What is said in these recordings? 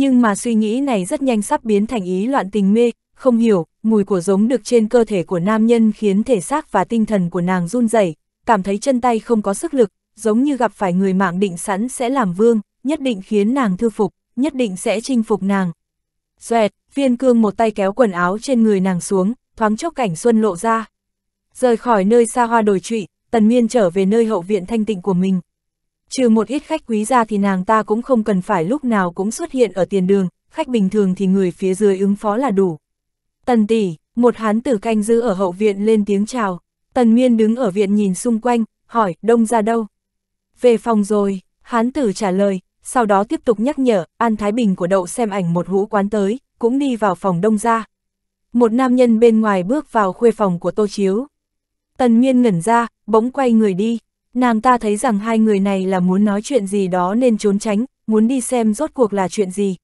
nhưng mà suy nghĩ này rất nhanh sắp biến thành ý loạn tình mê, không hiểu, mùi của giống được trên cơ thể của nam nhân khiến thể xác và tinh thần của nàng run rẩy, cảm thấy chân tay không có sức lực, giống như gặp phải người mạng định sẵn sẽ làm vương, nhất định khiến nàng thư phục, nhất định sẽ chinh phục nàng. Xoẹt, viên cương một tay kéo quần áo trên người nàng xuống, thoáng chốc cảnh xuân lộ ra. Rời khỏi nơi xa hoa đồi trụy, tần miên trở về nơi hậu viện thanh tịnh của mình. Trừ một ít khách quý ra thì nàng ta cũng không cần phải lúc nào cũng xuất hiện ở tiền đường, khách bình thường thì người phía dưới ứng phó là đủ. Tần tỷ, một hán tử canh giữ ở hậu viện lên tiếng chào. Tần nguyên đứng ở viện nhìn xung quanh, hỏi, đông ra đâu? Về phòng rồi, hán tử trả lời, sau đó tiếp tục nhắc nhở, An Thái Bình của đậu xem ảnh một hũ quán tới, cũng đi vào phòng đông ra. Một nam nhân bên ngoài bước vào khuê phòng của Tô Chiếu. Tần nguyên ngẩn ra, bỗng quay người đi. Nàng ta thấy rằng hai người này là muốn nói chuyện gì đó nên trốn tránh, muốn đi xem rốt cuộc là chuyện gì.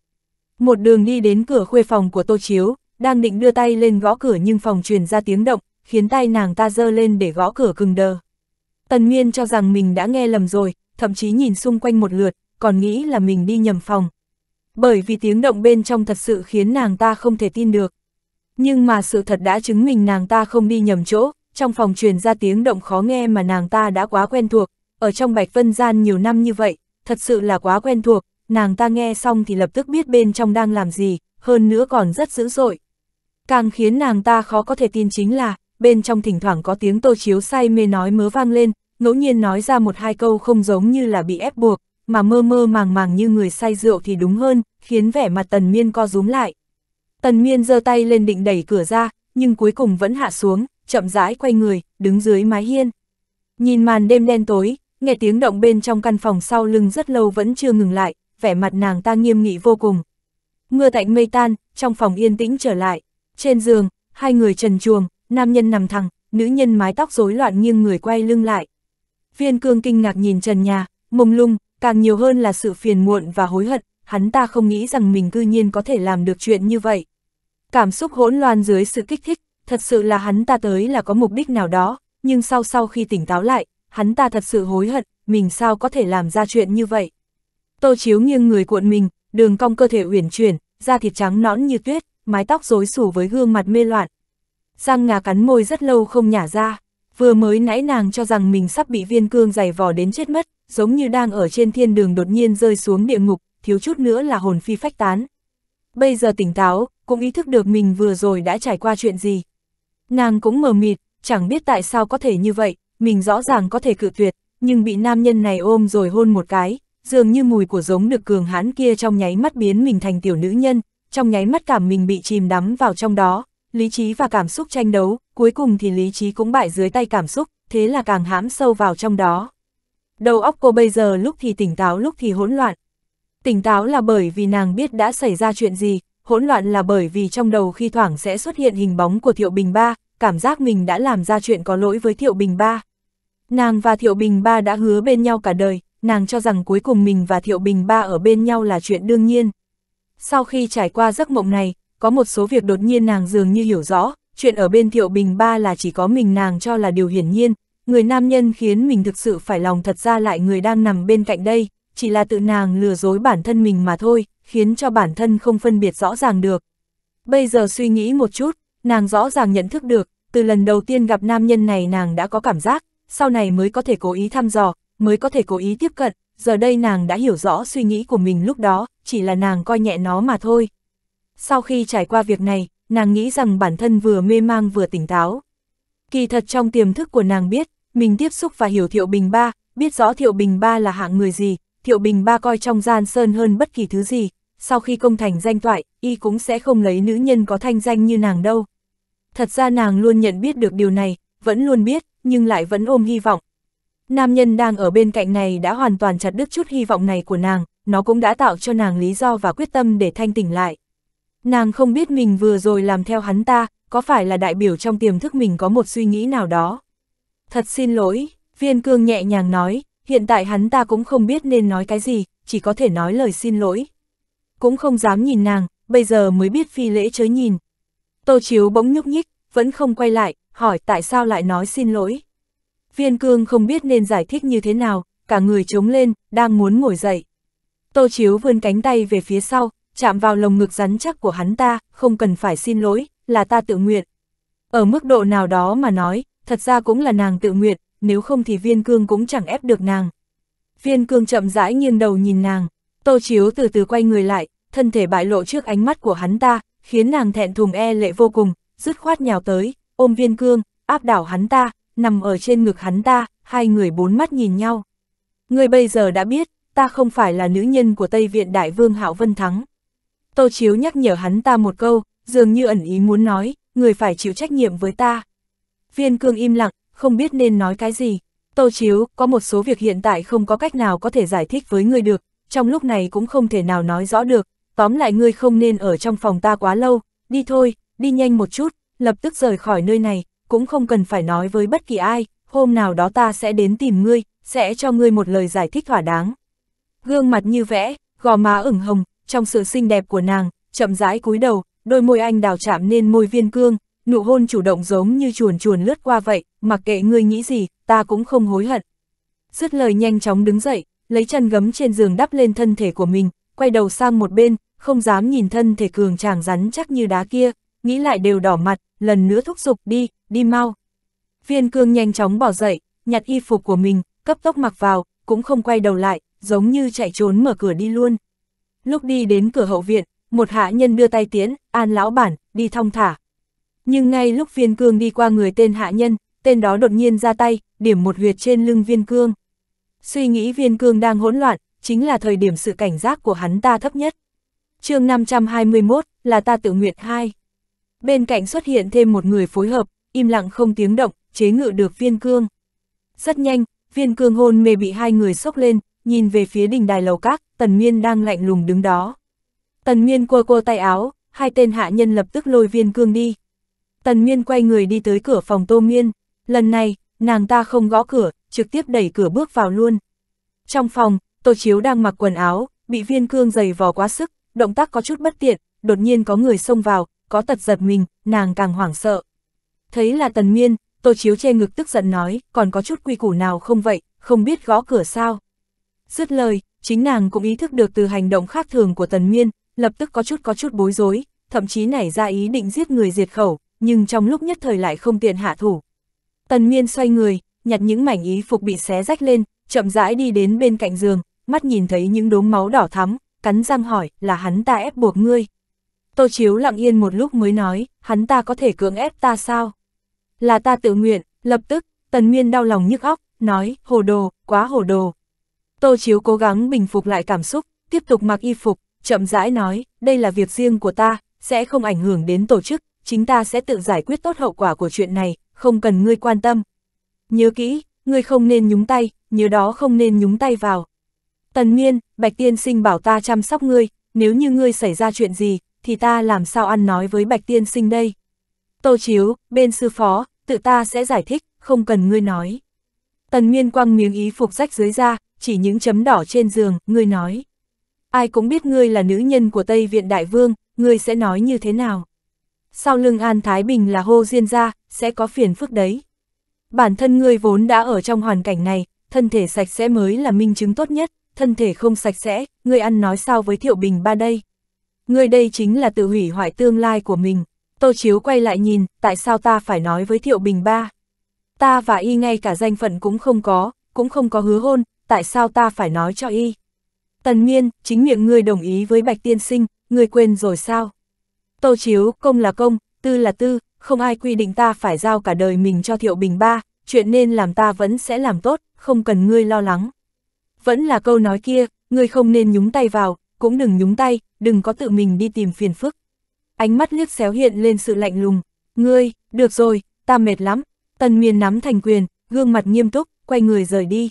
Một đường đi đến cửa khuê phòng của Tô Chiếu, đang định đưa tay lên gõ cửa nhưng phòng truyền ra tiếng động, khiến tay nàng ta dơ lên để gõ cửa cứng đờ. Tần Nguyên cho rằng mình đã nghe lầm rồi, thậm chí nhìn xung quanh một lượt, còn nghĩ là mình đi nhầm phòng. Bởi vì tiếng động bên trong thật sự khiến nàng ta không thể tin được. Nhưng mà sự thật đã chứng minh nàng ta không đi nhầm chỗ, trong phòng truyền ra tiếng động khó nghe mà nàng ta đã quá quen thuộc, ở trong Bạch Vân Gian nhiều năm như vậy, thật sự là quá quen thuộc, nàng ta nghe xong thì lập tức biết bên trong đang làm gì, hơn nữa còn rất dữ dội. Càng khiến nàng ta khó có thể tin chính là, bên trong thỉnh thoảng có tiếng tô chiếu say mê nói mớ vang lên, ngẫu nhiên nói ra một hai câu không giống như là bị ép buộc, mà mơ mơ màng màng như người say rượu thì đúng hơn, khiến vẻ mặt tần miên co rúm lại. Tần miên giơ tay lên định đẩy cửa ra, nhưng cuối cùng vẫn hạ xuống, chậm rãi quay người, đứng dưới mái hiên. Nhìn màn đêm đen tối, nghe tiếng động bên trong căn phòng sau lưng rất lâu vẫn chưa ngừng lại, vẻ mặt nàng ta nghiêm nghị vô cùng. Mưa tạnh mây tan, trong phòng yên tĩnh trở lại. Trên giường, hai người trần chuồng, nam nhân nằm thẳng, nữ nhân mái tóc rối loạn nghiêng người quay lưng lại. Viên cương kinh ngạc nhìn trần nhà, mông lung, càng nhiều hơn là sự phiền muộn và hối hận, hắn ta không nghĩ rằng mình cư nhiên có thể làm được chuyện như vậy. Cảm xúc hỗn loạn dưới sự kích thích, thật sự là hắn ta tới là có mục đích nào đó, nhưng sau sau khi tỉnh táo lại, hắn ta thật sự hối hận, mình sao có thể làm ra chuyện như vậy. Tô Chiếu nghiêng người cuộn mình, đường cong cơ thể uyển chuyển, da thịt trắng nõn như tuyết, mái tóc rối xù với gương mặt mê loạn. Giang ngà cắn môi rất lâu không nhả ra, vừa mới nãy nàng cho rằng mình sắp bị viên cương dày vò đến chết mất, giống như đang ở trên thiên đường đột nhiên rơi xuống địa ngục, thiếu chút nữa là hồn phi phách tán. Bây giờ tỉnh táo, cũng ý thức được mình vừa rồi đã trải qua chuyện gì, Nàng cũng mờ mịt, chẳng biết tại sao có thể như vậy, mình rõ ràng có thể cự tuyệt, nhưng bị nam nhân này ôm rồi hôn một cái, dường như mùi của giống được cường hãn kia trong nháy mắt biến mình thành tiểu nữ nhân, trong nháy mắt cảm mình bị chìm đắm vào trong đó, lý trí và cảm xúc tranh đấu, cuối cùng thì lý trí cũng bại dưới tay cảm xúc, thế là càng hãm sâu vào trong đó. Đầu óc cô bây giờ lúc thì tỉnh táo lúc thì hỗn loạn. Tỉnh táo là bởi vì nàng biết đã xảy ra chuyện gì, hỗn loạn là bởi vì trong đầu khi thoảng sẽ xuất hiện hình bóng của Thiệu Bình Ba, cảm giác mình đã làm ra chuyện có lỗi với Thiệu Bình Ba. Nàng và Thiệu Bình Ba đã hứa bên nhau cả đời, nàng cho rằng cuối cùng mình và Thiệu Bình Ba ở bên nhau là chuyện đương nhiên. Sau khi trải qua giấc mộng này, có một số việc đột nhiên nàng dường như hiểu rõ, chuyện ở bên Thiệu Bình Ba là chỉ có mình nàng cho là điều hiển nhiên, người nam nhân khiến mình thực sự phải lòng thật ra lại người đang nằm bên cạnh đây, chỉ là tự nàng lừa dối bản thân mình mà thôi, khiến cho bản thân không phân biệt rõ ràng được. Bây giờ suy nghĩ một chút, nàng rõ ràng nhận thức được, từ lần đầu tiên gặp nam nhân này nàng đã có cảm giác, sau này mới có thể cố ý thăm dò, mới có thể cố ý tiếp cận, giờ đây nàng đã hiểu rõ suy nghĩ của mình lúc đó, chỉ là nàng coi nhẹ nó mà thôi. Sau khi trải qua việc này, nàng nghĩ rằng bản thân vừa mê mang vừa tỉnh táo. Kỳ thật trong tiềm thức của nàng biết, mình tiếp xúc và hiểu Thiệu Bình Ba, biết rõ Thiệu Bình Ba là hạng người gì, Thiệu Bình Ba coi trong gian sơn hơn bất kỳ thứ gì, sau khi công thành danh toại, y cũng sẽ không lấy nữ nhân có thanh danh như nàng đâu. Thật ra nàng luôn nhận biết được điều này, vẫn luôn biết, nhưng lại vẫn ôm hy vọng. Nam nhân đang ở bên cạnh này đã hoàn toàn chặt đứt chút hy vọng này của nàng, nó cũng đã tạo cho nàng lý do và quyết tâm để thanh tỉnh lại. Nàng không biết mình vừa rồi làm theo hắn ta, có phải là đại biểu trong tiềm thức mình có một suy nghĩ nào đó. Thật xin lỗi, viên cương nhẹ nhàng nói, hiện tại hắn ta cũng không biết nên nói cái gì, chỉ có thể nói lời xin lỗi cũng không dám nhìn nàng, bây giờ mới biết phi lễ chớ nhìn. Tô Chiếu bỗng nhúc nhích, vẫn không quay lại, hỏi tại sao lại nói xin lỗi. Viên cương không biết nên giải thích như thế nào, cả người trống lên, đang muốn ngồi dậy. Tô Chiếu vươn cánh tay về phía sau, chạm vào lồng ngực rắn chắc của hắn ta, không cần phải xin lỗi, là ta tự nguyện. Ở mức độ nào đó mà nói, thật ra cũng là nàng tự nguyện, nếu không thì viên cương cũng chẳng ép được nàng. Viên cương chậm rãi nghiêng đầu nhìn nàng. Tô Chiếu từ từ quay người lại, thân thể bại lộ trước ánh mắt của hắn ta, khiến nàng thẹn thùng e lệ vô cùng, dứt khoát nhào tới, ôm viên cương, áp đảo hắn ta, nằm ở trên ngực hắn ta, hai người bốn mắt nhìn nhau. Người bây giờ đã biết, ta không phải là nữ nhân của Tây Viện Đại Vương Hạo Vân Thắng. Tô Chiếu nhắc nhở hắn ta một câu, dường như ẩn ý muốn nói, người phải chịu trách nhiệm với ta. Viên cương im lặng, không biết nên nói cái gì. Tô Chiếu, có một số việc hiện tại không có cách nào có thể giải thích với người được, trong lúc này cũng không thể nào nói rõ được, tóm lại ngươi không nên ở trong phòng ta quá lâu, đi thôi, đi nhanh một chút, lập tức rời khỏi nơi này, cũng không cần phải nói với bất kỳ ai, hôm nào đó ta sẽ đến tìm ngươi, sẽ cho ngươi một lời giải thích thỏa đáng. Gương mặt như vẽ, gò má ửng hồng, trong sự xinh đẹp của nàng, chậm rãi cúi đầu, đôi môi anh đào chạm nên môi viên cương, nụ hôn chủ động giống như chuồn chuồn lướt qua vậy, mặc kệ ngươi nghĩ gì, ta cũng không hối hận. Dứt lời nhanh chóng đứng dậy, lấy chân gấm trên giường đắp lên thân thể của mình, quay đầu sang một bên, không dám nhìn thân thể cường chàng rắn chắc như đá kia, nghĩ lại đều đỏ mặt, lần nữa thúc giục đi, đi mau. Viên cương nhanh chóng bỏ dậy, nhặt y phục của mình, cấp tốc mặc vào, cũng không quay đầu lại, giống như chạy trốn mở cửa đi luôn. Lúc đi đến cửa hậu viện, một hạ nhân đưa tay tiến, an lão bản, đi thong thả. Nhưng ngay lúc viên cương đi qua người tên hạ nhân, tên đó đột nhiên ra tay, điểm một huyệt trên lưng viên cương. Suy nghĩ viên cương đang hỗn loạn, chính là thời điểm sự cảnh giác của hắn ta thấp nhất. chương 521, là ta tự nguyện 2. Bên cạnh xuất hiện thêm một người phối hợp, im lặng không tiếng động, chế ngự được viên cương. Rất nhanh, viên cương hôn mê bị hai người sốc lên, nhìn về phía đình đài lầu các, tần nguyên đang lạnh lùng đứng đó. Tần nguyên cua cua tay áo, hai tên hạ nhân lập tức lôi viên cương đi. Tần nguyên quay người đi tới cửa phòng tô nguyên lần này, nàng ta không gõ cửa, trực tiếp đẩy cửa bước vào luôn. Trong phòng, Tô Chiếu đang mặc quần áo, bị viên cương dày vò quá sức, động tác có chút bất tiện, đột nhiên có người xông vào, có tật giật mình, nàng càng hoảng sợ. Thấy là Tần Miên, Tô Chiếu che ngực tức giận nói, còn có chút quy củ nào không vậy, không biết gõ cửa sao. Dứt lời, chính nàng cũng ý thức được từ hành động khác thường của Tần Miên, lập tức có chút có chút bối rối, thậm chí nảy ra ý định giết người diệt khẩu, nhưng trong lúc nhất thời lại không tiện hạ thủ. Tần Miên xoay người, nhặt những mảnh ý phục bị xé rách lên, chậm rãi đi đến bên cạnh giường, mắt nhìn thấy những đốm máu đỏ thắm, cắn răng hỏi, là hắn ta ép buộc ngươi. Tô Chiếu lặng yên một lúc mới nói, hắn ta có thể cưỡng ép ta sao? Là ta tự nguyện, lập tức, Tần nguyên đau lòng nhức óc, nói, hồ đồ, quá hồ đồ. Tô Chiếu cố gắng bình phục lại cảm xúc, tiếp tục mặc y phục, chậm rãi nói, đây là việc riêng của ta, sẽ không ảnh hưởng đến tổ chức, chính ta sẽ tự giải quyết tốt hậu quả của chuyện này, không cần ngươi quan tâm, nhớ kỹ, ngươi không nên nhúng tay, nhớ đó không nên nhúng tay vào. Tần miên, bạch tiên sinh bảo ta chăm sóc ngươi, nếu như ngươi xảy ra chuyện gì, thì ta làm sao ăn nói với bạch tiên sinh đây. Tô chiếu, bên sư phó, tự ta sẽ giải thích, không cần ngươi nói. Tần miên quăng miếng ý phục rách dưới da chỉ những chấm đỏ trên giường, ngươi nói. Ai cũng biết ngươi là nữ nhân của Tây Viện Đại Vương, ngươi sẽ nói như thế nào. Sau lưng An Thái Bình là hô diên gia sẽ có phiền phức đấy bản thân ngươi vốn đã ở trong hoàn cảnh này, thân thể sạch sẽ mới là minh chứng tốt nhất, thân thể không sạch sẽ, ngươi ăn nói sao với Thiệu Bình ba đây. Ngươi đây chính là tự hủy hoại tương lai của mình. Tô Chiếu quay lại nhìn, tại sao ta phải nói với Thiệu Bình ba? Ta và y ngay cả danh phận cũng không có, cũng không có hứa hôn, tại sao ta phải nói cho y? Tần Miên, chính miệng ngươi đồng ý với Bạch Tiên Sinh, ngươi quên rồi sao? Tô Chiếu, công là công, tư là tư, không ai quy định ta phải giao cả đời mình cho Thiệu Bình ba, chuyện nên làm ta vẫn sẽ làm tốt, không cần ngươi lo lắng. Vẫn là câu nói kia, ngươi không nên nhúng tay vào, cũng đừng nhúng tay, đừng có tự mình đi tìm phiền phức. Ánh mắt liếc xéo hiện lên sự lạnh lùng, ngươi, được rồi, ta mệt lắm, tần miền nắm thành quyền, gương mặt nghiêm túc, quay người rời đi.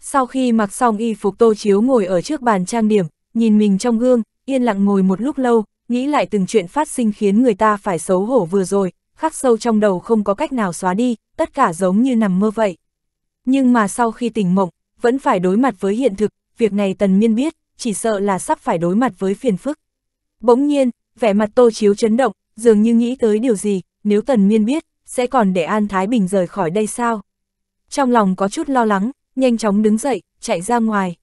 Sau khi mặc xong y phục tô chiếu ngồi ở trước bàn trang điểm, nhìn mình trong gương, yên lặng ngồi một lúc lâu, nghĩ lại từng chuyện phát sinh khiến người ta phải xấu hổ vừa rồi, khắc sâu trong đầu không có cách nào xóa đi, tất cả giống như nằm mơ vậy. Nhưng mà sau khi tỉnh mộng, vẫn phải đối mặt với hiện thực, việc này tần miên biết, chỉ sợ là sắp phải đối mặt với phiền phức. Bỗng nhiên, vẻ mặt tô chiếu chấn động, dường như nghĩ tới điều gì, nếu tần miên biết, sẽ còn để An Thái Bình rời khỏi đây sao? Trong lòng có chút lo lắng, nhanh chóng đứng dậy, chạy ra ngoài.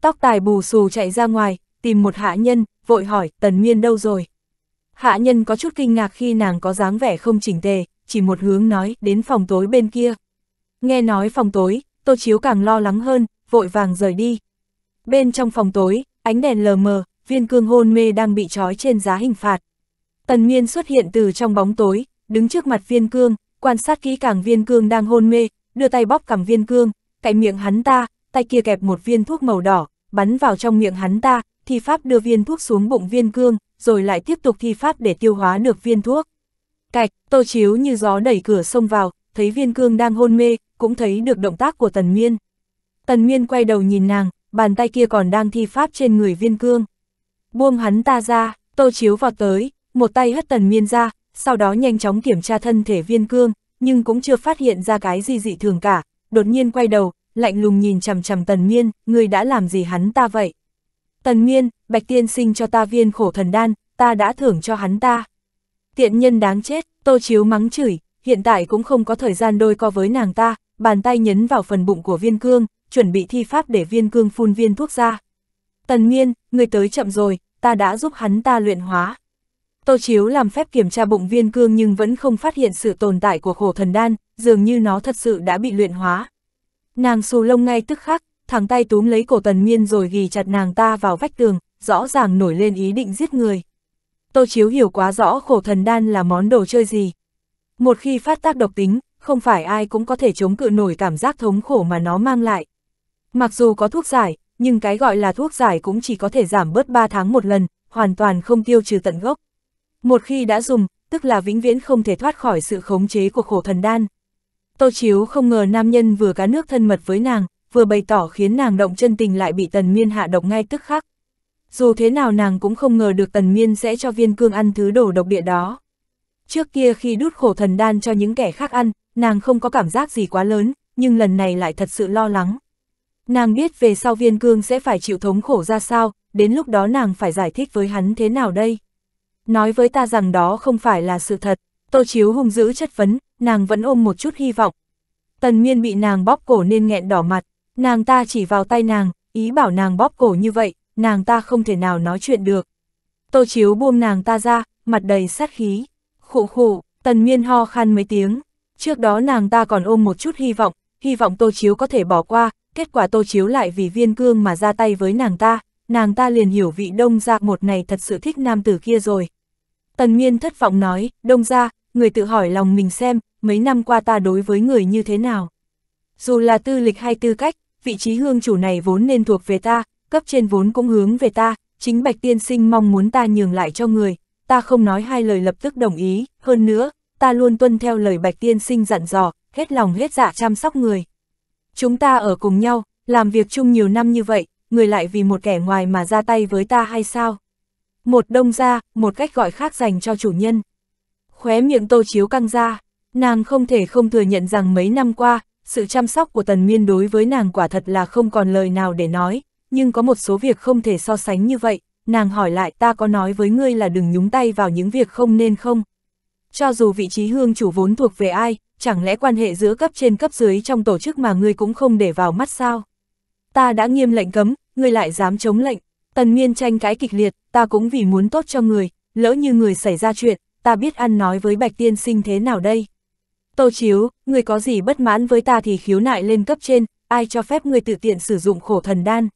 Tóc tài bù xù chạy ra ngoài, tìm một hạ nhân, vội hỏi, tần nguyên đâu rồi? Hạ nhân có chút kinh ngạc khi nàng có dáng vẻ không chỉnh tề, chỉ một hướng nói, đến phòng tối bên kia. Nghe nói phòng tối, tô chiếu càng lo lắng hơn, vội vàng rời đi. Bên trong phòng tối, ánh đèn lờ mờ, viên cương hôn mê đang bị trói trên giá hình phạt. Tần nguyên xuất hiện từ trong bóng tối, đứng trước mặt viên cương, quan sát kỹ càng viên cương đang hôn mê, đưa tay bóp cằm viên cương, cạnh miệng hắn ta, tay kia kẹp một viên thuốc màu đỏ, bắn vào trong miệng hắn ta, thi pháp đưa viên thuốc xuống bụng viên cương, rồi lại tiếp tục thi pháp để tiêu hóa được viên thuốc. Cạch, tô chiếu như gió đẩy cửa xông vào, thấy viên cương đang hôn mê, cũng thấy được động tác của tần miên. Tần miên quay đầu nhìn nàng, bàn tay kia còn đang thi pháp trên người viên cương. Buông hắn ta ra, tô chiếu vào tới, một tay hất tần miên ra, sau đó nhanh chóng kiểm tra thân thể viên cương, nhưng cũng chưa phát hiện ra cái gì dị thường cả, đột nhiên quay đầu, lạnh lùng nhìn chằm chằm tần miên, người đã làm gì hắn ta vậy? Tần Nguyên, Bạch Tiên sinh cho ta viên khổ thần đan, ta đã thưởng cho hắn ta. Tiện nhân đáng chết, Tô Chiếu mắng chửi, hiện tại cũng không có thời gian đôi co với nàng ta, bàn tay nhấn vào phần bụng của viên cương, chuẩn bị thi pháp để viên cương phun viên thuốc ra. Tần Nguyên, người tới chậm rồi, ta đã giúp hắn ta luyện hóa. Tô Chiếu làm phép kiểm tra bụng viên cương nhưng vẫn không phát hiện sự tồn tại của khổ thần đan, dường như nó thật sự đã bị luyện hóa. Nàng xù lông ngay tức khắc, thẳng tay túm lấy cổ tần nguyên rồi ghi chặt nàng ta vào vách tường, rõ ràng nổi lên ý định giết người. Tô Chiếu hiểu quá rõ khổ thần đan là món đồ chơi gì. Một khi phát tác độc tính, không phải ai cũng có thể chống cự nổi cảm giác thống khổ mà nó mang lại. Mặc dù có thuốc giải, nhưng cái gọi là thuốc giải cũng chỉ có thể giảm bớt 3 tháng một lần, hoàn toàn không tiêu trừ tận gốc. Một khi đã dùng, tức là vĩnh viễn không thể thoát khỏi sự khống chế của khổ thần đan. Tô Chiếu không ngờ nam nhân vừa cá nước thân mật với nàng, vừa bày tỏ khiến nàng động chân tình lại bị tần miên hạ độc ngay tức khắc. Dù thế nào nàng cũng không ngờ được tần miên sẽ cho viên cương ăn thứ đồ độc địa đó. Trước kia khi đút khổ thần đan cho những kẻ khác ăn, nàng không có cảm giác gì quá lớn, nhưng lần này lại thật sự lo lắng. Nàng biết về sau viên cương sẽ phải chịu thống khổ ra sao, đến lúc đó nàng phải giải thích với hắn thế nào đây. Nói với ta rằng đó không phải là sự thật, tô chiếu hung dữ chất vấn, nàng vẫn ôm một chút hy vọng. Tần miên bị nàng bóp cổ nên nghẹn đỏ mặt. Nàng ta chỉ vào tay nàng, ý bảo nàng bóp cổ như vậy, nàng ta không thể nào nói chuyện được. Tô Chiếu buông nàng ta ra, mặt đầy sát khí. Khụ khụ, Tần nguyên ho khan mấy tiếng. Trước đó nàng ta còn ôm một chút hy vọng, hy vọng Tô Chiếu có thể bỏ qua, kết quả Tô Chiếu lại vì viên cương mà ra tay với nàng ta, nàng ta liền hiểu vị đông gia một này thật sự thích nam tử kia rồi. Tần nguyên thất vọng nói, đông gia, người tự hỏi lòng mình xem, mấy năm qua ta đối với người như thế nào. Dù là tư lịch hay tư cách, vị trí hương chủ này vốn nên thuộc về ta, cấp trên vốn cũng hướng về ta, chính Bạch Tiên Sinh mong muốn ta nhường lại cho người, ta không nói hai lời lập tức đồng ý, hơn nữa, ta luôn tuân theo lời Bạch Tiên Sinh dặn dò, hết lòng hết dạ chăm sóc người. Chúng ta ở cùng nhau, làm việc chung nhiều năm như vậy, người lại vì một kẻ ngoài mà ra tay với ta hay sao? Một đông ra, một cách gọi khác dành cho chủ nhân. Khóe miệng tô chiếu căng ra, nàng không thể không thừa nhận rằng mấy năm qua, sự chăm sóc của Tần nguyên đối với nàng quả thật là không còn lời nào để nói, nhưng có một số việc không thể so sánh như vậy, nàng hỏi lại ta có nói với ngươi là đừng nhúng tay vào những việc không nên không. Cho dù vị trí hương chủ vốn thuộc về ai, chẳng lẽ quan hệ giữa cấp trên cấp dưới trong tổ chức mà ngươi cũng không để vào mắt sao? Ta đã nghiêm lệnh cấm, ngươi lại dám chống lệnh. Tần nguyên tranh cãi kịch liệt, ta cũng vì muốn tốt cho người, lỡ như người xảy ra chuyện, ta biết ăn nói với Bạch Tiên Sinh thế nào đây? Tô Chiếu, người có gì bất mãn với ta thì khiếu nại lên cấp trên, ai cho phép người tự tiện sử dụng khổ thần đan?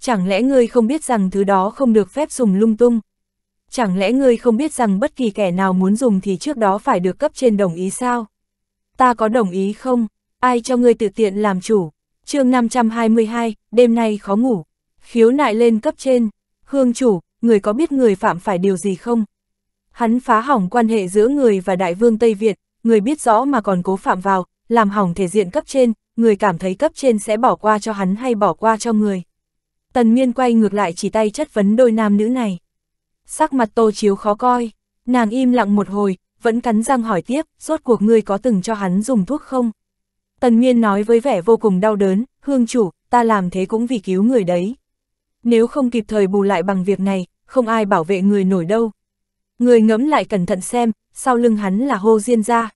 Chẳng lẽ ngươi không biết rằng thứ đó không được phép dùng lung tung? Chẳng lẽ ngươi không biết rằng bất kỳ kẻ nào muốn dùng thì trước đó phải được cấp trên đồng ý sao? Ta có đồng ý không? Ai cho ngươi tự tiện làm chủ? chương 522, đêm nay khó ngủ. Khiếu nại lên cấp trên. Hương chủ, người có biết người phạm phải điều gì không? Hắn phá hỏng quan hệ giữa người và đại vương Tây Việt, người biết rõ mà còn cố phạm vào, làm hỏng thể diện cấp trên, người cảm thấy cấp trên sẽ bỏ qua cho hắn hay bỏ qua cho người. Tần Miên quay ngược lại chỉ tay chất vấn đôi nam nữ này. Sắc mặt Tô Chiếu khó coi, nàng im lặng một hồi, vẫn cắn răng hỏi tiếp, rốt cuộc ngươi có từng cho hắn dùng thuốc không? Tần Nguyên nói với vẻ vô cùng đau đớn, hương chủ, ta làm thế cũng vì cứu người đấy. Nếu không kịp thời bù lại bằng việc này, không ai bảo vệ người nổi đâu. Người ngẫm lại cẩn thận xem, sau lưng hắn là hô diên ra.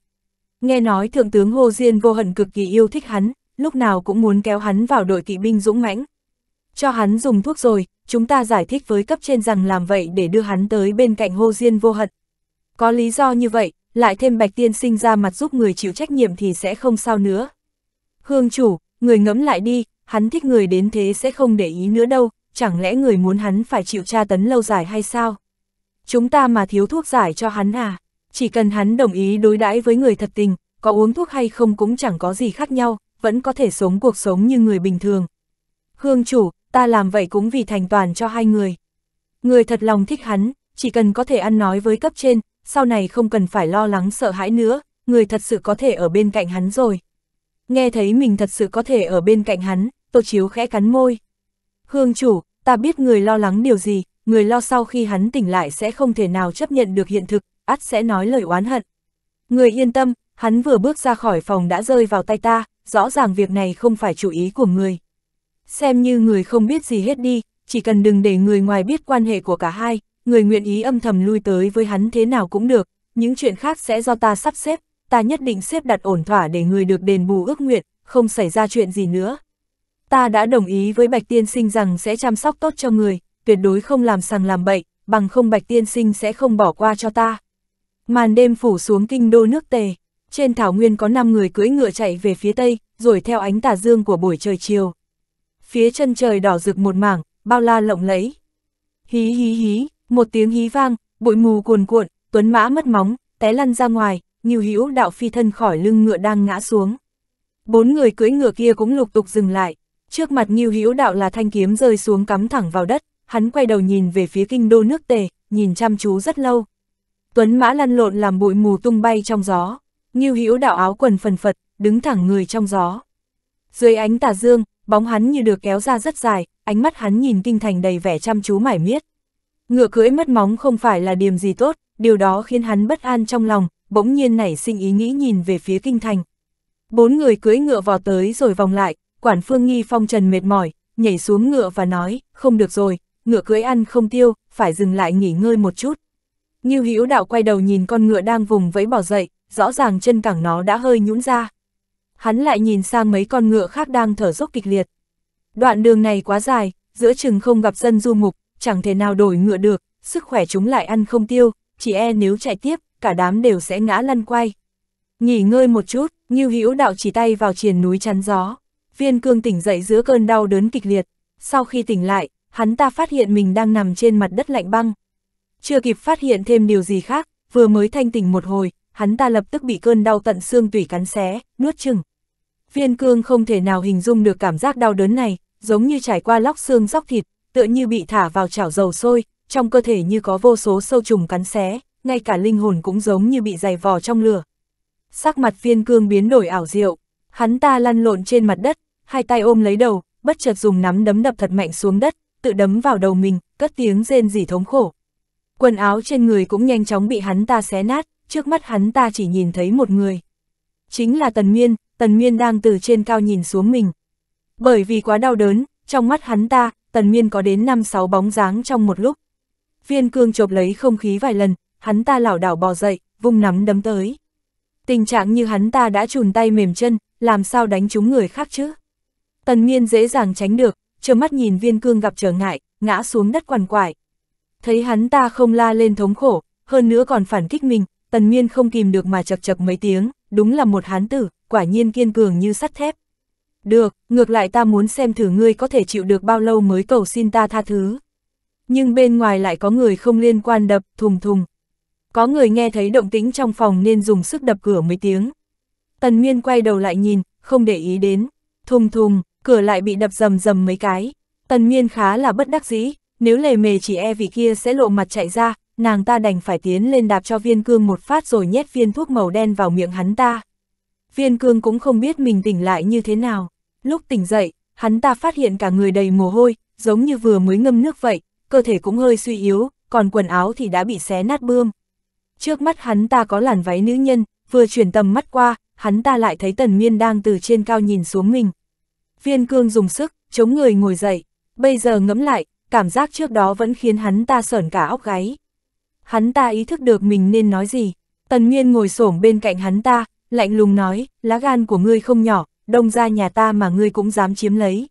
Nghe nói Thượng tướng Hồ Diên vô hận cực kỳ yêu thích hắn, lúc nào cũng muốn kéo hắn vào đội kỵ binh dũng mãnh. Cho hắn dùng thuốc rồi, chúng ta giải thích với cấp trên rằng làm vậy để đưa hắn tới bên cạnh Hồ Diên vô hận. Có lý do như vậy, lại thêm Bạch Tiên sinh ra mặt giúp người chịu trách nhiệm thì sẽ không sao nữa. Hương chủ, người ngẫm lại đi, hắn thích người đến thế sẽ không để ý nữa đâu, chẳng lẽ người muốn hắn phải chịu tra tấn lâu dài hay sao? Chúng ta mà thiếu thuốc giải cho hắn à? chỉ cần hắn đồng ý đối đãi với người thật tình, có uống thuốc hay không cũng chẳng có gì khác nhau, vẫn có thể sống cuộc sống như người bình thường. Hương chủ, ta làm vậy cũng vì thành toàn cho hai người. Người thật lòng thích hắn, chỉ cần có thể ăn nói với cấp trên, sau này không cần phải lo lắng sợ hãi nữa, người thật sự có thể ở bên cạnh hắn rồi. Nghe thấy mình thật sự có thể ở bên cạnh hắn, Tô Chiếu khẽ cắn môi. Hương chủ, ta biết người lo lắng điều gì, người lo sau khi hắn tỉnh lại sẽ không thể nào chấp nhận được hiện thực, ắt sẽ nói lời oán hận. Người yên tâm, hắn vừa bước ra khỏi phòng đã rơi vào tay ta, rõ ràng việc này không phải chủ ý của người. Xem như người không biết gì hết đi, chỉ cần đừng để người ngoài biết quan hệ của cả hai, người nguyện ý âm thầm lui tới với hắn thế nào cũng được, những chuyện khác sẽ do ta sắp xếp, ta nhất định xếp đặt ổn thỏa để người được đền bù ước nguyện, không xảy ra chuyện gì nữa. Ta đã đồng ý với Bạch Tiên Sinh rằng sẽ chăm sóc tốt cho người, tuyệt đối không làm sằng làm bậy, bằng không Bạch Tiên Sinh sẽ không bỏ qua cho ta. Màn đêm phủ xuống kinh đô nước tề, trên thảo nguyên có 5 người cưỡi ngựa chạy về phía tây, rồi theo ánh tà dương của buổi trời chiều. Phía chân trời đỏ rực một mảng, bao la lộng lẫy. Hí hí hí, một tiếng hí vang, bụi mù cuồn cuộn, tuấn mã mất móng, té lăn ra ngoài, nhiều hữu đạo phi thân khỏi lưng ngựa đang ngã xuống. Bốn người cưỡi ngựa kia cũng lục tục dừng lại, trước mặt Nhiêu Hữu Đạo là thanh kiếm rơi xuống cắm thẳng vào đất, hắn quay đầu nhìn về phía kinh đô nước Tề, nhìn chăm chú rất lâu. Tuấn mã lăn lộn làm bụi mù tung bay trong gió, Ngưu Hữu đạo áo quần phần phật, đứng thẳng người trong gió. Dưới ánh tà dương, bóng hắn như được kéo ra rất dài, ánh mắt hắn nhìn kinh thành đầy vẻ chăm chú mải miết. Ngựa cưỡi mất móng không phải là điểm gì tốt, điều đó khiến hắn bất an trong lòng, bỗng nhiên nảy sinh ý nghĩ nhìn về phía kinh thành. Bốn người cưỡi ngựa vò tới rồi vòng lại, quản phương nghi phong trần mệt mỏi, nhảy xuống ngựa và nói, không được rồi, ngựa cưỡi ăn không tiêu, phải dừng lại nghỉ ngơi một chút. Ngưu Hữu Đạo quay đầu nhìn con ngựa đang vùng vẫy bỏ dậy, rõ ràng chân cẳng nó đã hơi nhũn ra. Hắn lại nhìn sang mấy con ngựa khác đang thở dốc kịch liệt. Đoạn đường này quá dài, giữa chừng không gặp dân du mục, chẳng thể nào đổi ngựa được, sức khỏe chúng lại ăn không tiêu, chỉ e nếu chạy tiếp, cả đám đều sẽ ngã lăn quay. Nghỉ ngơi một chút, Ngưu Hữu Đạo chỉ tay vào triền núi chắn gió. Viên Cương tỉnh dậy giữa cơn đau đớn kịch liệt. Sau khi tỉnh lại, hắn ta phát hiện mình đang nằm trên mặt đất lạnh băng chưa kịp phát hiện thêm điều gì khác, vừa mới thanh tỉnh một hồi, hắn ta lập tức bị cơn đau tận xương tủy cắn xé, nuốt chừng. Viên cương không thể nào hình dung được cảm giác đau đớn này, giống như trải qua lóc xương róc thịt, tựa như bị thả vào chảo dầu sôi, trong cơ thể như có vô số sâu trùng cắn xé, ngay cả linh hồn cũng giống như bị dày vò trong lửa. Sắc mặt viên cương biến đổi ảo diệu, hắn ta lăn lộn trên mặt đất, hai tay ôm lấy đầu, bất chợt dùng nắm đấm đập thật mạnh xuống đất, tự đấm vào đầu mình, cất tiếng rên rỉ thống khổ quần áo trên người cũng nhanh chóng bị hắn ta xé nát, trước mắt hắn ta chỉ nhìn thấy một người. Chính là Tần Miên, Tần Miên đang từ trên cao nhìn xuống mình. Bởi vì quá đau đớn, trong mắt hắn ta, Tần Miên có đến 5-6 bóng dáng trong một lúc. Viên cương chộp lấy không khí vài lần, hắn ta lảo đảo bò dậy, vung nắm đấm tới. Tình trạng như hắn ta đã trùn tay mềm chân, làm sao đánh trúng người khác chứ? Tần Miên dễ dàng tránh được, trơ mắt nhìn viên cương gặp trở ngại, ngã xuống đất quằn quại, Thấy hắn ta không la lên thống khổ, hơn nữa còn phản kích mình, tần miên không kìm được mà chật chật mấy tiếng, đúng là một hán tử, quả nhiên kiên cường như sắt thép. Được, ngược lại ta muốn xem thử ngươi có thể chịu được bao lâu mới cầu xin ta tha thứ. Nhưng bên ngoài lại có người không liên quan đập, thùng thùng. Có người nghe thấy động tĩnh trong phòng nên dùng sức đập cửa mấy tiếng. Tần nguyên quay đầu lại nhìn, không để ý đến. Thùng thùng, cửa lại bị đập rầm rầm mấy cái. Tần nguyên khá là bất đắc dĩ, nếu lề mề chỉ e vì kia sẽ lộ mặt chạy ra, nàng ta đành phải tiến lên đạp cho viên cương một phát rồi nhét viên thuốc màu đen vào miệng hắn ta. Viên cương cũng không biết mình tỉnh lại như thế nào. Lúc tỉnh dậy, hắn ta phát hiện cả người đầy mồ hôi, giống như vừa mới ngâm nước vậy, cơ thể cũng hơi suy yếu, còn quần áo thì đã bị xé nát bươm. Trước mắt hắn ta có làn váy nữ nhân, vừa chuyển tầm mắt qua, hắn ta lại thấy tần miên đang từ trên cao nhìn xuống mình. Viên cương dùng sức, chống người ngồi dậy, bây giờ ngẫm lại, cảm giác trước đó vẫn khiến hắn ta sởn cả óc gáy. Hắn ta ý thức được mình nên nói gì, Tần Nguyên ngồi xổm bên cạnh hắn ta, lạnh lùng nói, lá gan của ngươi không nhỏ, đông ra nhà ta mà ngươi cũng dám chiếm lấy.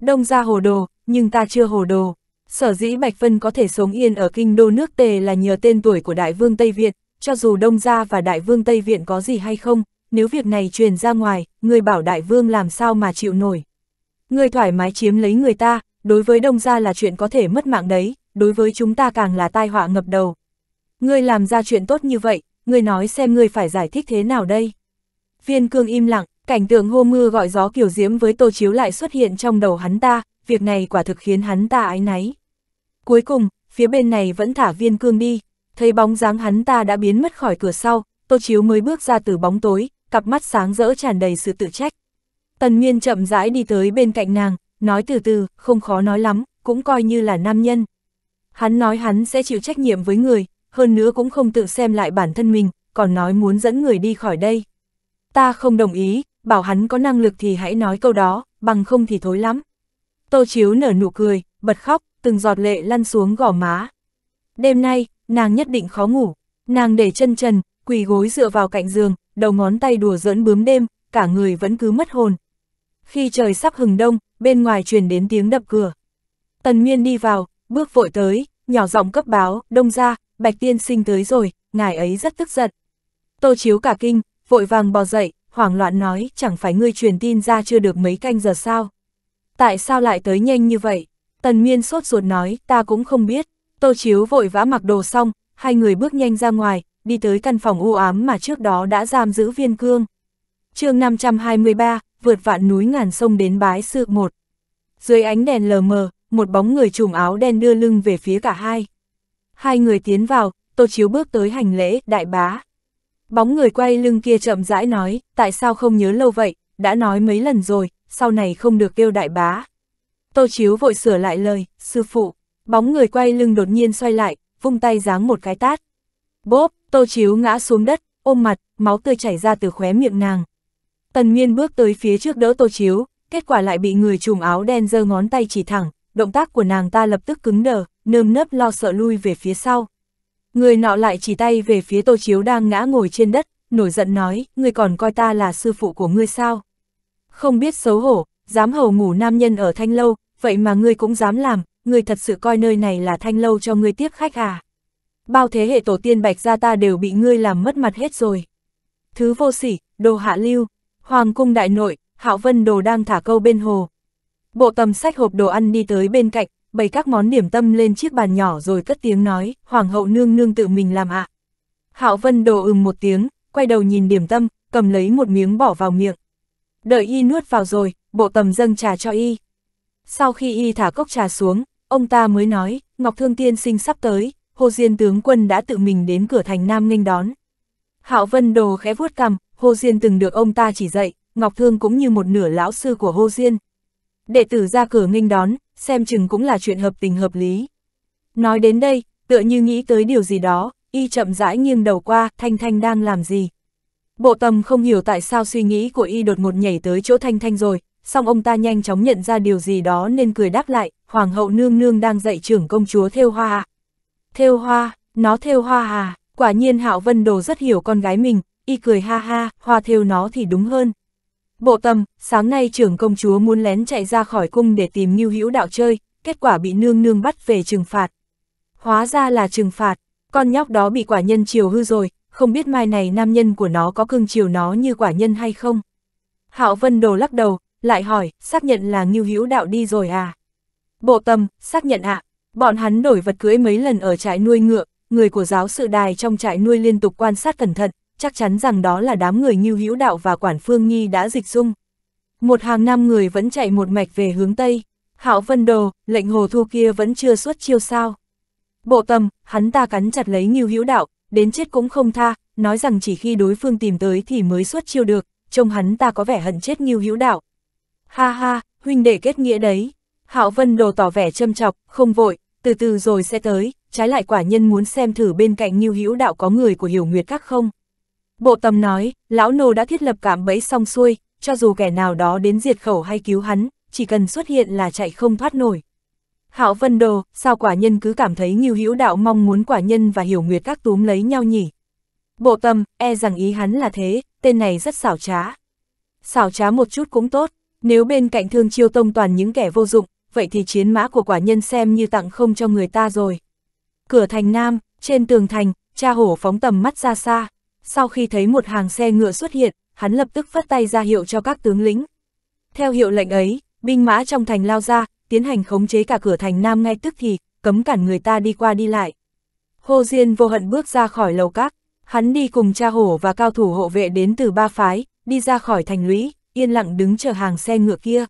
Đông ra hồ đồ, nhưng ta chưa hồ đồ. Sở dĩ Bạch Vân có thể sống yên ở kinh đô nước Tề là nhờ tên tuổi của Đại Vương Tây Viện, cho dù Đông Gia và Đại Vương Tây Viện có gì hay không, nếu việc này truyền ra ngoài, người bảo Đại Vương làm sao mà chịu nổi. Người thoải mái chiếm lấy người ta, đối với đông gia là chuyện có thể mất mạng đấy, đối với chúng ta càng là tai họa ngập đầu. Ngươi làm ra chuyện tốt như vậy, ngươi nói xem ngươi phải giải thích thế nào đây? Viên cương im lặng, cảnh tượng hô mưa gọi gió kiểu diễm với tô chiếu lại xuất hiện trong đầu hắn ta, việc này quả thực khiến hắn ta ái náy. Cuối cùng, phía bên này vẫn thả viên cương đi, thấy bóng dáng hắn ta đã biến mất khỏi cửa sau, tô chiếu mới bước ra từ bóng tối, cặp mắt sáng rỡ tràn đầy sự tự trách. Tần Nguyên chậm rãi đi tới bên cạnh nàng, nói từ từ, không khó nói lắm, cũng coi như là nam nhân. Hắn nói hắn sẽ chịu trách nhiệm với người, hơn nữa cũng không tự xem lại bản thân mình, còn nói muốn dẫn người đi khỏi đây. Ta không đồng ý, bảo hắn có năng lực thì hãy nói câu đó, bằng không thì thối lắm. Tô Chiếu nở nụ cười, bật khóc, từng giọt lệ lăn xuống gò má. Đêm nay, nàng nhất định khó ngủ, nàng để chân trần, quỳ gối dựa vào cạnh giường, đầu ngón tay đùa giỡn bướm đêm, cả người vẫn cứ mất hồn. Khi trời sắp hừng đông, bên ngoài truyền đến tiếng đập cửa. Tần Nguyên đi vào, bước vội tới, nhỏ giọng cấp báo, đông ra, Bạch Tiên sinh tới rồi, ngài ấy rất tức giận. Tô Chiếu cả kinh, vội vàng bò dậy, hoảng loạn nói, chẳng phải ngươi truyền tin ra chưa được mấy canh giờ sao? Tại sao lại tới nhanh như vậy? Tần Nguyên sốt ruột nói, ta cũng không biết. Tô Chiếu vội vã mặc đồ xong, hai người bước nhanh ra ngoài, đi tới căn phòng u ám mà trước đó đã giam giữ viên cương. chương 523, vượt vạn núi ngàn sông đến bái sư một. Dưới ánh đèn lờ mờ, một bóng người trùm áo đen đưa lưng về phía cả hai. Hai người tiến vào, Tô Chiếu bước tới hành lễ, đại bá. Bóng người quay lưng kia chậm rãi nói, tại sao không nhớ lâu vậy, đã nói mấy lần rồi, sau này không được kêu đại bá. Tô Chiếu vội sửa lại lời, sư phụ, bóng người quay lưng đột nhiên xoay lại, vung tay giáng một cái tát. Bốp, Tô Chiếu ngã xuống đất, ôm mặt, máu tươi chảy ra từ khóe miệng nàng. Tần Nguyên bước tới phía trước đỡ Tô Chiếu, kết quả lại bị người trùm áo đen giơ ngón tay chỉ thẳng, động tác của nàng ta lập tức cứng đờ, nơm nớp lo sợ lui về phía sau. Người nọ lại chỉ tay về phía Tô Chiếu đang ngã ngồi trên đất, nổi giận nói, người còn coi ta là sư phụ của ngươi sao? Không biết xấu hổ, dám hầu ngủ nam nhân ở thanh lâu, vậy mà ngươi cũng dám làm, ngươi thật sự coi nơi này là thanh lâu cho ngươi tiếp khách à? Bao thế hệ tổ tiên bạch gia ta đều bị ngươi làm mất mặt hết rồi. Thứ vô sỉ, đồ hạ lưu. Hoàng cung đại nội, Hạo Vân Đồ đang thả câu bên hồ. Bộ tầm sách hộp đồ ăn đi tới bên cạnh, bày các món điểm tâm lên chiếc bàn nhỏ rồi cất tiếng nói, Hoàng hậu nương nương tự mình làm ạ. À. Hạo Vân Đồ ừm một tiếng, quay đầu nhìn điểm tâm, cầm lấy một miếng bỏ vào miệng. Đợi y nuốt vào rồi, bộ tầm dâng trà cho y. Sau khi y thả cốc trà xuống, ông ta mới nói, Ngọc Thương Tiên sinh sắp tới, Hồ Diên tướng quân đã tự mình đến cửa thành Nam nghênh đón. Hạo Vân Đồ khẽ vuốt cằm, Hô Diên từng được ông ta chỉ dạy, Ngọc Thương cũng như một nửa lão sư của Hô Diên. Đệ tử ra cửa nghênh đón, xem chừng cũng là chuyện hợp tình hợp lý. Nói đến đây, tựa như nghĩ tới điều gì đó, y chậm rãi nghiêng đầu qua, Thanh Thanh đang làm gì. Bộ tầm không hiểu tại sao suy nghĩ của y đột ngột nhảy tới chỗ Thanh Thanh rồi, song ông ta nhanh chóng nhận ra điều gì đó nên cười đáp lại, Hoàng hậu nương nương đang dạy trưởng công chúa theo hoa. Theo hoa, nó theo hoa à, quả nhiên Hạo Vân Đồ rất hiểu con gái mình, y cười ha ha, hoa thêu nó thì đúng hơn. Bộ tâm, sáng nay trưởng công chúa muốn lén chạy ra khỏi cung để tìm Ngưu Hữu Đạo chơi, kết quả bị nương nương bắt về trừng phạt. Hóa ra là trừng phạt, con nhóc đó bị quả nhân chiều hư rồi, không biết mai này nam nhân của nó có cưng chiều nó như quả nhân hay không. Hạo Vân Đồ lắc đầu, lại hỏi, xác nhận là Ngưu Hữu Đạo đi rồi à? Bộ tâm, xác nhận ạ. À. Bọn hắn đổi vật cưới mấy lần ở trại nuôi ngựa, người của giáo sự đài trong trại nuôi liên tục quan sát cẩn thận, chắc chắn rằng đó là đám người như hữu đạo và quản phương nhi đã dịch dung. Một hàng năm người vẫn chạy một mạch về hướng Tây, hạo vân đồ, lệnh hồ thu kia vẫn chưa xuất chiêu sao. Bộ tâm, hắn ta cắn chặt lấy như hữu đạo, đến chết cũng không tha, nói rằng chỉ khi đối phương tìm tới thì mới xuất chiêu được, trông hắn ta có vẻ hận chết như hữu đạo. Ha ha, huynh đệ kết nghĩa đấy. Hạo Vân Đồ tỏ vẻ châm chọc, không vội, từ từ rồi sẽ tới, trái lại quả nhân muốn xem thử bên cạnh Nhiêu Hữu Đạo có người của Hiểu Nguyệt các không. Bộ tầm nói, lão nô đã thiết lập cảm bẫy xong xuôi, cho dù kẻ nào đó đến diệt khẩu hay cứu hắn, chỉ cần xuất hiện là chạy không thoát nổi. Hạo Vân Đồ, sao quả nhân cứ cảm thấy Ngưu Hữu Đạo mong muốn quả nhân và Hiểu Nguyệt các túm lấy nhau nhỉ? Bộ tâm, e rằng ý hắn là thế, tên này rất xảo trá. Xảo trá một chút cũng tốt, nếu bên cạnh Thương Chiêu Tông toàn những kẻ vô dụng, vậy thì chiến mã của quả nhân xem như tặng không cho người ta rồi. Cửa thành Nam, trên tường thành, cha hổ phóng tầm mắt ra xa, sau khi thấy một hàng xe ngựa xuất hiện, hắn lập tức phát tay ra hiệu cho các tướng lĩnh. Theo hiệu lệnh ấy, binh mã trong thành lao ra, tiến hành khống chế cả cửa thành Nam ngay tức thì, cấm cản người ta đi qua đi lại. Hồ Diên vô hận bước ra khỏi lầu các, hắn đi cùng cha hổ và cao thủ hộ vệ đến từ ba phái, đi ra khỏi thành lũy, yên lặng đứng chờ hàng xe ngựa kia.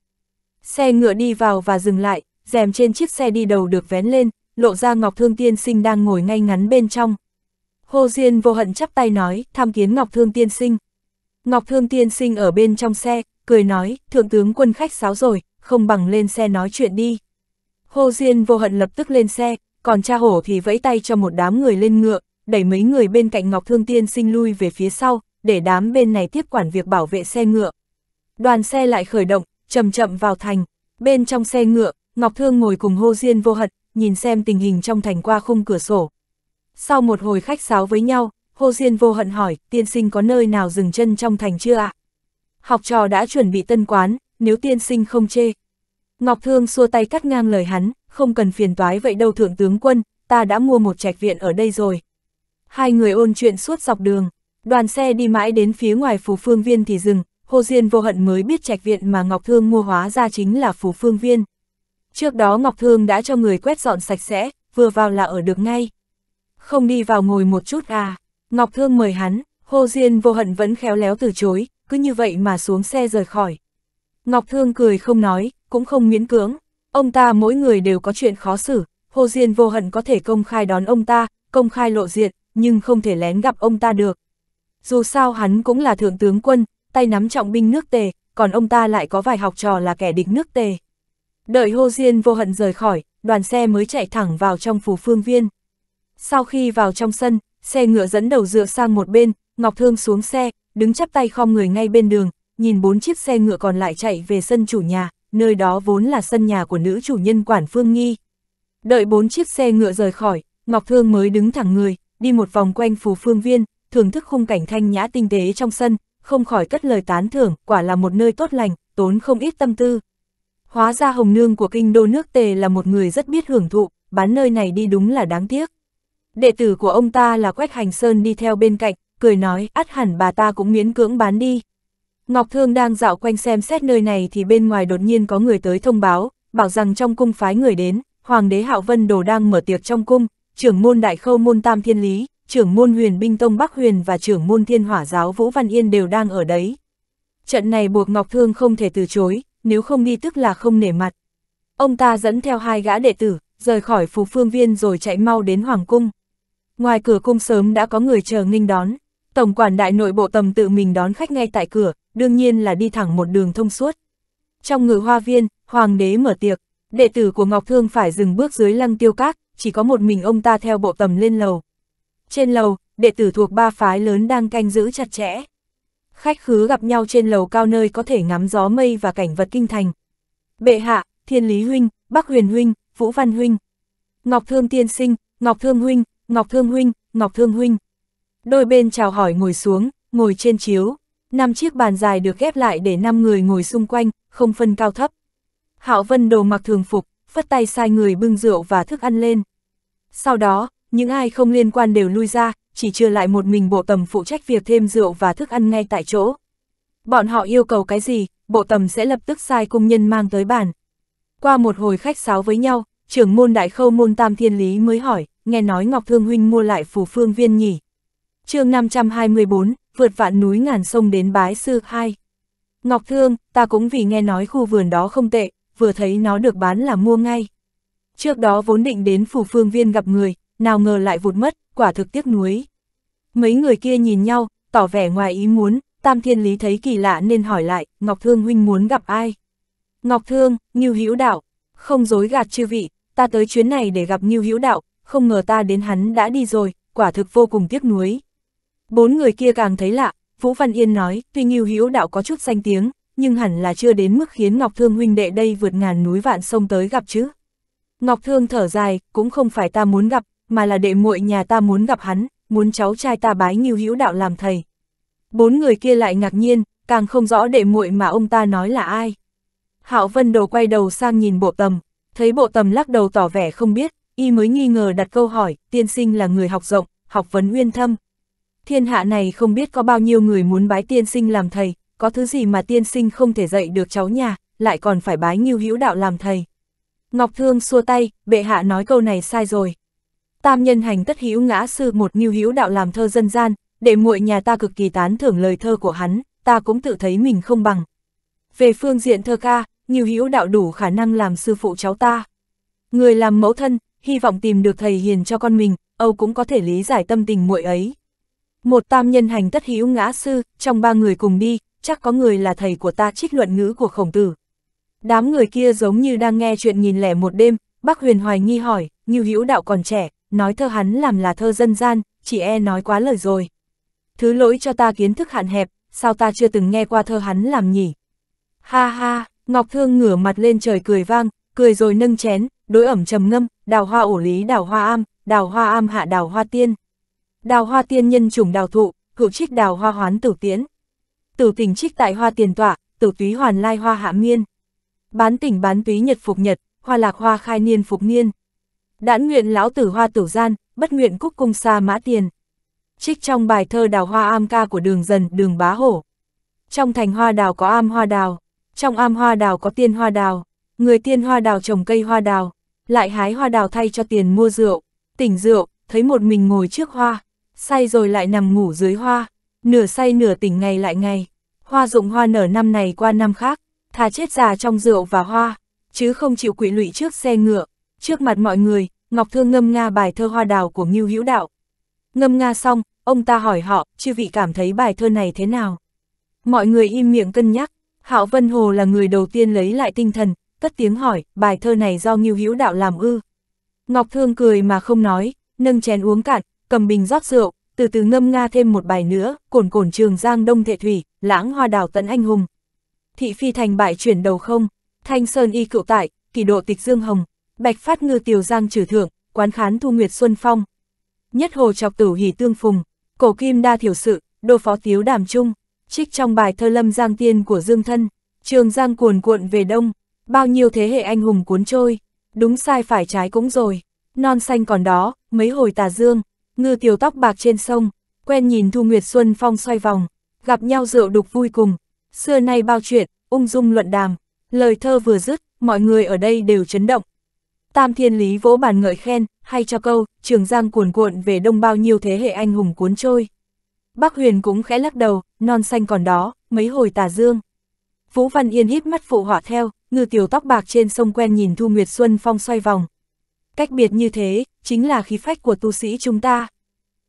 Xe ngựa đi vào và dừng lại, rèm trên chiếc xe đi đầu được vén lên, lộ ra Ngọc Thương Tiên Sinh đang ngồi ngay ngắn bên trong, Hồ Diên vô hận chắp tay nói, tham kiến Ngọc Thương Tiên Sinh. Ngọc Thương Tiên Sinh ở bên trong xe, cười nói, thượng tướng quân khách sáo rồi, không bằng lên xe nói chuyện đi. Hồ Diên vô hận lập tức lên xe, còn cha hổ thì vẫy tay cho một đám người lên ngựa, đẩy mấy người bên cạnh Ngọc Thương Tiên Sinh lui về phía sau, để đám bên này tiếp quản việc bảo vệ xe ngựa. Đoàn xe lại khởi động, chậm chậm vào thành. Bên trong xe ngựa, Ngọc Thương ngồi cùng Hồ Diên vô hận, nhìn xem tình hình trong thành qua khung cửa sổ, sau một hồi khách sáo với nhau, Hồ Diên vô hận hỏi, tiên sinh có nơi nào dừng chân trong thành chưa ạ? À? Học trò đã chuẩn bị tân quán, nếu tiên sinh không chê. Ngọc Thương xua tay cắt ngang lời hắn, không cần phiền toái vậy đâu thượng tướng quân, ta đã mua một trạch viện ở đây rồi. Hai người ôn chuyện suốt dọc đường, đoàn xe đi mãi đến phía ngoài phủ phương viên thì dừng, Hồ Diên vô hận mới biết trạch viện mà Ngọc Thương mua hóa ra chính là phủ phương viên. Trước đó Ngọc Thương đã cho người quét dọn sạch sẽ, vừa vào là ở được ngay không đi vào ngồi một chút à. Ngọc Thương mời hắn, Hồ Diên vô hận vẫn khéo léo từ chối, cứ như vậy mà xuống xe rời khỏi. Ngọc Thương cười không nói, cũng không miễn cưỡng. Ông ta mỗi người đều có chuyện khó xử, Hồ Diên vô hận có thể công khai đón ông ta, công khai lộ diện, nhưng không thể lén gặp ông ta được. Dù sao hắn cũng là thượng tướng quân, tay nắm trọng binh nước tề, còn ông ta lại có vài học trò là kẻ địch nước tề. Đợi Hồ Diên vô hận rời khỏi, đoàn xe mới chạy thẳng vào trong phủ phương viên. Sau khi vào trong sân, xe ngựa dẫn đầu dựa sang một bên, Ngọc Thương xuống xe, đứng chắp tay khom người ngay bên đường, nhìn bốn chiếc xe ngựa còn lại chạy về sân chủ nhà, nơi đó vốn là sân nhà của nữ chủ nhân Quản Phương Nghi. Đợi bốn chiếc xe ngựa rời khỏi, Ngọc Thương mới đứng thẳng người, đi một vòng quanh phù phương viên, thưởng thức khung cảnh thanh nhã tinh tế trong sân, không khỏi cất lời tán thưởng, quả là một nơi tốt lành, tốn không ít tâm tư. Hóa ra Hồng Nương của kinh đô nước Tề là một người rất biết hưởng thụ, bán nơi này đi đúng là đáng tiếc. Đệ tử của ông ta là Quách Hành Sơn đi theo bên cạnh, cười nói, át hẳn bà ta cũng miễn cưỡng bán đi. Ngọc Thương đang dạo quanh xem xét nơi này thì bên ngoài đột nhiên có người tới thông báo, bảo rằng trong cung phái người đến, Hoàng đế Hạo Vân Đồ đang mở tiệc trong cung, trưởng môn Đại Khâu môn Tam Thiên Lý, trưởng môn Huyền Binh Tông Bắc Huyền và trưởng môn Thiên Hỏa giáo Vũ Văn Yên đều đang ở đấy. Trận này buộc Ngọc Thương không thể từ chối, nếu không đi tức là không nể mặt. Ông ta dẫn theo hai gã đệ tử, rời khỏi phù phương viên rồi chạy mau đến Hoàng cung. Ngoài cửa cung sớm đã có người chờ nghinh đón, tổng quản đại nội bộ tầm tự mình đón khách ngay tại cửa, đương nhiên là đi thẳng một đường thông suốt. Trong ngự hoa viên, hoàng đế mở tiệc, đệ tử của Ngọc Thương phải dừng bước dưới lăng tiêu các, chỉ có một mình ông ta theo bộ tầm lên lầu. Trên lầu, đệ tử thuộc ba phái lớn đang canh giữ chặt chẽ. Khách khứ gặp nhau trên lầu cao nơi có thể ngắm gió mây và cảnh vật kinh thành. Bệ hạ, Thiên Lý Huynh, Bắc Huyền Huynh, Vũ Văn Huynh. Ngọc Thương Tiên Sinh, Ngọc Thương Huynh, Ngọc Thương Huynh, Ngọc Thương Huynh. Đôi bên chào hỏi ngồi xuống, ngồi trên chiếu. Năm chiếc bàn dài được ghép lại để năm người ngồi xung quanh, không phân cao thấp. Hạo Vân đồ mặc thường phục, phất tay sai người bưng rượu và thức ăn lên. Sau đó, những ai không liên quan đều lui ra, chỉ trừ lại một mình bộ tầm phụ trách việc thêm rượu và thức ăn ngay tại chỗ. Bọn họ yêu cầu cái gì, bộ tầm sẽ lập tức sai công nhân mang tới bàn. Qua một hồi khách sáo với nhau, trưởng môn đại khâu môn tam thiên lý mới hỏi nghe nói Ngọc Thương Huynh mua lại phủ phương viên nhỉ. chương 524, vượt vạn núi ngàn sông đến bái sư 2. Ngọc Thương, ta cũng vì nghe nói khu vườn đó không tệ, vừa thấy nó được bán là mua ngay. Trước đó vốn định đến phủ phương viên gặp người, nào ngờ lại vụt mất, quả thực tiếc nuối. Mấy người kia nhìn nhau, tỏ vẻ ngoài ý muốn, Tam Thiên Lý thấy kỳ lạ nên hỏi lại, Ngọc Thương Huynh muốn gặp ai? Ngọc Thương, Ngưu Hữu Đạo, không dối gạt chư vị, ta tới chuyến này để gặp Ngưu Hữu Đạo, không ngờ ta đến hắn đã đi rồi, quả thực vô cùng tiếc nuối. Bốn người kia càng thấy lạ, Vũ Văn Yên nói, tuy nghiêu hữu đạo có chút danh tiếng, nhưng hẳn là chưa đến mức khiến Ngọc Thương huynh đệ đây vượt ngàn núi vạn sông tới gặp chứ. Ngọc Thương thở dài, cũng không phải ta muốn gặp, mà là đệ muội nhà ta muốn gặp hắn, muốn cháu trai ta bái nghiêu hữu đạo làm thầy. Bốn người kia lại ngạc nhiên, càng không rõ đệ muội mà ông ta nói là ai. Hạo Vân Đồ quay đầu sang nhìn bộ tầm, thấy bộ tầm lắc đầu tỏ vẻ không biết, y mới nghi ngờ đặt câu hỏi, tiên sinh là người học rộng, học vấn uyên thâm. Thiên hạ này không biết có bao nhiêu người muốn bái tiên sinh làm thầy, có thứ gì mà tiên sinh không thể dạy được cháu nhà, lại còn phải bái nghiêu hữu đạo làm thầy. Ngọc Thương xua tay, bệ hạ nói câu này sai rồi. Tam nhân hành tất hữu ngã sư một nghiêu hữu đạo làm thơ dân gian, để muội nhà ta cực kỳ tán thưởng lời thơ của hắn, ta cũng tự thấy mình không bằng. Về phương diện thơ ca, nghiêu hữu đạo đủ khả năng làm sư phụ cháu ta. Người làm mẫu thân, hy vọng tìm được thầy hiền cho con mình, Âu cũng có thể lý giải tâm tình muội ấy. Một tam nhân hành tất hữu ngã sư, trong ba người cùng đi, chắc có người là thầy của ta trích luận ngữ của khổng tử. Đám người kia giống như đang nghe chuyện nghìn lẻ một đêm, bác huyền hoài nghi hỏi, như hữu đạo còn trẻ, nói thơ hắn làm là thơ dân gian, chỉ e nói quá lời rồi. Thứ lỗi cho ta kiến thức hạn hẹp, sao ta chưa từng nghe qua thơ hắn làm nhỉ? Ha ha, Ngọc Thương ngửa mặt lên trời cười vang, cười rồi nâng chén, đối ẩm trầm ngâm, đào hoa ổ lý đào hoa am, đào hoa am hạ đào hoa tiên. Đào hoa tiên nhân trùng đào thụ, hữu trích đào hoa hoán tử tiến. Tử tình trích tại hoa tiền tọa, tử túy hoàn lai hoa hạ miên. Bán tỉnh bán túy nhật phục nhật, hoa lạc hoa khai niên phục niên. Đãn nguyện lão tử hoa tử gian, bất nguyện cúc cung xa mã tiền. Trích trong bài thơ đào hoa am ca của đường dần đường bá hổ. Trong thành hoa đào có am hoa đào, trong am hoa đào có tiên hoa đào. Người tiên hoa đào trồng cây hoa đào, lại hái hoa đào thay cho tiền mua rượu, tỉnh rượu, thấy một mình ngồi trước hoa, say rồi lại nằm ngủ dưới hoa, nửa say nửa tỉnh ngày lại ngày. Hoa dụng hoa nở năm này qua năm khác, thà chết già trong rượu và hoa, chứ không chịu quỵ lụy trước xe ngựa. Trước mặt mọi người, Ngọc Thương ngâm nga bài thơ hoa đào của Ngưu Hữu Đạo. Ngâm nga xong, ông ta hỏi họ, chư vị cảm thấy bài thơ này thế nào? Mọi người im miệng cân nhắc, Hạo Vân Hồ là người đầu tiên lấy lại tinh thần, cất tiếng hỏi, bài thơ này do Ngưu Hữu Đạo làm ư. Ngọc Thương cười mà không nói, nâng chén uống cạn, cầm bình rót rượu, từ từ ngâm nga thêm một bài nữa, cồn cồn trường giang đông thệ thủy, lãng hoa đào tận anh hùng. Thị phi thành bại chuyển đầu không, thanh sơn y cựu tại, kỳ độ tịch dương hồng, bạch phát ngư tiểu giang trừ thượng, quán khán thu nguyệt xuân phong. Nhất hồ chọc tử hỉ tương phùng, cổ kim đa thiểu sự, đô phó tiếu đàm trung, trích trong bài thơ lâm giang tiên của dương thân, trường giang cuồn cuộn về đông, Bao nhiêu thế hệ anh hùng cuốn trôi, đúng sai phải trái cũng rồi, non xanh còn đó, mấy hồi tà dương, ngư tiểu tóc bạc trên sông, quen nhìn thu nguyệt xuân phong xoay vòng, gặp nhau rượu đục vui cùng, xưa nay bao chuyện, ung dung luận đàm, lời thơ vừa dứt, mọi người ở đây đều chấn động. Tam thiên lý vỗ bàn ngợi khen, hay cho câu, trường giang cuồn cuộn về đông bao nhiêu thế hệ anh hùng cuốn trôi. Bác Huyền cũng khẽ lắc đầu, non xanh còn đó, mấy hồi tà dương. Vũ Văn Yên hít mắt phụ họa theo, ngư tiểu tóc bạc trên sông quen nhìn Thu Nguyệt Xuân Phong xoay vòng. Cách biệt như thế, chính là khí phách của tu sĩ chúng ta.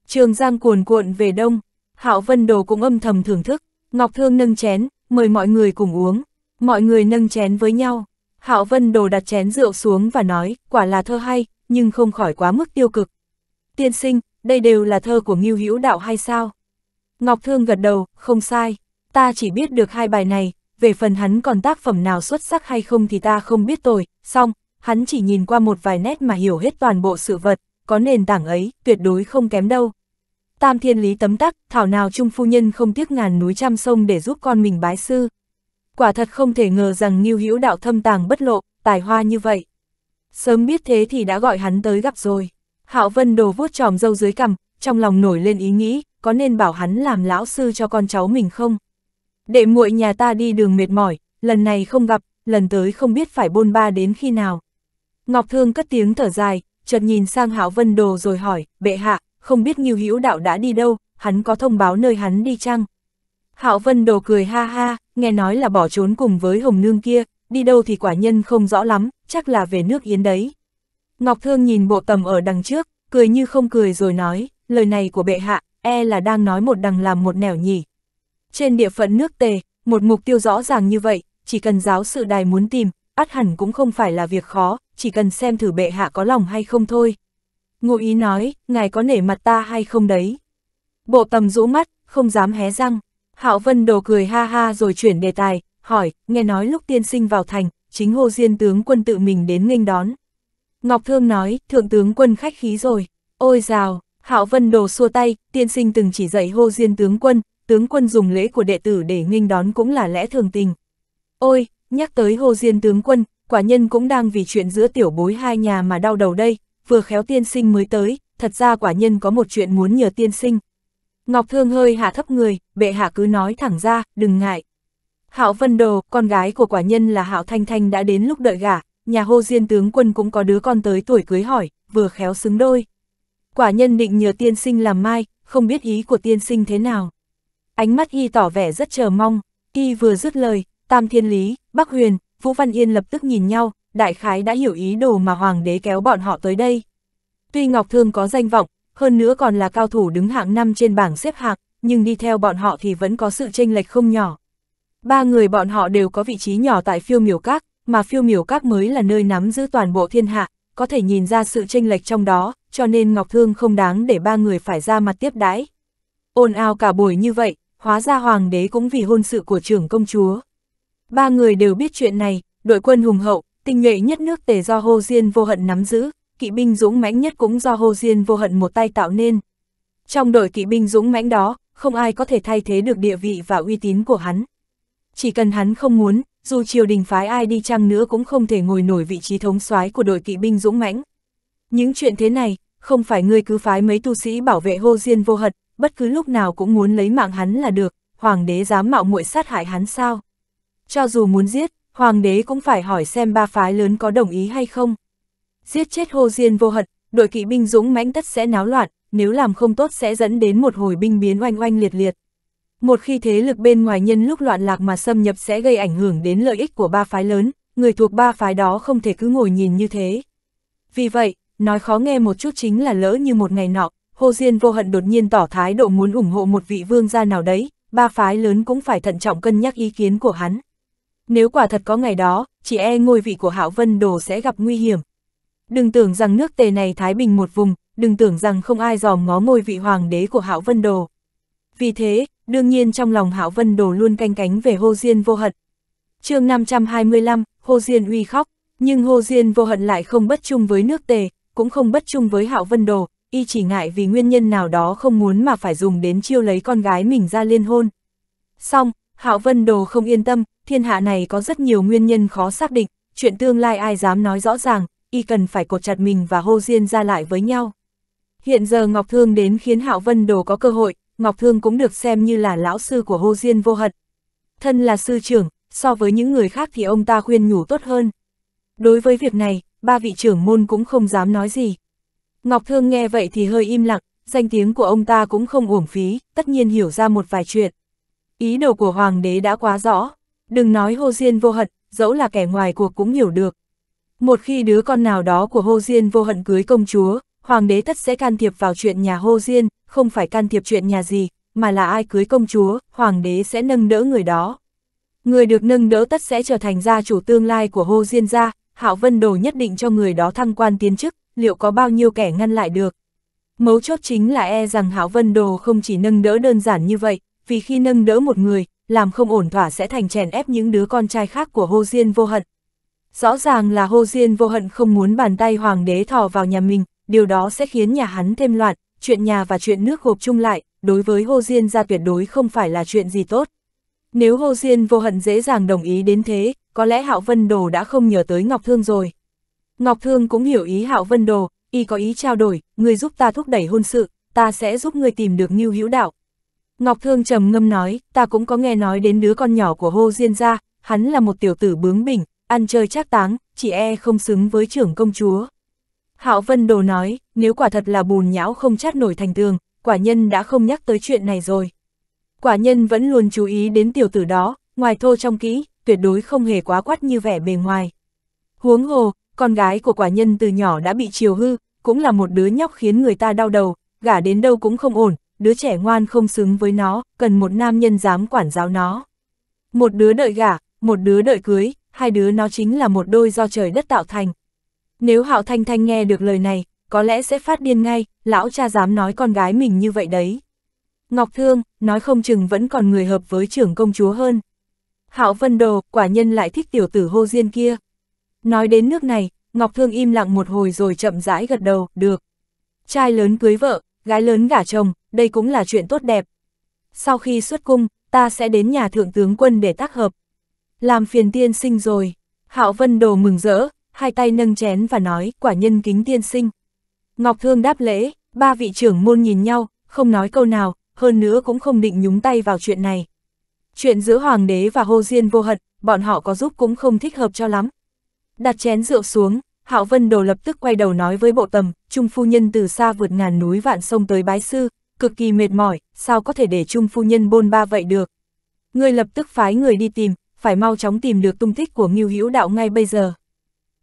Trường Giang cuồn cuộn về đông, Hạo Vân Đồ cũng âm thầm thưởng thức, Ngọc Thương nâng chén, mời mọi người cùng uống, mọi người nâng chén với nhau. Hạo Vân Đồ đặt chén rượu xuống và nói, quả là thơ hay, nhưng không khỏi quá mức tiêu cực. Tiên sinh, đây đều là thơ của Ngưu Hữu Đạo hay sao? Ngọc Thương gật đầu, không sai, ta chỉ biết được hai bài này, về phần hắn còn tác phẩm nào xuất sắc hay không thì ta không biết rồi, xong, hắn chỉ nhìn qua một vài nét mà hiểu hết toàn bộ sự vật, có nền tảng ấy, tuyệt đối không kém đâu. Tam thiên lý tấm tắc, thảo nào trung phu nhân không tiếc ngàn núi trăm sông để giúp con mình bái sư. Quả thật không thể ngờ rằng Ngưu Hữu đạo thâm tàng bất lộ, tài hoa như vậy. Sớm biết thế thì đã gọi hắn tới gặp rồi. Hạo Vân đồ vuốt tròm dâu dưới cằm, trong lòng nổi lên ý nghĩ, có nên bảo hắn làm lão sư cho con cháu mình không? Đệ muội nhà ta đi đường mệt mỏi, lần này không gặp, lần tới không biết phải bôn ba đến khi nào. Ngọc Thương cất tiếng thở dài, chợt nhìn sang Hạo Vân Đồ rồi hỏi, bệ hạ, không biết Nghiêu Hữu Đạo đã đi đâu, hắn có thông báo nơi hắn đi chăng? Hạo Vân Đồ cười ha ha, nghe nói là bỏ trốn cùng với Hồng Nương kia, đi đâu thì quả nhân không rõ lắm, chắc là về nước Yến đấy. Ngọc Thương nhìn bộ tầm ở đằng trước, cười như không cười rồi nói, lời này của bệ hạ, e là đang nói một đằng làm một nẻo nhỉ, trên địa phận nước Tề, một mục tiêu rõ ràng như vậy, chỉ cần giáo sự đài muốn tìm, át hẳn cũng không phải là việc khó, chỉ cần xem thử bệ hạ có lòng hay không thôi. Ngụ ý nói, ngài có nể mặt ta hay không đấy. Bộ tầm rũ mắt, không dám hé răng. Hạo Vân đồ cười ha ha rồi chuyển đề tài, hỏi, nghe nói lúc tiên sinh vào thành, chính hô Diên tướng quân tự mình đến nghênh đón. Ngọc Thương nói, thượng tướng quân khách khí rồi. Ôi rào, Hạo Vân đồ xua tay, tiên sinh từng chỉ dạy hô Diên tướng quân, tướng quân dùng lễ của đệ tử để nghênh đón cũng là lẽ thường tình. Ôi, nhắc tới Hồ Diên tướng quân, quả nhân cũng đang vì chuyện giữa tiểu bối hai nhà mà đau đầu đây, vừa khéo tiên sinh mới tới, thật ra quả nhân có một chuyện muốn nhờ tiên sinh. Ngọc Thương hơi hạ thấp người, bệ hạ cứ nói thẳng ra, đừng ngại. Hạo Vân Đồ, con gái của quả nhân là Hạo Thanh Thanh đã đến lúc đợi gả, nhà Hồ Diên tướng quân cũng có đứa con tới tuổi cưới hỏi, vừa khéo xứng đôi. Quả nhân định nhờ tiên sinh làm mai, không biết ý của tiên sinh thế nào ánh mắt y tỏ vẻ rất chờ mong, y vừa dứt lời, Tam Thiên Lý, Bắc Huyền, Vũ Văn Yên lập tức nhìn nhau, đại khái đã hiểu ý đồ mà hoàng đế kéo bọn họ tới đây. Tuy Ngọc Thương có danh vọng, hơn nữa còn là cao thủ đứng hạng 5 trên bảng xếp hạng, nhưng đi theo bọn họ thì vẫn có sự chênh lệch không nhỏ. Ba người bọn họ đều có vị trí nhỏ tại phiêu miểu các, mà phiêu miểu các mới là nơi nắm giữ toàn bộ thiên hạ, có thể nhìn ra sự chênh lệch trong đó, cho nên Ngọc Thương không đáng để ba người phải ra mặt tiếp đãi. ồn ào cả buổi như vậy, hóa ra hoàng đế cũng vì hôn sự của trưởng công chúa. Ba người đều biết chuyện này, đội quân hùng hậu, tinh nhuệ nhất nước tề do Hồ Diên vô hận nắm giữ, kỵ binh dũng mãnh nhất cũng do Hồ Diên vô hận một tay tạo nên. Trong đội kỵ binh dũng mãnh đó, không ai có thể thay thế được địa vị và uy tín của hắn. Chỉ cần hắn không muốn, dù triều đình phái ai đi chăng nữa cũng không thể ngồi nổi vị trí thống soái của đội kỵ binh dũng mãnh. Những chuyện thế này, không phải ngươi cứ phái mấy tu sĩ bảo vệ Hồ Diên vô hận, bất cứ lúc nào cũng muốn lấy mạng hắn là được, hoàng đế dám mạo muội sát hại hắn sao? Cho dù muốn giết, hoàng đế cũng phải hỏi xem ba phái lớn có đồng ý hay không. Giết chết Hồ Diên vô hận, đội kỵ binh dũng mãnh tất sẽ náo loạn, nếu làm không tốt sẽ dẫn đến một hồi binh biến oanh oanh liệt liệt. Một khi thế lực bên ngoài nhân lúc loạn lạc mà xâm nhập sẽ gây ảnh hưởng đến lợi ích của ba phái lớn, người thuộc ba phái đó không thể cứ ngồi nhìn như thế. Vì vậy, nói khó nghe một chút chính là lỡ như một ngày nọ, Hồ Diên vô hận đột nhiên tỏ thái độ muốn ủng hộ một vị vương gia nào đấy, ba phái lớn cũng phải thận trọng cân nhắc ý kiến của hắn. Nếu quả thật có ngày đó, chỉ e ngôi vị của Hạo Vân Đồ sẽ gặp nguy hiểm. Đừng tưởng rằng nước tề này thái bình một vùng, đừng tưởng rằng không ai dòm ngó ngôi vị hoàng đế của Hạo Vân Đồ. Vì thế, đương nhiên trong lòng Hạo Vân Đồ luôn canh cánh về Hồ Diên vô hận. chương 525, Hồ Diên uy khóc, nhưng Hồ Diên vô hận lại không bất chung với nước tề, cũng không bất chung với Hạo Vân Đồ, y chỉ ngại vì nguyên nhân nào đó không muốn mà phải dùng đến chiêu lấy con gái mình ra liên hôn. Xong, Hạo Vân Đồ không yên tâm, thiên hạ này có rất nhiều nguyên nhân khó xác định, chuyện tương lai ai dám nói rõ ràng, y cần phải cột chặt mình và Hồ Diên ra lại với nhau. Hiện giờ Ngọc Thương đến khiến Hạo Vân Đồ có cơ hội, Ngọc Thương cũng được xem như là lão sư của Hồ Diên vô hận. Thân là sư trưởng, so với những người khác thì ông ta khuyên nhủ tốt hơn. Đối với việc này, ba vị trưởng môn cũng không dám nói gì, Ngọc Thương nghe vậy thì hơi im lặng, danh tiếng của ông ta cũng không uổng phí, tất nhiên hiểu ra một vài chuyện. Ý đồ của Hoàng đế đã quá rõ, đừng nói Hô Diên vô hận, dẫu là kẻ ngoài cuộc cũng hiểu được. Một khi đứa con nào đó của Hô Diên vô hận cưới công chúa, Hoàng đế tất sẽ can thiệp vào chuyện nhà Hô Diên, không phải can thiệp chuyện nhà gì, mà là ai cưới công chúa, Hoàng đế sẽ nâng đỡ người đó. Người được nâng đỡ tất sẽ trở thành gia chủ tương lai của Hô Diên gia, Hạo Vân Đồ nhất định cho người đó thăng quan tiến chức, liệu có bao nhiêu kẻ ngăn lại được. Mấu chốt chính là e rằng Hảo Vân Đồ không chỉ nâng đỡ đơn giản như vậy, vì khi nâng đỡ một người, làm không ổn thỏa sẽ thành chèn ép những đứa con trai khác của Hô Diên vô hận. Rõ ràng là Hô Diên vô hận không muốn bàn tay hoàng đế thò vào nhà mình, điều đó sẽ khiến nhà hắn thêm loạn, chuyện nhà và chuyện nước gộp chung lại, đối với Hô Diên ra tuyệt đối không phải là chuyện gì tốt. Nếu Hô Diên vô hận dễ dàng đồng ý đến thế, có lẽ Hạo Vân Đồ đã không nhờ tới Ngọc Thương rồi. Ngọc Thương cũng hiểu ý Hạo Vân Đồ, y có ý trao đổi, người giúp ta thúc đẩy hôn sự, ta sẽ giúp người tìm được Ngưu Hữu Đạo. Ngọc Thương trầm ngâm nói, ta cũng có nghe nói đến đứa con nhỏ của Hồ Diên gia, hắn là một tiểu tử bướng bỉnh, ăn chơi trác táng, chỉ e không xứng với trưởng công chúa. Hạo Vân Đồ nói, nếu quả thật là bùn nhão không chát nổi thành tường, quả nhân đã không nhắc tới chuyện này rồi. Quả nhân vẫn luôn chú ý đến tiểu tử đó, ngoài thô trong kỹ, tuyệt đối không hề quá quát như vẻ bề ngoài. Huống hồ, con gái của quả nhân từ nhỏ đã bị chiều hư, cũng là một đứa nhóc khiến người ta đau đầu, gả đến đâu cũng không ổn, đứa trẻ ngoan không xứng với nó, cần một nam nhân dám quản giáo nó. Một đứa đợi gả, một đứa đợi cưới, hai đứa nó chính là một đôi do trời đất tạo thành. Nếu Hạo Thanh Thanh nghe được lời này, có lẽ sẽ phát điên ngay, lão cha dám nói con gái mình như vậy đấy. Ngọc Thương, nói không chừng vẫn còn người hợp với trưởng công chúa hơn. Hạo Vân Đồ, quả nhân lại thích tiểu tử hô diên kia. Nói đến nước này, Ngọc Thương im lặng một hồi rồi chậm rãi gật đầu, được. Trai lớn cưới vợ, gái lớn gả chồng, đây cũng là chuyện tốt đẹp. Sau khi xuất cung, ta sẽ đến nhà thượng tướng quân để tác hợp. Làm phiền tiên sinh rồi. Hạo Vân Đồ mừng rỡ, hai tay nâng chén và nói, quả nhân kính tiên sinh. Ngọc Thương đáp lễ, ba vị trưởng môn nhìn nhau, không nói câu nào, hơn nữa cũng không định nhúng tay vào chuyện này. Chuyện giữa Hoàng đế và Hô Diên vô hận, bọn họ có giúp cũng không thích hợp cho lắm, Đặt chén rượu xuống, Hạo Vân Đồ lập tức quay đầu nói với bộ tầm, Trung Phu Nhân từ xa vượt ngàn núi vạn sông tới bái sư, cực kỳ mệt mỏi, sao có thể để Trung Phu Nhân bôn ba vậy được. Ngươi lập tức phái người đi tìm, phải mau chóng tìm được tung tích của Ngưu Hữu Đạo ngay bây giờ.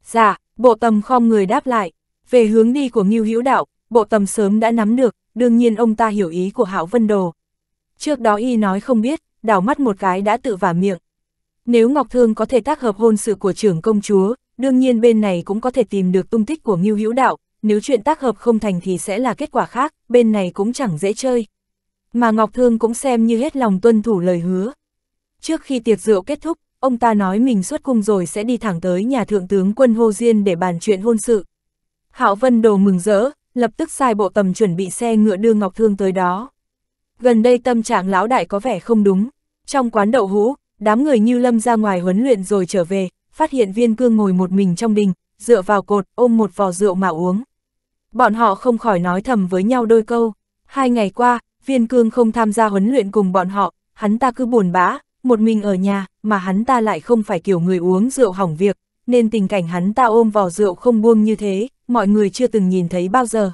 Dạ, bộ tầm khom người đáp lại, về hướng đi của Ngưu Hữu Đạo, bộ tầm sớm đã nắm được, đương nhiên ông ta hiểu ý của Hạo Vân Đồ. Trước đó y nói không biết, đảo mắt một cái đã tự vả miệng. Nếu Ngọc Thương có thể tác hợp hôn sự của trưởng công chúa, đương nhiên bên này cũng có thể tìm được tung tích của Ngưu Hữu Đạo, nếu chuyện tác hợp không thành thì sẽ là kết quả khác, bên này cũng chẳng dễ chơi. Mà Ngọc Thương cũng xem như hết lòng tuân thủ lời hứa. Trước khi tiệc rượu kết thúc, ông ta nói mình xuất cung rồi sẽ đi thẳng tới nhà thượng tướng quân Hồ Diên để bàn chuyện hôn sự. Hạo Vân Đồ mừng rỡ, lập tức sai bộ tầm chuẩn bị xe ngựa đưa Ngọc Thương tới đó. Gần đây tâm trạng lão đại có vẻ không đúng. Trong quán đậu hũ, đám người như lâm ra ngoài huấn luyện rồi trở về, phát hiện viên cương ngồi một mình trong đình, dựa vào cột, ôm một vò rượu mà uống. Bọn họ không khỏi nói thầm với nhau đôi câu. Hai ngày qua, viên cương không tham gia huấn luyện cùng bọn họ, hắn ta cứ buồn bã, một mình ở nhà, mà hắn ta lại không phải kiểu người uống rượu hỏng việc, nên tình cảnh hắn ta ôm vò rượu không buông như thế, mọi người chưa từng nhìn thấy bao giờ.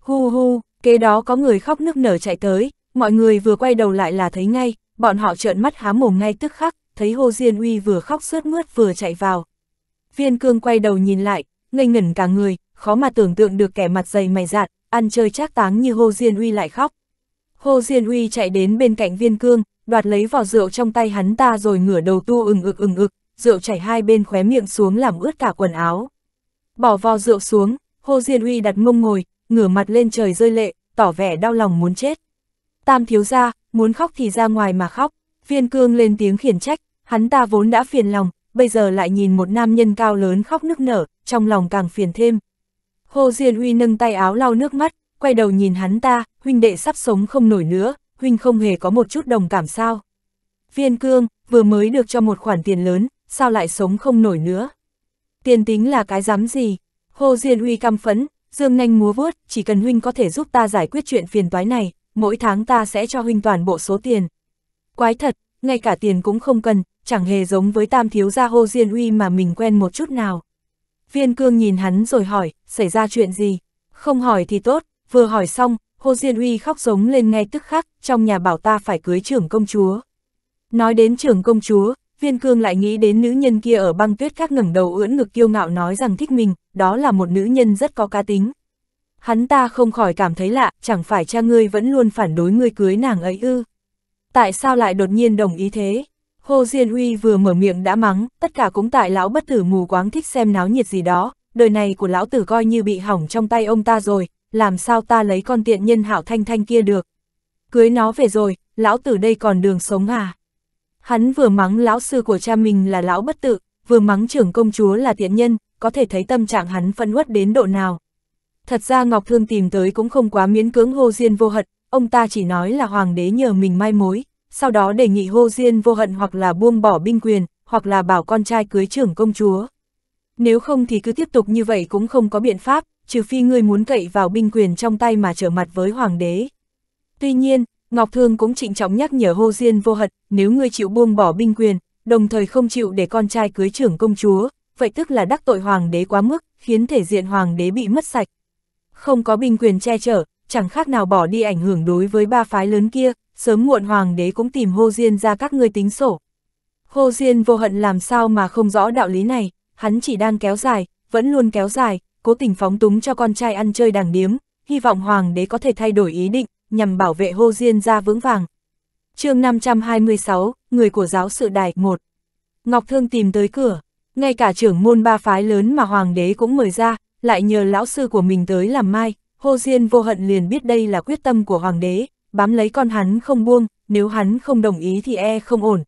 Hu hu, kế đó có người khóc nức nở chạy tới, mọi người vừa quay đầu lại là thấy ngay, bọn họ trợn mắt há mồm ngay tức khắc, thấy Hồ Diên Uy vừa khóc sướt mướt vừa chạy vào. Viên cương quay đầu nhìn lại, ngây ngẩn cả người, khó mà tưởng tượng được kẻ mặt dày mày dạn, ăn chơi trác táng như Hồ Diên Uy lại khóc. Hồ Diên Uy chạy đến bên cạnh viên cương, đoạt lấy vỏ rượu trong tay hắn ta rồi ngửa đầu tu ừng ực ừng ực, rượu chảy hai bên khóe miệng xuống làm ướt cả quần áo. Bỏ vò rượu xuống, Hồ Diên Uy đặt mông ngồi, ngửa mặt lên trời rơi lệ, tỏ vẻ đau lòng muốn chết. Tam thiếu ra, muốn khóc thì ra ngoài mà khóc, viên cương lên tiếng khiển trách, Hắn ta vốn đã phiền lòng, bây giờ lại nhìn một nam nhân cao lớn khóc nức nở, trong lòng càng phiền thêm. Hồ Diên Huy nâng tay áo lau nước mắt, quay đầu nhìn hắn ta, huynh đệ sắp sống không nổi nữa, huynh không hề có một chút đồng cảm sao. Viên cương, vừa mới được cho một khoản tiền lớn, sao lại sống không nổi nữa. Tiền tính là cái dám gì? Hồ Diên Huy căm phấn, dương nhanh múa vuốt, chỉ cần huynh có thể giúp ta giải quyết chuyện phiền toái này, mỗi tháng ta sẽ cho huynh toàn bộ số tiền. Quái thật, ngay cả tiền cũng không cần, chẳng hề giống với tam thiếu gia Hồ Diên Uy mà mình quen một chút nào. Viên cương nhìn hắn rồi hỏi, xảy ra chuyện gì? Không hỏi thì tốt, vừa hỏi xong, Hồ Diên Uy khóc giống lên ngay tức khắc, trong nhà bảo ta phải cưới trưởng công chúa. Nói đến trưởng công chúa, viên cương lại nghĩ đến nữ nhân kia ở băng tuyết các ngẩng đầu ưỡn ngực kiêu ngạo nói rằng thích mình, đó là một nữ nhân rất có cá tính. Hắn ta không khỏi cảm thấy lạ, chẳng phải cha ngươi vẫn luôn phản đối ngươi cưới nàng ấy ư tại sao lại đột nhiên đồng ý thế? Hồ Diên Huy vừa mở miệng đã mắng, tất cả cũng tại lão bất tử mù quáng thích xem náo nhiệt gì đó, đời này của lão tử coi như bị hỏng trong tay ông ta rồi, làm sao ta lấy con tiện nhân hảo thanh thanh kia được. Cưới nó về rồi, lão tử đây còn đường sống à? Hắn vừa mắng lão sư của cha mình là lão bất tử, vừa mắng trưởng công chúa là tiện nhân, có thể thấy tâm trạng hắn phẫn uất đến độ nào. Thật ra Ngọc Thương tìm tới cũng không quá miễn cưỡng Hồ Diên vô hận, ông ta chỉ nói là hoàng đế nhờ mình mai mối, sau đó đề nghị hô diên vô hận hoặc là buông bỏ binh quyền, hoặc là bảo con trai cưới trưởng công chúa. Nếu không thì cứ tiếp tục như vậy cũng không có biện pháp, trừ phi ngươi muốn cậy vào binh quyền trong tay mà trở mặt với hoàng đế. Tuy nhiên, Ngọc Thương cũng trịnh trọng nhắc nhở Hồ Diên vô hận, nếu ngươi chịu buông bỏ binh quyền, đồng thời không chịu để con trai cưới trưởng công chúa, vậy tức là đắc tội hoàng đế quá mức, khiến thể diện hoàng đế bị mất sạch. Không có binh quyền che chở, chẳng khác nào bỏ đi ảnh hưởng đối với ba phái lớn kia, sớm muộn hoàng đế cũng tìm Hô Diên ra các ngươi tính sổ. Hô Diên vô hận làm sao mà không rõ đạo lý này, hắn chỉ đang kéo dài, vẫn luôn kéo dài, cố tình phóng túng cho con trai ăn chơi đàng điếm, hy vọng hoàng đế có thể thay đổi ý định, nhằm bảo vệ Hô Diên ra vững vàng. chương 526, Người của giáo sự đài 1 Ngọc Thương tìm tới cửa, ngay cả trưởng môn ba phái lớn mà hoàng đế cũng mời ra, lại nhờ lão sư của mình tới làm mai, Hô Diên vô hận liền biết đây là quyết tâm của hoàng đế, bám lấy con hắn không buông, nếu hắn không đồng ý thì e không ổn.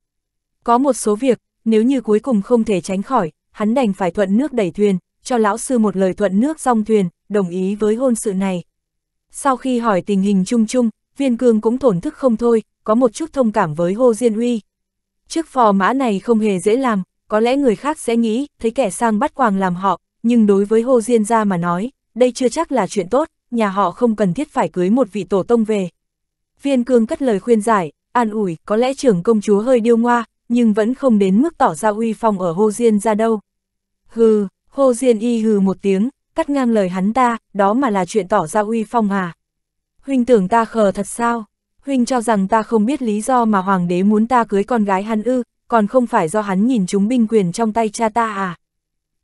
Có một số việc, nếu như cuối cùng không thể tránh khỏi, hắn đành phải thuận nước đẩy thuyền, cho lão sư một lời thuận nước song thuyền, đồng ý với hôn sự này. Sau khi hỏi tình hình chung chung, viên cương cũng thổn thức không thôi, có một chút thông cảm với Hô Diên Uy. Chức phò mã này không hề dễ làm, có lẽ người khác sẽ nghĩ, thấy kẻ sang bắt quàng làm họ, nhưng đối với Hô Diên ra mà nói, đây chưa chắc là chuyện tốt, nhà họ không cần thiết phải cưới một vị tổ tông về. Viên cương cất lời khuyên giải, an ủi, có lẽ trưởng công chúa hơi điêu ngoa, nhưng vẫn không đến mức tỏ ra uy phong ở hô Diên ra đâu. Hừ, hô Diên y hừ một tiếng, cắt ngang lời hắn ta, đó mà là chuyện tỏ ra uy phong à. Huynh tưởng ta khờ thật sao? Huynh cho rằng ta không biết lý do mà hoàng đế muốn ta cưới con gái hắn ư, còn không phải do hắn nhìn chúng binh quyền trong tay cha ta à.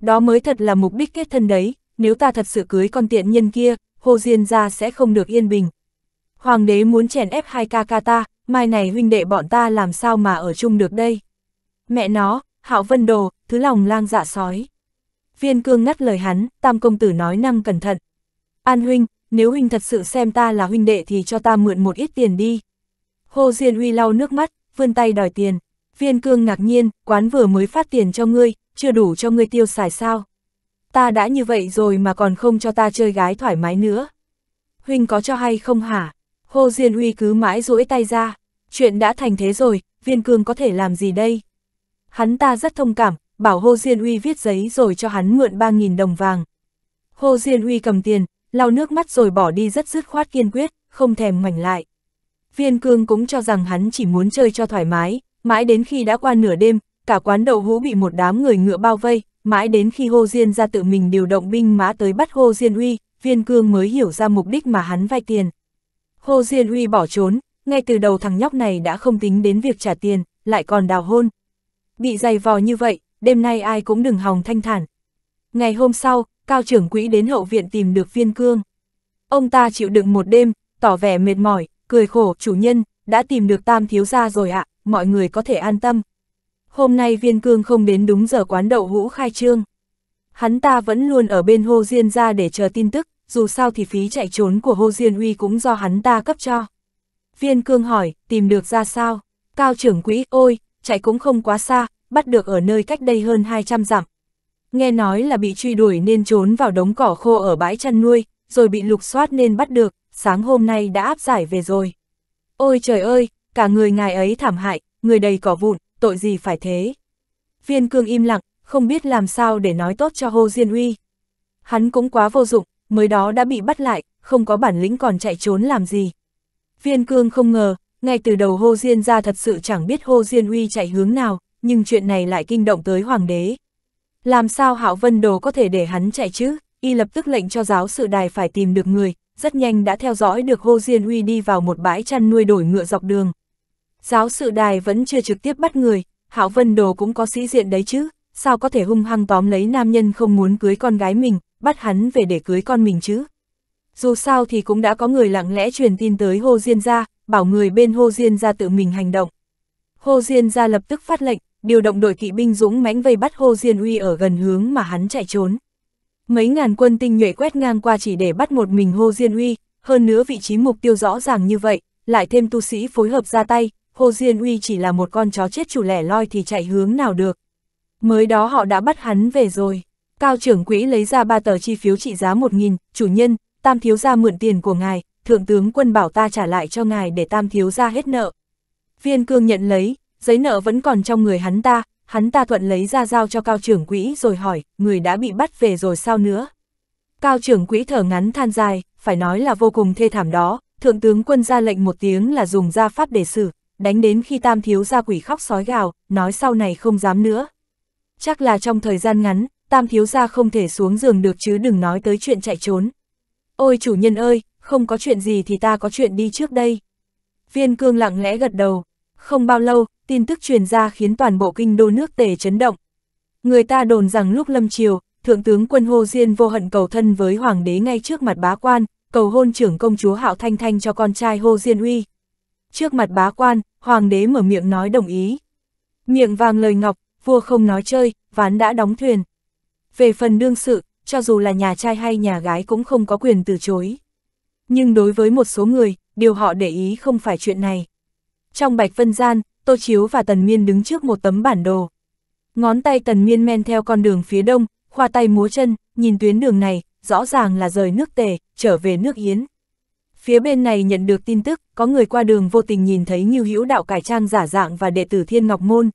Đó mới thật là mục đích kết thân đấy, nếu ta thật sự cưới con tiện nhân kia, Hồ Diên gia sẽ không được yên bình. Hoàng đế muốn chèn ép hai ca ca ta, mai này huynh đệ bọn ta làm sao mà ở chung được đây. Mẹ nó, hạo vân đồ, thứ lòng lang dạ sói. Viên cương ngắt lời hắn, tam công tử nói năng cẩn thận. An huynh, nếu huynh thật sự xem ta là huynh đệ thì cho ta mượn một ít tiền đi. Hồ Diên Huy lau nước mắt, vươn tay đòi tiền. Viên cương ngạc nhiên, quán vừa mới phát tiền cho ngươi, chưa đủ cho ngươi tiêu xài sao ta đã như vậy rồi mà còn không cho ta chơi gái thoải mái nữa. Huynh có cho hay không hả? Hồ Diên Uy cứ mãi duỗi tay ra, chuyện đã thành thế rồi, viên cương có thể làm gì đây? Hắn ta rất thông cảm, bảo Hồ Diên Uy viết giấy rồi cho hắn mượn 3.000 đồng vàng. Hồ Diên Uy cầm tiền, lau nước mắt rồi bỏ đi rất dứt khoát kiên quyết, không thèm ngoảnh lại. Viên cương cũng cho rằng hắn chỉ muốn chơi cho thoải mái, mãi đến khi đã qua nửa đêm, cả quán đậu hũ bị một đám người ngựa bao vây, mãi đến khi Hồ Diên ra tự mình điều động binh mã tới bắt Hồ Diên Uy, Viên Cương mới hiểu ra mục đích mà hắn vay tiền. Hồ Diên Uy bỏ trốn, ngay từ đầu thằng nhóc này đã không tính đến việc trả tiền, lại còn đào hôn. Bị dày vò như vậy, đêm nay ai cũng đừng hòng thanh thản. Ngày hôm sau, cao trưởng quỹ đến hậu viện tìm được Viên Cương. Ông ta chịu đựng một đêm, tỏ vẻ mệt mỏi, cười khổ, chủ nhân, đã tìm được tam thiếu gia rồi ạ, mọi người có thể an tâm, Hôm nay viên cương không đến đúng giờ quán đậu hũ khai trương. Hắn ta vẫn luôn ở bên Hồ Diên ra để chờ tin tức, dù sao thì phí chạy trốn của Hồ Diên Huy cũng do hắn ta cấp cho. Viên cương hỏi, tìm được ra sao? Cao trưởng quỹ, ôi, chạy cũng không quá xa, bắt được ở nơi cách đây hơn 200 dặm. Nghe nói là bị truy đuổi nên trốn vào đống cỏ khô ở bãi chăn nuôi, rồi bị lục soát nên bắt được, sáng hôm nay đã áp giải về rồi. Ôi trời ơi, cả người ngài ấy thảm hại, người đầy cỏ vụn, tội gì phải thế. Viên cương im lặng, không biết làm sao để nói tốt cho Hồ Diên Uy. Hắn cũng quá vô dụng, mới đó đã bị bắt lại, không có bản lĩnh còn chạy trốn làm gì. Viên cương không ngờ, ngay từ đầu Hồ Diên ra thật sự chẳng biết Hồ Diên Uy chạy hướng nào, nhưng chuyện này lại kinh động tới hoàng đế. Làm sao Hạo Vân Đồ có thể để hắn chạy chứ? Y lập tức lệnh cho giáo sự đài phải tìm được người, rất nhanh đã theo dõi được Hồ Diên Uy đi vào một bãi chăn nuôi đổi ngựa dọc đường. Giáo sự đài vẫn chưa trực tiếp bắt người, Hảo Vân Đồ cũng có sĩ diện đấy chứ, sao có thể hung hăng tóm lấy nam nhân không muốn cưới con gái mình, bắt hắn về để cưới con mình chứ. Dù sao thì cũng đã có người lặng lẽ truyền tin tới Hồ Diên gia, bảo người bên Hồ Diên gia tự mình hành động. Hồ Diên gia lập tức phát lệnh, điều động đội kỵ binh dũng mãnh vây bắt Hồ Diên Uy ở gần hướng mà hắn chạy trốn. Mấy ngàn quân tinh nhuệ quét ngang qua chỉ để bắt một mình Hồ Diên Uy, hơn nữa vị trí mục tiêu rõ ràng như vậy, lại thêm tu sĩ phối hợp ra tay, Hồ Diên Uy chỉ là một con chó chết chủ lẻ loi thì chạy hướng nào được. Mới đó họ đã bắt hắn về rồi. Cao trưởng quỹ lấy ra ba tờ chi phiếu trị giá 1.000, chủ nhân, tam thiếu gia mượn tiền của ngài, thượng tướng quân bảo ta trả lại cho ngài để tam thiếu gia hết nợ. Viên cương nhận lấy, giấy nợ vẫn còn trong người hắn ta, hắn ta thuận lấy ra giao cho cao trưởng quỹ rồi hỏi, người đã bị bắt về rồi sao nữa? Cao trưởng quỹ thở ngắn than dài, phải nói là vô cùng thê thảm đó, thượng tướng quân ra lệnh một tiếng là dùng gia pháp để xử, đánh đến khi tam thiếu gia quỷ khóc sói gào, nói sau này không dám nữa. Chắc là trong thời gian ngắn, tam thiếu gia không thể xuống giường được chứ đừng nói tới chuyện chạy trốn. Ôi chủ nhân ơi, không có chuyện gì thì ta có chuyện đi trước đây. Viên cương lặng lẽ gật đầu, không bao lâu, tin tức truyền ra khiến toàn bộ kinh đô nước tề chấn động. Người ta đồn rằng lúc lâm triều, Thượng tướng quân Hô Diên vô hận cầu thân với Hoàng đế ngay trước mặt bá quan, cầu hôn trưởng công chúa Hạo Thanh Thanh cho con trai Hô Diên Uy, trước mặt bá quan, hoàng đế mở miệng nói đồng ý. Miệng vàng lời ngọc, vua không nói chơi, ván đã đóng thuyền. Về phần đương sự, cho dù là nhà trai hay nhà gái cũng không có quyền từ chối. Nhưng đối với một số người, điều họ để ý không phải chuyện này. Trong Bạch Vân Gian, Tô Chiếu và Tần Miên đứng trước một tấm bản đồ. Ngón tay Tần Miên men theo con đường phía đông, khoa tay múa chân, nhìn tuyến đường này, rõ ràng là rời nước Tề, trở về nước Yến. Phía bên này nhận được tin tức, có người qua đường vô tình nhìn thấy Ngưu Hữu Đạo cải trang giả dạng và đệ tử Thiên Ngọc Môn.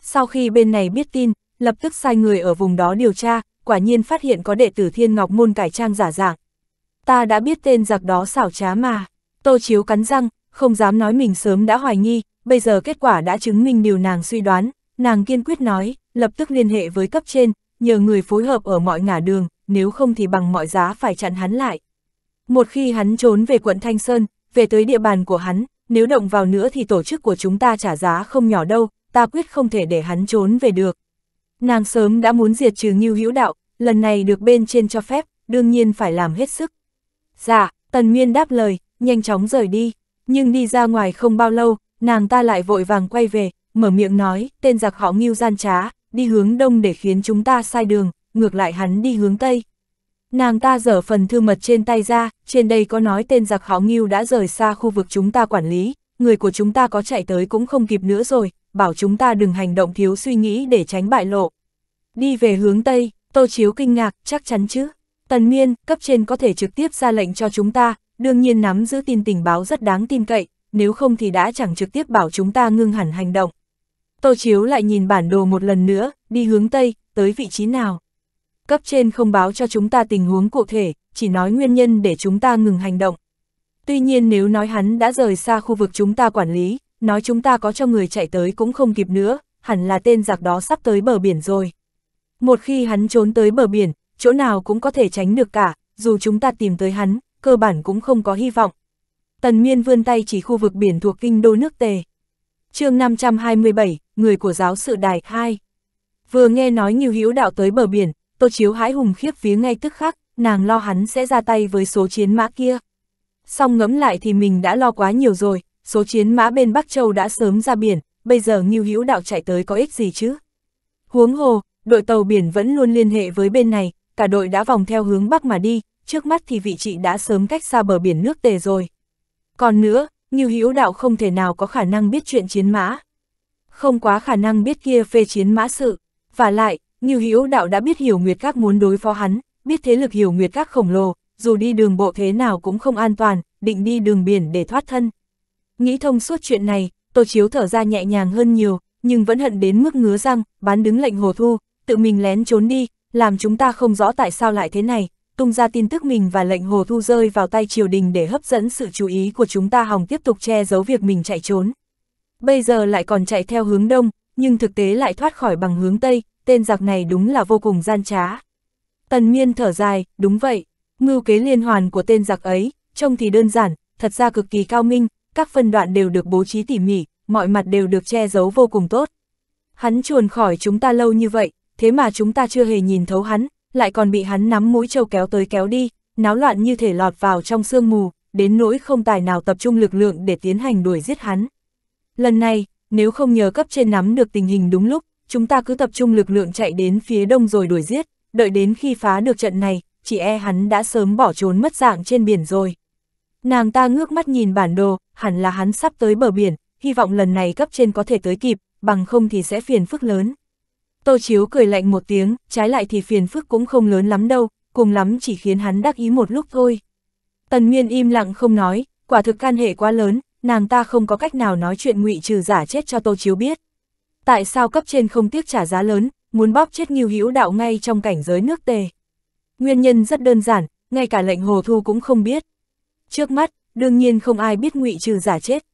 Sau khi bên này biết tin, lập tức sai người ở vùng đó điều tra, quả nhiên phát hiện có đệ tử Thiên Ngọc Môn cải trang giả dạng. Ta đã biết tên giặc đó xảo trá mà. Tô Chiếu cắn răng, không dám nói mình sớm đã hoài nghi, bây giờ kết quả đã chứng minh điều nàng suy đoán, nàng kiên quyết nói, lập tức liên hệ với cấp trên, nhờ người phối hợp ở mọi ngả đường, nếu không thì bằng mọi giá phải chặn hắn lại. Một khi hắn trốn về quận Thanh Sơn, về tới địa bàn của hắn, nếu động vào nữa thì tổ chức của chúng ta trả giá không nhỏ đâu, ta quyết không thể để hắn trốn về được. Nàng sớm đã muốn diệt trừ Ngưu Hữu Đạo, lần này được bên trên cho phép, đương nhiên phải làm hết sức. Dạ, Tần Nguyên đáp lời, nhanh chóng rời đi, nhưng đi ra ngoài không bao lâu, nàng ta lại vội vàng quay về, mở miệng nói, tên giặc họ Ngưu gian trá, đi hướng đông để khiến chúng ta sai đường, ngược lại hắn đi hướng tây. Nàng ta dở phần thư mật trên tay ra, trên đây có nói tên giặc háo Ngưu đã rời xa khu vực chúng ta quản lý, người của chúng ta có chạy tới cũng không kịp nữa rồi, bảo chúng ta đừng hành động thiếu suy nghĩ để tránh bại lộ. Đi về hướng Tây, Tô Chiếu kinh ngạc, chắc chắn chứ. Tần Miên, cấp trên có thể trực tiếp ra lệnh cho chúng ta, đương nhiên nắm giữ tin tình báo rất đáng tin cậy, nếu không thì đã chẳng trực tiếp bảo chúng ta ngưng hẳn hành động. Tô Chiếu lại nhìn bản đồ một lần nữa, đi hướng Tây, tới vị trí nào cấp trên không báo cho chúng ta tình huống cụ thể, chỉ nói nguyên nhân để chúng ta ngừng hành động. Tuy nhiên nếu nói hắn đã rời xa khu vực chúng ta quản lý, nói chúng ta có cho người chạy tới cũng không kịp nữa, hẳn là tên giặc đó sắp tới bờ biển rồi. Một khi hắn trốn tới bờ biển, chỗ nào cũng có thể tránh được cả, dù chúng ta tìm tới hắn, cơ bản cũng không có hy vọng. Tần Miên vươn tay chỉ khu vực biển thuộc kinh đô nước Tề. chương 527, người của giáo sự Đài 2. Vừa nghe nói nhiều hữu đạo tới bờ biển, Tô Chiếu hãi hùng khiếp vía ngay tức khắc, nàng lo hắn sẽ ra tay với số chiến mã kia. Xong ngẫm lại thì mình đã lo quá nhiều rồi, số chiến mã bên Bắc Châu đã sớm ra biển, bây giờ Ngưu Hữu Đạo chạy tới có ích gì chứ? Huống hồ, đội tàu biển vẫn luôn liên hệ với bên này, cả đội đã vòng theo hướng Bắc mà đi, trước mắt thì vị trí đã sớm cách xa bờ biển nước tề rồi. Còn nữa, Ngưu Hữu Đạo không thể nào có khả năng biết chuyện chiến mã. Không quá khả năng biết kia phê chiến mã sự, và lại, như Hữu Đạo đã biết Hiểu Nguyệt Các muốn đối phó hắn, biết thế lực Hiểu Nguyệt Các khổng lồ, dù đi đường bộ thế nào cũng không an toàn, định đi đường biển để thoát thân. Nghĩ thông suốt chuyện này, Tô Chiếu thở ra nhẹ nhàng hơn nhiều, nhưng vẫn hận đến mức ngứa răng, bán đứng lệnh Hồ Thu, tự mình lén trốn đi, làm chúng ta không rõ tại sao lại thế này, tung ra tin tức mình và lệnh Hồ Thu rơi vào tay triều đình để hấp dẫn sự chú ý của chúng ta hòng tiếp tục che giấu việc mình chạy trốn. Bây giờ lại còn chạy theo hướng đông, nhưng thực tế lại thoát khỏi bằng hướng tây, tên giặc này đúng là vô cùng gian trá. Tần miên thở dài, đúng vậy, mưu kế liên hoàn của tên giặc ấy, trông thì đơn giản, thật ra cực kỳ cao minh, các phân đoạn đều được bố trí tỉ mỉ, mọi mặt đều được che giấu vô cùng tốt. Hắn chuồn khỏi chúng ta lâu như vậy, thế mà chúng ta chưa hề nhìn thấu hắn, lại còn bị hắn nắm mũi trâu kéo tới kéo đi, náo loạn như thể lọt vào trong sương mù, đến nỗi không tài nào tập trung lực lượng để tiến hành đuổi giết hắn. Lần này, nếu không nhờ cấp trên nắm được tình hình đúng lúc, chúng ta cứ tập trung lực lượng chạy đến phía đông rồi đuổi giết, đợi đến khi phá được trận này, chỉ e hắn đã sớm bỏ trốn mất dạng trên biển rồi. Nàng ta ngước mắt nhìn bản đồ, hẳn là hắn sắp tới bờ biển, hy vọng lần này cấp trên có thể tới kịp, bằng không thì sẽ phiền phức lớn. Tô Chiếu cười lạnh một tiếng, trái lại thì phiền phức cũng không lớn lắm đâu, cùng lắm chỉ khiến hắn đắc ý một lúc thôi. Tần Nguyên im lặng không nói, quả thực can hệ quá lớn, nàng ta không có cách nào nói chuyện ngụy trừ giả chết cho Tô Chiếu biết tại sao cấp trên không tiếc trả giá lớn, muốn bóp chết nghiêu hữu đạo ngay trong cảnh giới nước tề. Nguyên nhân rất đơn giản, ngay cả lệnh hồ thu cũng không biết. Trước mắt, đương nhiên không ai biết ngụy trừ giả chết.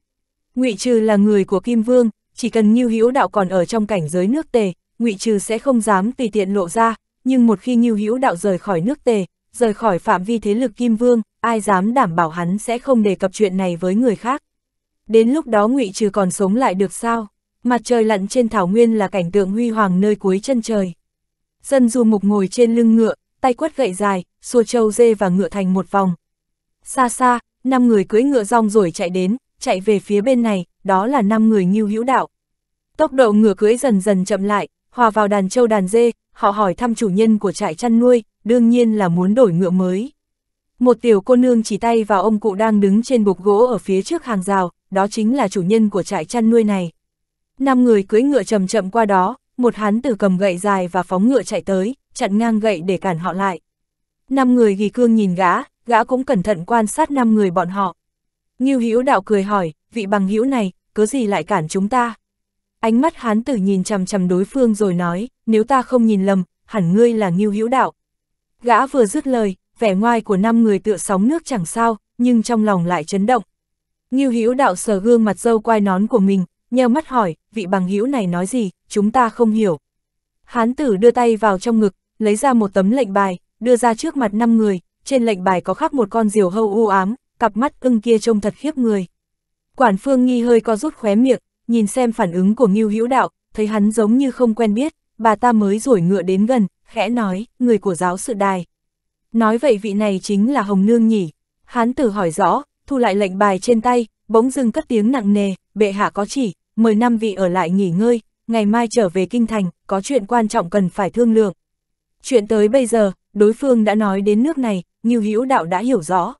ngụy trừ là người của Kim Vương, chỉ cần nghiêu hữu đạo còn ở trong cảnh giới nước tề, ngụy trừ sẽ không dám tùy tiện lộ ra, nhưng một khi nghiêu hữu đạo rời khỏi nước tề, rời khỏi phạm vi thế lực Kim Vương, ai dám đảm bảo hắn sẽ không đề cập chuyện này với người khác. Đến lúc đó ngụy trừ còn sống lại được sao? mặt trời lặn trên thảo nguyên là cảnh tượng huy hoàng nơi cuối chân trời. Dân du mục ngồi trên lưng ngựa, tay quất gậy dài, xua trâu dê và ngựa thành một vòng. Xa xa, năm người cưỡi ngựa rong rồi chạy đến, chạy về phía bên này, đó là năm người nghiêu hữu đạo. Tốc độ ngựa cưỡi dần dần chậm lại, hòa vào đàn trâu đàn dê, họ hỏi thăm chủ nhân của trại chăn nuôi, đương nhiên là muốn đổi ngựa mới. Một tiểu cô nương chỉ tay vào ông cụ đang đứng trên bục gỗ ở phía trước hàng rào, đó chính là chủ nhân của trại chăn nuôi này. Năm người cưỡi ngựa chậm chậm qua đó, một hán tử cầm gậy dài và phóng ngựa chạy tới, chặn ngang gậy để cản họ lại. Năm người ghi cương nhìn gã, gã cũng cẩn thận quan sát năm người bọn họ. Ngưu Hữu Đạo cười hỏi, vị bằng hữu này, cớ gì lại cản chúng ta? Ánh mắt hán tử nhìn chằm chằm đối phương rồi nói, nếu ta không nhìn lầm, hẳn ngươi là Ngưu Hữu Đạo. Gã vừa dứt lời, vẻ ngoài của năm người tựa sóng nước chẳng sao, nhưng trong lòng lại chấn động. Ngưu Hữu Đạo sờ gương mặt dâu quai nón của mình, nheo mắt hỏi, vị bằng hữu này nói gì, chúng ta không hiểu. Hán tử đưa tay vào trong ngực, lấy ra một tấm lệnh bài, đưa ra trước mặt năm người, trên lệnh bài có khắc một con diều hâu u ám, cặp mắt ưng kia trông thật khiếp người. Quản phương nghi hơi co rút khóe miệng, nhìn xem phản ứng của Ngưu Hữu Đạo, thấy hắn giống như không quen biết, bà ta mới rủi ngựa đến gần, khẽ nói, người của giáo sự đài. Nói vậy vị này chính là Hồng Nương nhỉ? Hán tử hỏi rõ, thu lại lệnh bài trên tay, bỗng dưng cất tiếng nặng nề, bệ hạ có chỉ, mời năm vị ở lại nghỉ ngơi, ngày mai trở về kinh thành, có chuyện quan trọng cần phải thương lượng. Chuyện tới bây giờ, đối phương đã nói đến nước này, Ngưu Hữu Đạo đã hiểu rõ.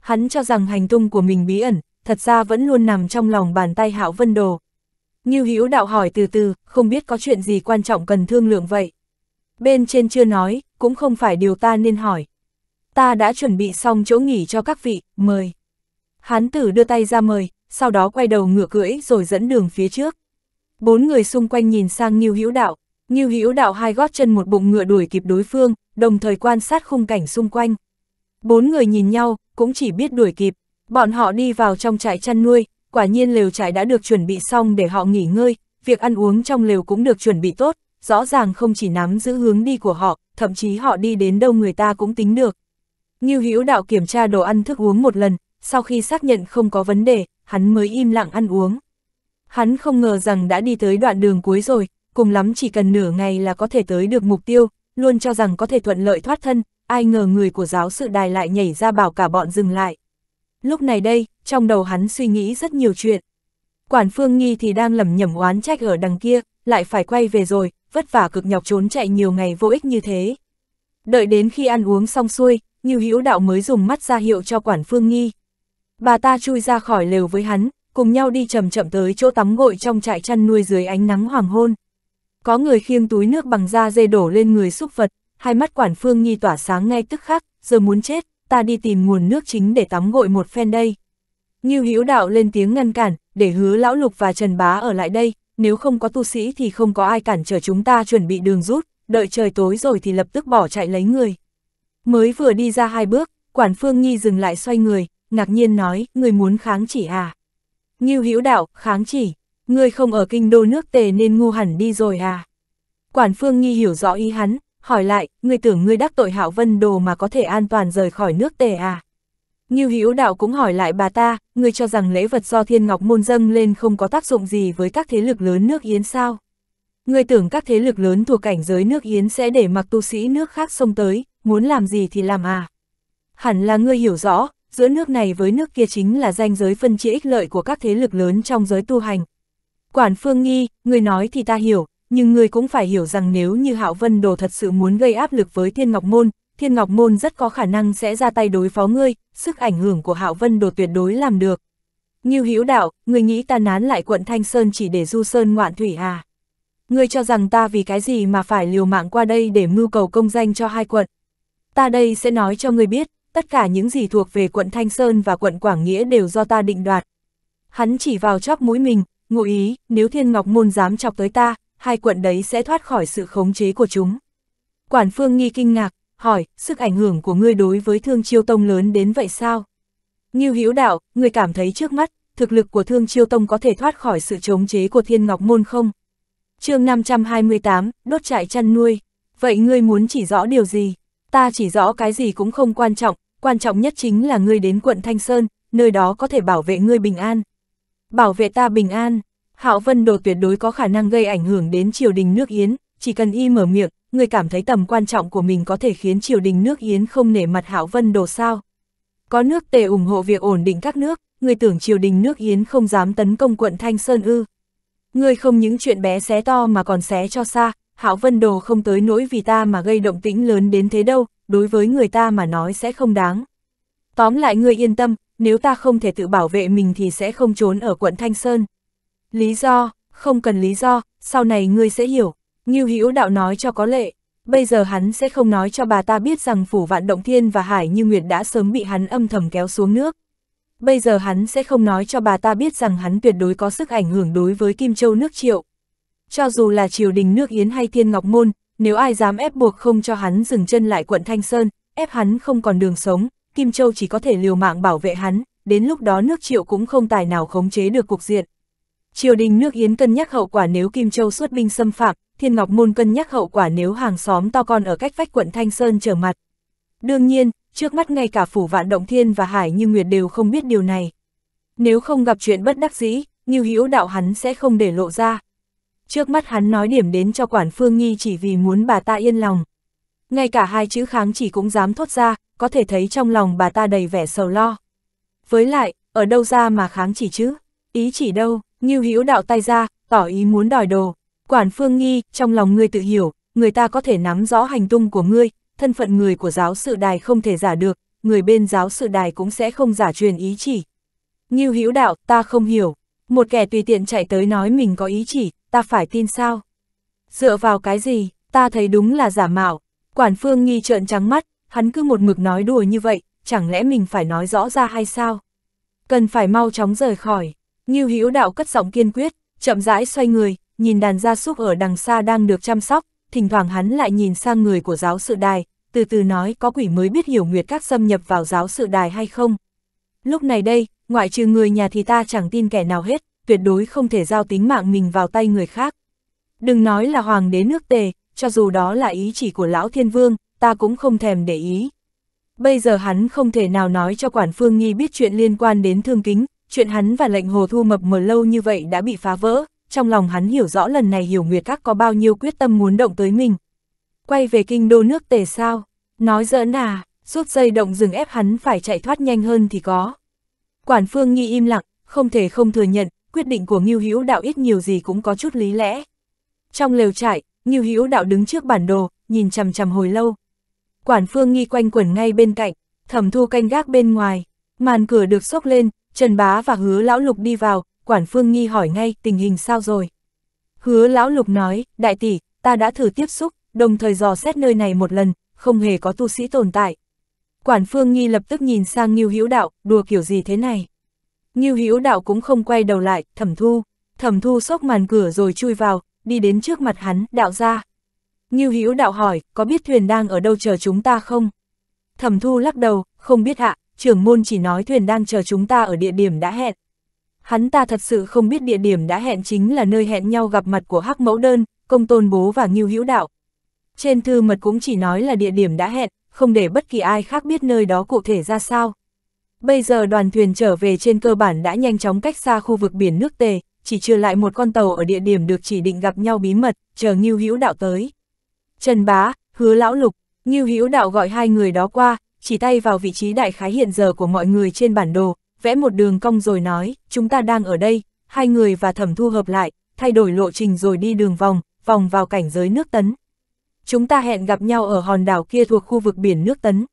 Hắn cho rằng hành tung của mình bí ẩn, thật ra vẫn luôn nằm trong lòng bàn tay Hạo Vân Đồ. Ngưu Hữu Đạo hỏi từ từ, không biết có chuyện gì quan trọng cần thương lượng vậy. Bên trên chưa nói, cũng không phải điều ta nên hỏi. Ta đã chuẩn bị xong chỗ nghỉ cho các vị, mời. Hán tử đưa tay ra mời, sau đó quay đầu ngựa cưỡi rồi dẫn đường phía trước. Bốn người xung quanh nhìn sang Ngưu Hữu Đạo, Ngưu Hữu Đạo hai gót chân một bụng ngựa đuổi kịp đối phương, đồng thời quan sát khung cảnh xung quanh. Bốn người nhìn nhau, cũng chỉ biết đuổi kịp, bọn họ đi vào trong trại chăn nuôi, quả nhiên lều trại đã được chuẩn bị xong để họ nghỉ ngơi, việc ăn uống trong lều cũng được chuẩn bị tốt, rõ ràng không chỉ nắm giữ hướng đi của họ, thậm chí họ đi đến đâu người ta cũng tính được. Ngưu Hữu Đạo kiểm tra đồ ăn thức uống một lần, sau khi xác nhận không có vấn đề, hắn mới im lặng ăn uống. Hắn không ngờ rằng đã đi tới đoạn đường cuối rồi, cùng lắm chỉ cần nửa ngày là có thể tới được mục tiêu, luôn cho rằng có thể thuận lợi thoát thân, ai ngờ người của giáo sự đài lại nhảy ra bảo cả bọn dừng lại. Lúc này đây, trong đầu hắn suy nghĩ rất nhiều chuyện. Quản Phương Nghi thì đang lầm nhầm oán trách ở đằng kia, lại phải quay về rồi, vất vả cực nhọc trốn chạy nhiều ngày vô ích như thế. Đợi đến khi ăn uống xong xuôi, Nhiêu Hữu Đạo mới dùng mắt ra hiệu cho Quản Phương Nghi bà ta chui ra khỏi lều với hắn, cùng nhau đi chậm chậm tới chỗ tắm gội trong trại chăn nuôi dưới ánh nắng hoàng hôn. Có người khiêng túi nước bằng da dê đổ lên người xúc vật, hai mắt quản phương nhi tỏa sáng ngay tức khắc, giờ muốn chết, ta đi tìm nguồn nước chính để tắm gội một phen đây. như Hữu Đạo lên tiếng ngăn cản, để hứa lão lục và Trần Bá ở lại đây, nếu không có tu sĩ thì không có ai cản trở chúng ta chuẩn bị đường rút, đợi trời tối rồi thì lập tức bỏ chạy lấy người. Mới vừa đi ra hai bước, quản phương nhi dừng lại xoay người, ngạc nhiên nói, người muốn kháng chỉ à? Ngưu Hữu đạo, kháng chỉ, người không ở kinh đô nước tề nên ngu hẳn đi rồi à? Quản phương nghi hiểu rõ ý hắn, hỏi lại, người tưởng người đắc tội hạo vân đồ mà có thể an toàn rời khỏi nước tề à? Ngưu Hữu đạo cũng hỏi lại bà ta, người cho rằng lễ vật do thiên ngọc môn dâng lên không có tác dụng gì với các thế lực lớn nước Yến sao? người tưởng các thế lực lớn thuộc cảnh giới nước Yến sẽ để mặc tu sĩ nước khác xông tới, muốn làm gì thì làm à? Hẳn là ngươi hiểu rõ, giữa nước này với nước kia chính là ranh giới phân chia ích lợi của các thế lực lớn trong giới tu hành. Quản Phương Nghi, người nói thì ta hiểu, nhưng người cũng phải hiểu rằng nếu như Hạo Vân Đồ thật sự muốn gây áp lực với Thiên Ngọc Môn, Thiên Ngọc Môn rất có khả năng sẽ ra tay đối phó ngươi, sức ảnh hưởng của Hạo Vân Đồ tuyệt đối làm được. Ngưu Hữu Đạo, người nghĩ ta nán lại quận Thanh Sơn chỉ để du sơn ngoạn thủy à? Ngươi cho rằng ta vì cái gì mà phải liều mạng qua đây để mưu cầu công danh cho hai quận? Ta đây sẽ nói cho ngươi biết, tất cả những gì thuộc về quận Thanh Sơn và quận Quảng Nghĩa đều do ta định đoạt. Hắn chỉ vào chóp mũi mình, ngụ ý, nếu Thiên Ngọc Môn dám chọc tới ta, hai quận đấy sẽ thoát khỏi sự khống chế của chúng. Quản Phương Nghi kinh ngạc, hỏi, sức ảnh hưởng của ngươi đối với Thương Chiêu Tông lớn đến vậy sao? như Hữu Đạo, ngươi cảm thấy trước mắt, thực lực của Thương Chiêu Tông có thể thoát khỏi sự chống chế của Thiên Ngọc Môn không? chương 528, đốt trại chăn nuôi, vậy ngươi muốn chỉ rõ điều gì? ta chỉ rõ cái gì cũng không quan trọng, quan trọng nhất chính là ngươi đến quận Thanh Sơn, nơi đó có thể bảo vệ ngươi bình an. Bảo vệ ta bình an, Hạo Vân Đồ tuyệt đối có khả năng gây ảnh hưởng đến triều đình nước Yến, chỉ cần y mở miệng, người cảm thấy tầm quan trọng của mình có thể khiến triều đình nước Yến không nể mặt Hạo Vân Đồ sao. Có nước tề ủng hộ việc ổn định các nước, người tưởng triều đình nước Yến không dám tấn công quận Thanh Sơn ư. Người không những chuyện bé xé to mà còn xé cho xa, Hạo Vân Đồ không tới nỗi vì ta mà gây động tĩnh lớn đến thế đâu, đối với người ta mà nói sẽ không đáng. Tóm lại ngươi yên tâm, nếu ta không thể tự bảo vệ mình thì sẽ không trốn ở quận Thanh Sơn. Lý do, không cần lý do, sau này ngươi sẽ hiểu. Ngưu Hữu Đạo nói cho có lệ, bây giờ hắn sẽ không nói cho bà ta biết rằng Phủ Vạn Động Thiên và Hải Như Nguyệt đã sớm bị hắn âm thầm kéo xuống nước. Bây giờ hắn sẽ không nói cho bà ta biết rằng hắn tuyệt đối có sức ảnh hưởng đối với Kim Châu nước Triệu cho dù là triều đình nước Yến hay Thiên Ngọc Môn, nếu ai dám ép buộc không cho hắn dừng chân lại quận Thanh Sơn, ép hắn không còn đường sống, Kim Châu chỉ có thể liều mạng bảo vệ hắn, đến lúc đó nước triệu cũng không tài nào khống chế được cuộc diện. Triều đình nước Yến cân nhắc hậu quả nếu Kim Châu xuất binh xâm phạm, Thiên Ngọc Môn cân nhắc hậu quả nếu hàng xóm to con ở cách vách quận Thanh Sơn trở mặt. Đương nhiên, trước mắt ngay cả phủ vạn động thiên và hải như Nguyệt đều không biết điều này. Nếu không gặp chuyện bất đắc dĩ, như hữu đạo hắn sẽ không để lộ ra trước mắt hắn nói điểm đến cho quản phương nghi chỉ vì muốn bà ta yên lòng. Ngay cả hai chữ kháng chỉ cũng dám thốt ra, có thể thấy trong lòng bà ta đầy vẻ sầu lo. Với lại, ở đâu ra mà kháng chỉ chứ? Ý chỉ đâu, Ngưu Hữu đạo tay ra, tỏ ý muốn đòi đồ. Quản Phương Nghi, trong lòng ngươi tự hiểu, người ta có thể nắm rõ hành tung của ngươi, thân phận người của giáo sự đài không thể giả được, người bên giáo sự đài cũng sẽ không giả truyền ý chỉ. Ngưu Hữu đạo, ta không hiểu. Một kẻ tùy tiện chạy tới nói mình có ý chỉ, ta phải tin sao? Dựa vào cái gì, ta thấy đúng là giả mạo. Quản phương nghi trợn trắng mắt, hắn cứ một mực nói đùa như vậy, chẳng lẽ mình phải nói rõ ra hay sao? Cần phải mau chóng rời khỏi. Như hữu đạo cất giọng kiên quyết, chậm rãi xoay người, nhìn đàn gia súc ở đằng xa đang được chăm sóc, thỉnh thoảng hắn lại nhìn sang người của giáo sự đài, từ từ nói có quỷ mới biết hiểu nguyệt các xâm nhập vào giáo sự đài hay không. Lúc này đây, ngoại trừ người nhà thì ta chẳng tin kẻ nào hết, tuyệt đối không thể giao tính mạng mình vào tay người khác. Đừng nói là hoàng đế nước tề, cho dù đó là ý chỉ của lão thiên vương, ta cũng không thèm để ý. Bây giờ hắn không thể nào nói cho quản phương nghi biết chuyện liên quan đến thương kính, chuyện hắn và lệnh hồ thu mập mờ lâu như vậy đã bị phá vỡ, trong lòng hắn hiểu rõ lần này hiểu nguyệt các có bao nhiêu quyết tâm muốn động tới mình. Quay về kinh đô nước tề sao, nói giỡn à, suốt dây động dừng ép hắn phải chạy thoát nhanh hơn thì có. Quản phương nghi im lặng, không thể không thừa nhận, quyết định của Ngưu Hữu Đạo ít nhiều gì cũng có chút lý lẽ. Trong lều trại, Ngưu Hữu Đạo đứng trước bản đồ, nhìn chằm chằm hồi lâu. Quản Phương Nghi quanh quẩn ngay bên cạnh, Thẩm Thu canh gác bên ngoài, màn cửa được xốc lên, Trần Bá và Hứa Lão Lục đi vào, Quản Phương Nghi hỏi ngay tình hình sao rồi. Hứa Lão Lục nói, đại tỷ, ta đã thử tiếp xúc, đồng thời dò xét nơi này một lần, không hề có tu sĩ tồn tại. Quản Phương Nghi lập tức nhìn sang Ngưu Hữu Đạo, đùa kiểu gì thế này? Ngưu Hữu Đạo cũng không quay đầu lại, Thẩm Thu, Thẩm Thu xốc màn cửa rồi chui vào, đi đến trước mặt hắn, đạo ra. Ngưu Hữu Đạo hỏi, có biết thuyền đang ở đâu chờ chúng ta không? Thẩm Thu lắc đầu, không biết hạ. trưởng môn chỉ nói thuyền đang chờ chúng ta ở địa điểm đã hẹn. Hắn ta thật sự không biết địa điểm đã hẹn chính là nơi hẹn nhau gặp mặt của Hắc Mẫu Đơn, Công Tôn Bố và Ngưu Hữu Đạo. Trên thư mật cũng chỉ nói là địa điểm đã hẹn, không để bất kỳ ai khác biết nơi đó cụ thể ra sao. Bây giờ đoàn thuyền trở về trên cơ bản đã nhanh chóng cách xa khu vực biển nước Tề, chỉ trừ lại một con tàu ở địa điểm được chỉ định gặp nhau bí mật, chờ Ngưu Hữu Đạo tới. Trần Bá, Hứa Lão Lục, Ngưu Hữu Đạo gọi hai người đó qua, chỉ tay vào vị trí đại khái hiện giờ của mọi người trên bản đồ, vẽ một đường cong rồi nói, chúng ta đang ở đây, hai người và thẩm thu hợp lại, thay đổi lộ trình rồi đi đường vòng, vòng vào cảnh giới nước tấn. Chúng ta hẹn gặp nhau ở hòn đảo kia thuộc khu vực biển nước tấn.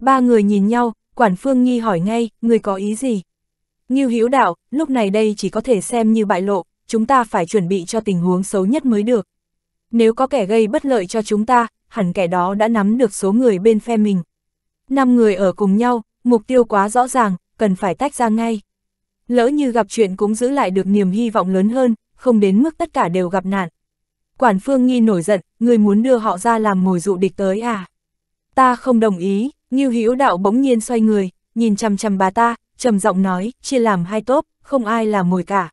Ba người nhìn nhau, Quản Phương Nhi hỏi ngay, người có ý gì? Như Hữu đạo, lúc này đây chỉ có thể xem như bại lộ, chúng ta phải chuẩn bị cho tình huống xấu nhất mới được. Nếu có kẻ gây bất lợi cho chúng ta, hẳn kẻ đó đã nắm được số người bên phe mình. Năm người ở cùng nhau, mục tiêu quá rõ ràng, cần phải tách ra ngay. Lỡ như gặp chuyện cũng giữ lại được niềm hy vọng lớn hơn, không đến mức tất cả đều gặp nạn. Quản Phương Nhi nổi giận, người muốn đưa họ ra làm mồi dụ địch tới à? Ta không đồng ý, Ngưu Hữu Đạo bỗng nhiên xoay người, nhìn chằm chằm bà ta, trầm giọng nói, chia làm hai tốp, không ai là mồi cả.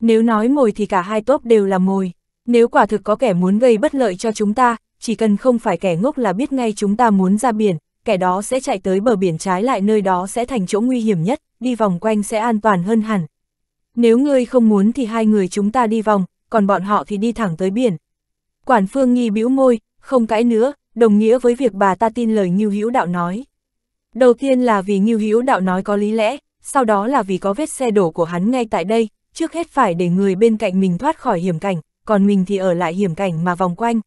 Nếu nói mồi thì cả hai tốp đều là mồi, nếu quả thực có kẻ muốn gây bất lợi cho chúng ta, chỉ cần không phải kẻ ngốc là biết ngay chúng ta muốn ra biển, kẻ đó sẽ chạy tới bờ biển trái lại nơi đó sẽ thành chỗ nguy hiểm nhất, đi vòng quanh sẽ an toàn hơn hẳn. Nếu ngươi không muốn thì hai người chúng ta đi vòng, còn bọn họ thì đi thẳng tới biển. Quản phương nghi bĩu môi, không cãi nữa, đồng nghĩa với việc bà ta tin lời Ngưu Hữu Đạo nói. Đầu tiên là vì Ngưu Hữu Đạo nói có lý lẽ, sau đó là vì có vết xe đổ của hắn ngay tại đây, trước hết phải để người bên cạnh mình thoát khỏi hiểm cảnh, còn mình thì ở lại hiểm cảnh mà vòng quanh.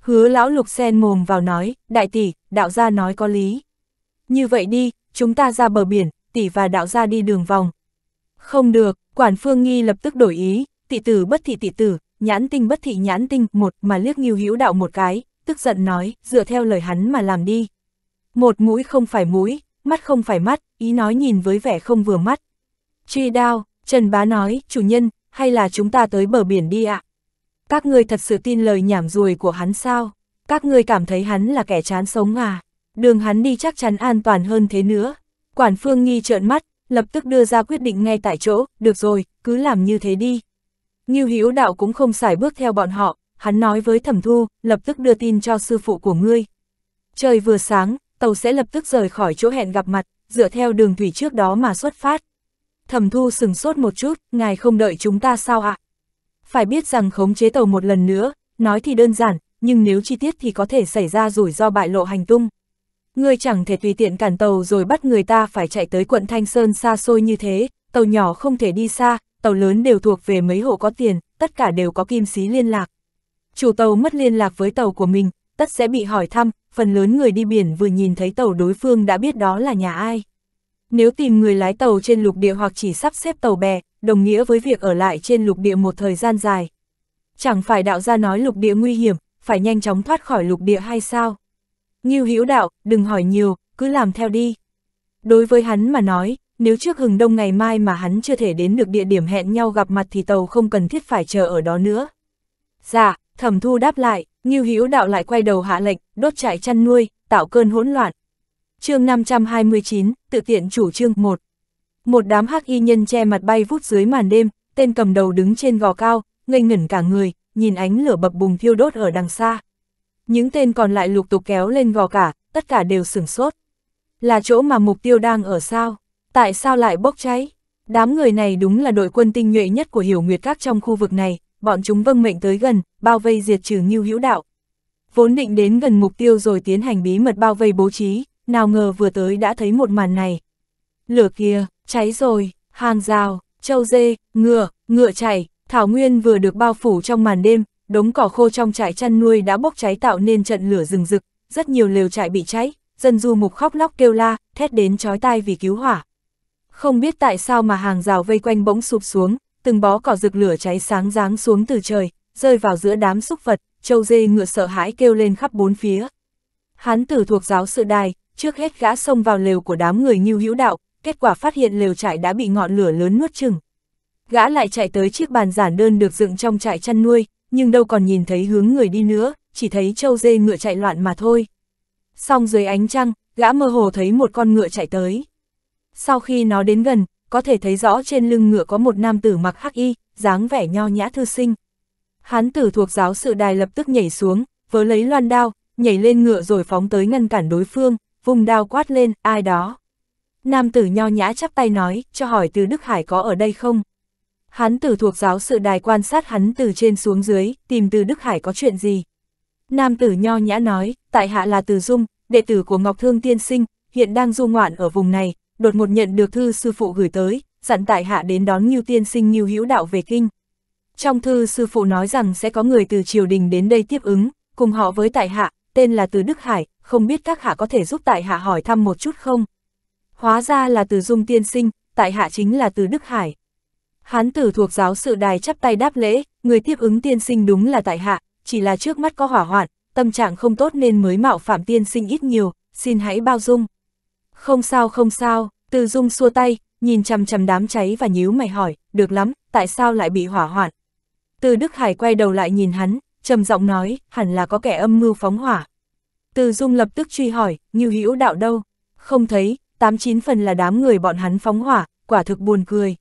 Hứa lão lục sen mồm vào nói, đại tỷ, đạo gia nói có lý. Như vậy đi, chúng ta ra bờ biển, tỷ và đạo gia đi đường vòng. Không được, quản phương nghi lập tức đổi ý, tỷ tử bất thị tỷ tử, nhãn tinh bất thị nhãn tinh một mà liếc nghiêu hữu đạo một cái, tức giận nói, dựa theo lời hắn mà làm đi. Một mũi không phải mũi, mắt không phải mắt, ý nói nhìn với vẻ không vừa mắt. Truy đao, Trần Bá nói, chủ nhân, hay là chúng ta tới bờ biển đi ạ? Các người thật sự tin lời nhảm ruồi của hắn sao? Các người cảm thấy hắn là kẻ chán sống à? Đường hắn đi chắc chắn an toàn hơn thế nữa. Quản phương nghi trợn mắt, lập tức đưa ra quyết định ngay tại chỗ, được rồi, cứ làm như thế đi. Như Hiếu đạo cũng không xài bước theo bọn họ, hắn nói với thẩm thu, lập tức đưa tin cho sư phụ của ngươi. Trời vừa sáng, tàu sẽ lập tức rời khỏi chỗ hẹn gặp mặt, dựa theo đường thủy trước đó mà xuất phát. Thẩm thu sừng sốt một chút, ngài không đợi chúng ta sao ạ? Phải biết rằng khống chế tàu một lần nữa, nói thì đơn giản, nhưng nếu chi tiết thì có thể xảy ra rủi ro bại lộ hành tung. Ngươi chẳng thể tùy tiện cản tàu rồi bắt người ta phải chạy tới quận Thanh Sơn xa xôi như thế, tàu nhỏ không thể đi xa, tàu lớn đều thuộc về mấy hộ có tiền, tất cả đều có kim xí liên lạc chủ tàu mất liên lạc với tàu của mình, tất sẽ bị hỏi thăm, phần lớn người đi biển vừa nhìn thấy tàu đối phương đã biết đó là nhà ai. Nếu tìm người lái tàu trên lục địa hoặc chỉ sắp xếp tàu bè, đồng nghĩa với việc ở lại trên lục địa một thời gian dài. Chẳng phải đạo gia nói lục địa nguy hiểm, phải nhanh chóng thoát khỏi lục địa hay sao? Nghiêu hữu đạo, đừng hỏi nhiều, cứ làm theo đi. Đối với hắn mà nói, nếu trước hừng đông ngày mai mà hắn chưa thể đến được địa điểm hẹn nhau gặp mặt thì tàu không cần thiết phải chờ ở đó nữa. Dạ, Thẩm thu đáp lại, Ngưu Hữu đạo lại quay đầu hạ lệnh, đốt trại chăn nuôi, tạo cơn hỗn loạn. chương 529, tự tiện chủ trương 1. Một đám hắc y nhân che mặt bay vút dưới màn đêm, tên cầm đầu đứng trên gò cao, ngây ngẩn cả người, nhìn ánh lửa bập bùng thiêu đốt ở đằng xa. Những tên còn lại lục tục kéo lên gò cả, tất cả đều sửng sốt. Là chỗ mà mục tiêu đang ở sao? Tại sao lại bốc cháy? Đám người này đúng là đội quân tinh nhuệ nhất của hiểu nguyệt các trong khu vực này, bọn chúng vâng mệnh tới gần, bao vây diệt trừ Ngưu Hữu Đạo. Vốn định đến gần mục tiêu rồi tiến hành bí mật bao vây bố trí, nào ngờ vừa tới đã thấy một màn này. Lửa kia, cháy rồi, hàng rào, châu dê, ngựa, ngựa chạy thảo nguyên vừa được bao phủ trong màn đêm, đống cỏ khô trong trại chăn nuôi đã bốc cháy tạo nên trận lửa rừng rực, rất nhiều lều trại bị cháy, dân du mục khóc lóc kêu la, thét đến chói tai vì cứu hỏa. Không biết tại sao mà hàng rào vây quanh bỗng sụp xuống, từng bó cỏ rực lửa cháy sáng ráng xuống từ trời, rơi vào giữa đám súc vật, châu dê ngựa sợ hãi kêu lên khắp bốn phía. Hán tử thuộc giáo sự đài, trước hết gã xông vào lều của đám người nghiêu hữu đạo, kết quả phát hiện lều trại đã bị ngọn lửa lớn nuốt chừng. Gã lại chạy tới chiếc bàn giản đơn được dựng trong trại chăn nuôi, nhưng đâu còn nhìn thấy hướng người đi nữa, chỉ thấy châu dê ngựa chạy loạn mà thôi. Xong dưới ánh trăng, gã mơ hồ thấy một con ngựa chạy tới. Sau khi nó đến gần, có thể thấy rõ trên lưng ngựa có một nam tử mặc hắc y, dáng vẻ nho nhã thư sinh. Hán tử thuộc giáo sự đài lập tức nhảy xuống, vớ lấy loan đao, nhảy lên ngựa rồi phóng tới ngăn cản đối phương, vùng đao quát lên, ai đó. Nam tử nho nhã chắp tay nói, cho hỏi từ Đức Hải có ở đây không? Hán tử thuộc giáo sự đài quan sát hắn từ trên xuống dưới, tìm từ Đức Hải có chuyện gì? Nam tử nho nhã nói, tại hạ là từ dung, đệ tử của Ngọc Thương Tiên Sinh, hiện đang du ngoạn ở vùng này, đột một nhận được thư sư phụ gửi tới, dặn tại hạ đến đón Ngưu Tiên Sinh Ngưu Hữu Đạo về kinh. Trong thư sư phụ nói rằng sẽ có người từ triều đình đến đây tiếp ứng, cùng họ với tại hạ, tên là Từ Đức Hải, không biết các hạ có thể giúp tại hạ hỏi thăm một chút không? Hóa ra là Từ Dung Tiên Sinh, tại hạ chính là Từ Đức Hải. Hán tử thuộc giáo sự đài chắp tay đáp lễ, người tiếp ứng tiên sinh đúng là tại hạ, chỉ là trước mắt có hỏa hoạn, tâm trạng không tốt nên mới mạo phạm tiên sinh ít nhiều, xin hãy bao dung. Không sao không sao, Từ Dung xua tay, nhìn chằm chằm đám cháy và nhíu mày hỏi, được lắm, tại sao lại bị hỏa hoạn? Từ Đức Hải quay đầu lại nhìn hắn, trầm giọng nói, hẳn là có kẻ âm mưu phóng hỏa. Từ Dung lập tức truy hỏi, như Hữu Đạo đâu? Không thấy, tám chín phần là đám người bọn hắn phóng hỏa, quả thực buồn cười.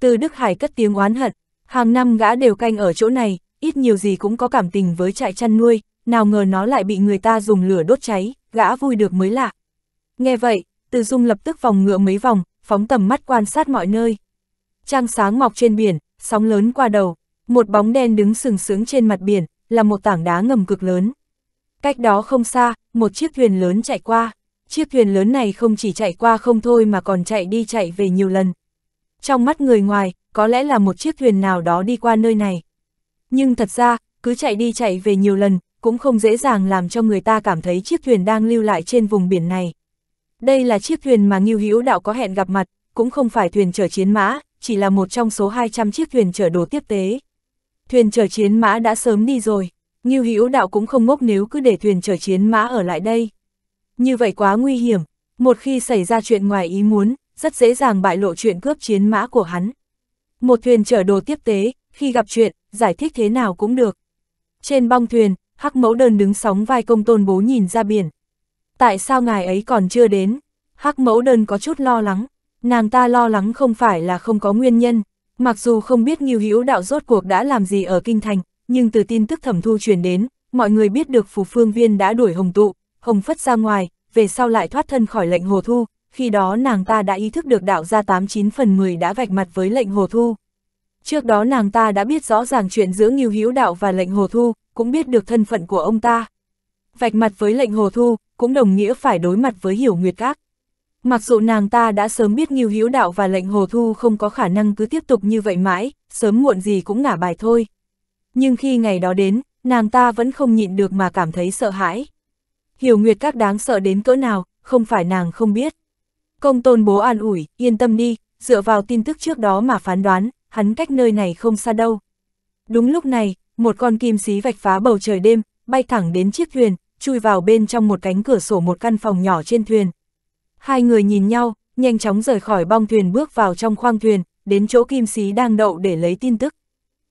Từ Đức Hải cất tiếng oán hận, hàng năm gã đều canh ở chỗ này, ít nhiều gì cũng có cảm tình với trại chăn nuôi, nào ngờ nó lại bị người ta dùng lửa đốt cháy, gã vui được mới lạ. Nghe vậy, Từ Dung lập tức vòng ngựa mấy vòng, phóng tầm mắt quan sát mọi nơi. Trăng sáng mọc trên biển, sóng lớn qua đầu, một bóng đen đứng sừng sững trên mặt biển, là một tảng đá ngầm cực lớn. Cách đó không xa, một chiếc thuyền lớn chạy qua. Chiếc thuyền lớn này không chỉ chạy qua không thôi mà còn chạy đi chạy về nhiều lần. Trong mắt người ngoài, có lẽ là một chiếc thuyền nào đó đi qua nơi này. Nhưng thật ra, cứ chạy đi chạy về nhiều lần, cũng không dễ dàng làm cho người ta cảm thấy chiếc thuyền đang lưu lại trên vùng biển này. Đây là chiếc thuyền mà Ngưu Hữu Đạo có hẹn gặp mặt, cũng không phải thuyền chở chiến mã, chỉ là một trong số 200 chiếc thuyền chở đồ tiếp tế. Thuyền chở chiến mã đã sớm đi rồi, Ngưu Hữu Đạo cũng không ngốc nếu cứ để thuyền chở chiến mã ở lại đây. Như vậy quá nguy hiểm, một khi xảy ra chuyện ngoài ý muốn, rất dễ dàng bại lộ chuyện cướp chiến mã của hắn. Một thuyền chở đồ tiếp tế, khi gặp chuyện, giải thích thế nào cũng được. Trên bong thuyền, Hắc Mẫu Đơn đứng sóng vai công tôn bố nhìn ra biển, tại sao ngài ấy còn chưa đến? Hắc mẫu đơn có chút lo lắng, nàng ta lo lắng không phải là không có nguyên nhân, mặc dù không biết Ngưu Hữu đạo rốt cuộc đã làm gì ở kinh thành, nhưng từ tin tức thẩm thu truyền đến, mọi người biết được phù phương viên đã đuổi Hồng tụ, Hồng phất ra ngoài, về sau lại thoát thân khỏi lệnh hồ thu, khi đó nàng ta đã ý thức được đạo gia 89 phần 10 đã vạch mặt với lệnh hồ thu. Trước đó nàng ta đã biết rõ ràng chuyện giữa Ngưu Hữu đạo và lệnh hồ thu, cũng biết được thân phận của ông ta. Vạch mặt với lệnh hồ thu, cũng đồng nghĩa phải đối mặt với hiểu nguyệt các. Mặc dù nàng ta đã sớm biết Nghiêu Hiếu Đạo và lệnh Hồ Thu không có khả năng cứ tiếp tục như vậy mãi, sớm muộn gì cũng ngả bài thôi. Nhưng khi ngày đó đến, nàng ta vẫn không nhịn được mà cảm thấy sợ hãi. Hiểu Nguyệt các đáng sợ đến cỡ nào, không phải nàng không biết. Công tôn bố an ủi, yên tâm đi, dựa vào tin tức trước đó mà phán đoán, hắn cách nơi này không xa đâu. Đúng lúc này, một con kim xí vạch phá bầu trời đêm, bay thẳng đến chiếc thuyền, chui vào bên trong một cánh cửa sổ một căn phòng nhỏ trên thuyền. Hai người nhìn nhau, nhanh chóng rời khỏi bong thuyền bước vào trong khoang thuyền, đến chỗ kim sĩ đang đậu để lấy tin tức.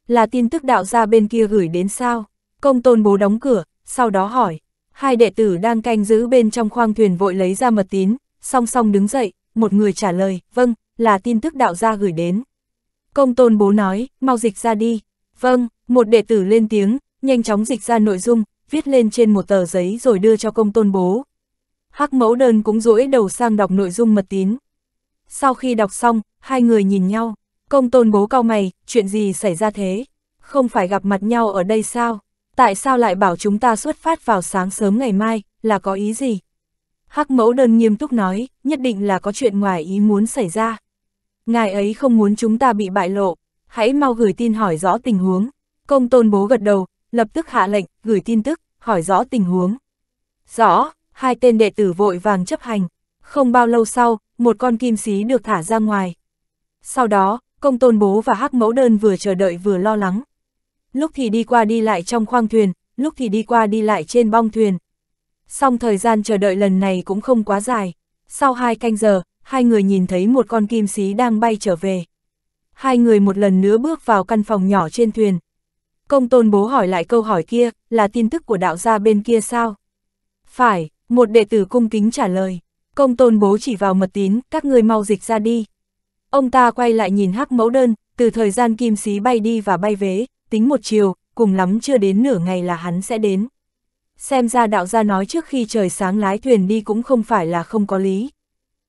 Là tin tức đạo ra bên kia gửi đến sao? Công tôn bố đóng cửa, sau đó hỏi. Hai đệ tử đang canh giữ bên trong khoang thuyền vội lấy ra mật tín, song song đứng dậy, một người trả lời, vâng, là tin tức đạo gia gửi đến. Công tôn bố nói, mau dịch ra đi. Vâng, một đệ tử lên tiếng, nhanh chóng dịch ra nội dung, viết lên trên một tờ giấy rồi đưa cho công tôn bố. Hắc mẫu đơn cũng rũi đầu sang đọc nội dung mật tín. Sau khi đọc xong, hai người nhìn nhau, công tôn bố cao mày, chuyện gì xảy ra thế? Không phải gặp mặt nhau ở đây sao? Tại sao lại bảo chúng ta xuất phát vào sáng sớm ngày mai, là có ý gì? Hắc mẫu đơn nghiêm túc nói, nhất định là có chuyện ngoài ý muốn xảy ra. Ngài ấy không muốn chúng ta bị bại lộ, hãy mau gửi tin hỏi rõ tình huống. Công tôn bố gật đầu, lập tức hạ lệnh, gửi tin tức, hỏi rõ tình huống. Rõ, hai tên đệ tử vội vàng chấp hành. Không bao lâu sau, một con kim xí được thả ra ngoài. Sau đó, công tôn bố và hắc mẫu đơn vừa chờ đợi vừa lo lắng. Lúc thì đi qua đi lại trong khoang thuyền, lúc thì đi qua đi lại trên bong thuyền. Song thời gian chờ đợi lần này cũng không quá dài. Sau hai canh giờ, hai người nhìn thấy một con kim xí đang bay trở về. Hai người một lần nữa bước vào căn phòng nhỏ trên thuyền, Công tôn bố hỏi lại câu hỏi kia, là tin tức của đạo gia bên kia sao? Phải, một đệ tử cung kính trả lời. Công tôn bố chỉ vào mật tín, các người mau dịch ra đi. Ông ta quay lại nhìn hắc mẫu đơn, từ thời gian kim xí bay đi và bay vế, tính một chiều, cùng lắm chưa đến nửa ngày là hắn sẽ đến. Xem ra đạo gia nói trước khi trời sáng lái thuyền đi cũng không phải là không có lý.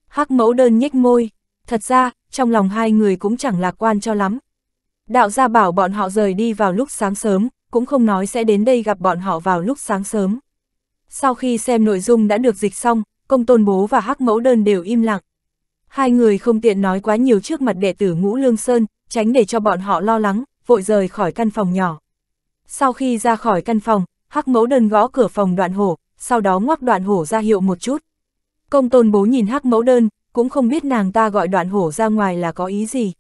Hắc mẫu đơn nhếch môi, thật ra, trong lòng hai người cũng chẳng lạc quan cho lắm, Đạo gia bảo bọn họ rời đi vào lúc sáng sớm, cũng không nói sẽ đến đây gặp bọn họ vào lúc sáng sớm. Sau khi xem nội dung đã được dịch xong, công tôn bố và hắc mẫu đơn đều im lặng. Hai người không tiện nói quá nhiều trước mặt đệ tử ngũ lương sơn, tránh để cho bọn họ lo lắng, vội rời khỏi căn phòng nhỏ. Sau khi ra khỏi căn phòng, hắc mẫu đơn gõ cửa phòng đoạn hổ, sau đó ngoắc đoạn hổ ra hiệu một chút. Công tôn bố nhìn hắc mẫu đơn, cũng không biết nàng ta gọi đoạn hổ ra ngoài là có ý gì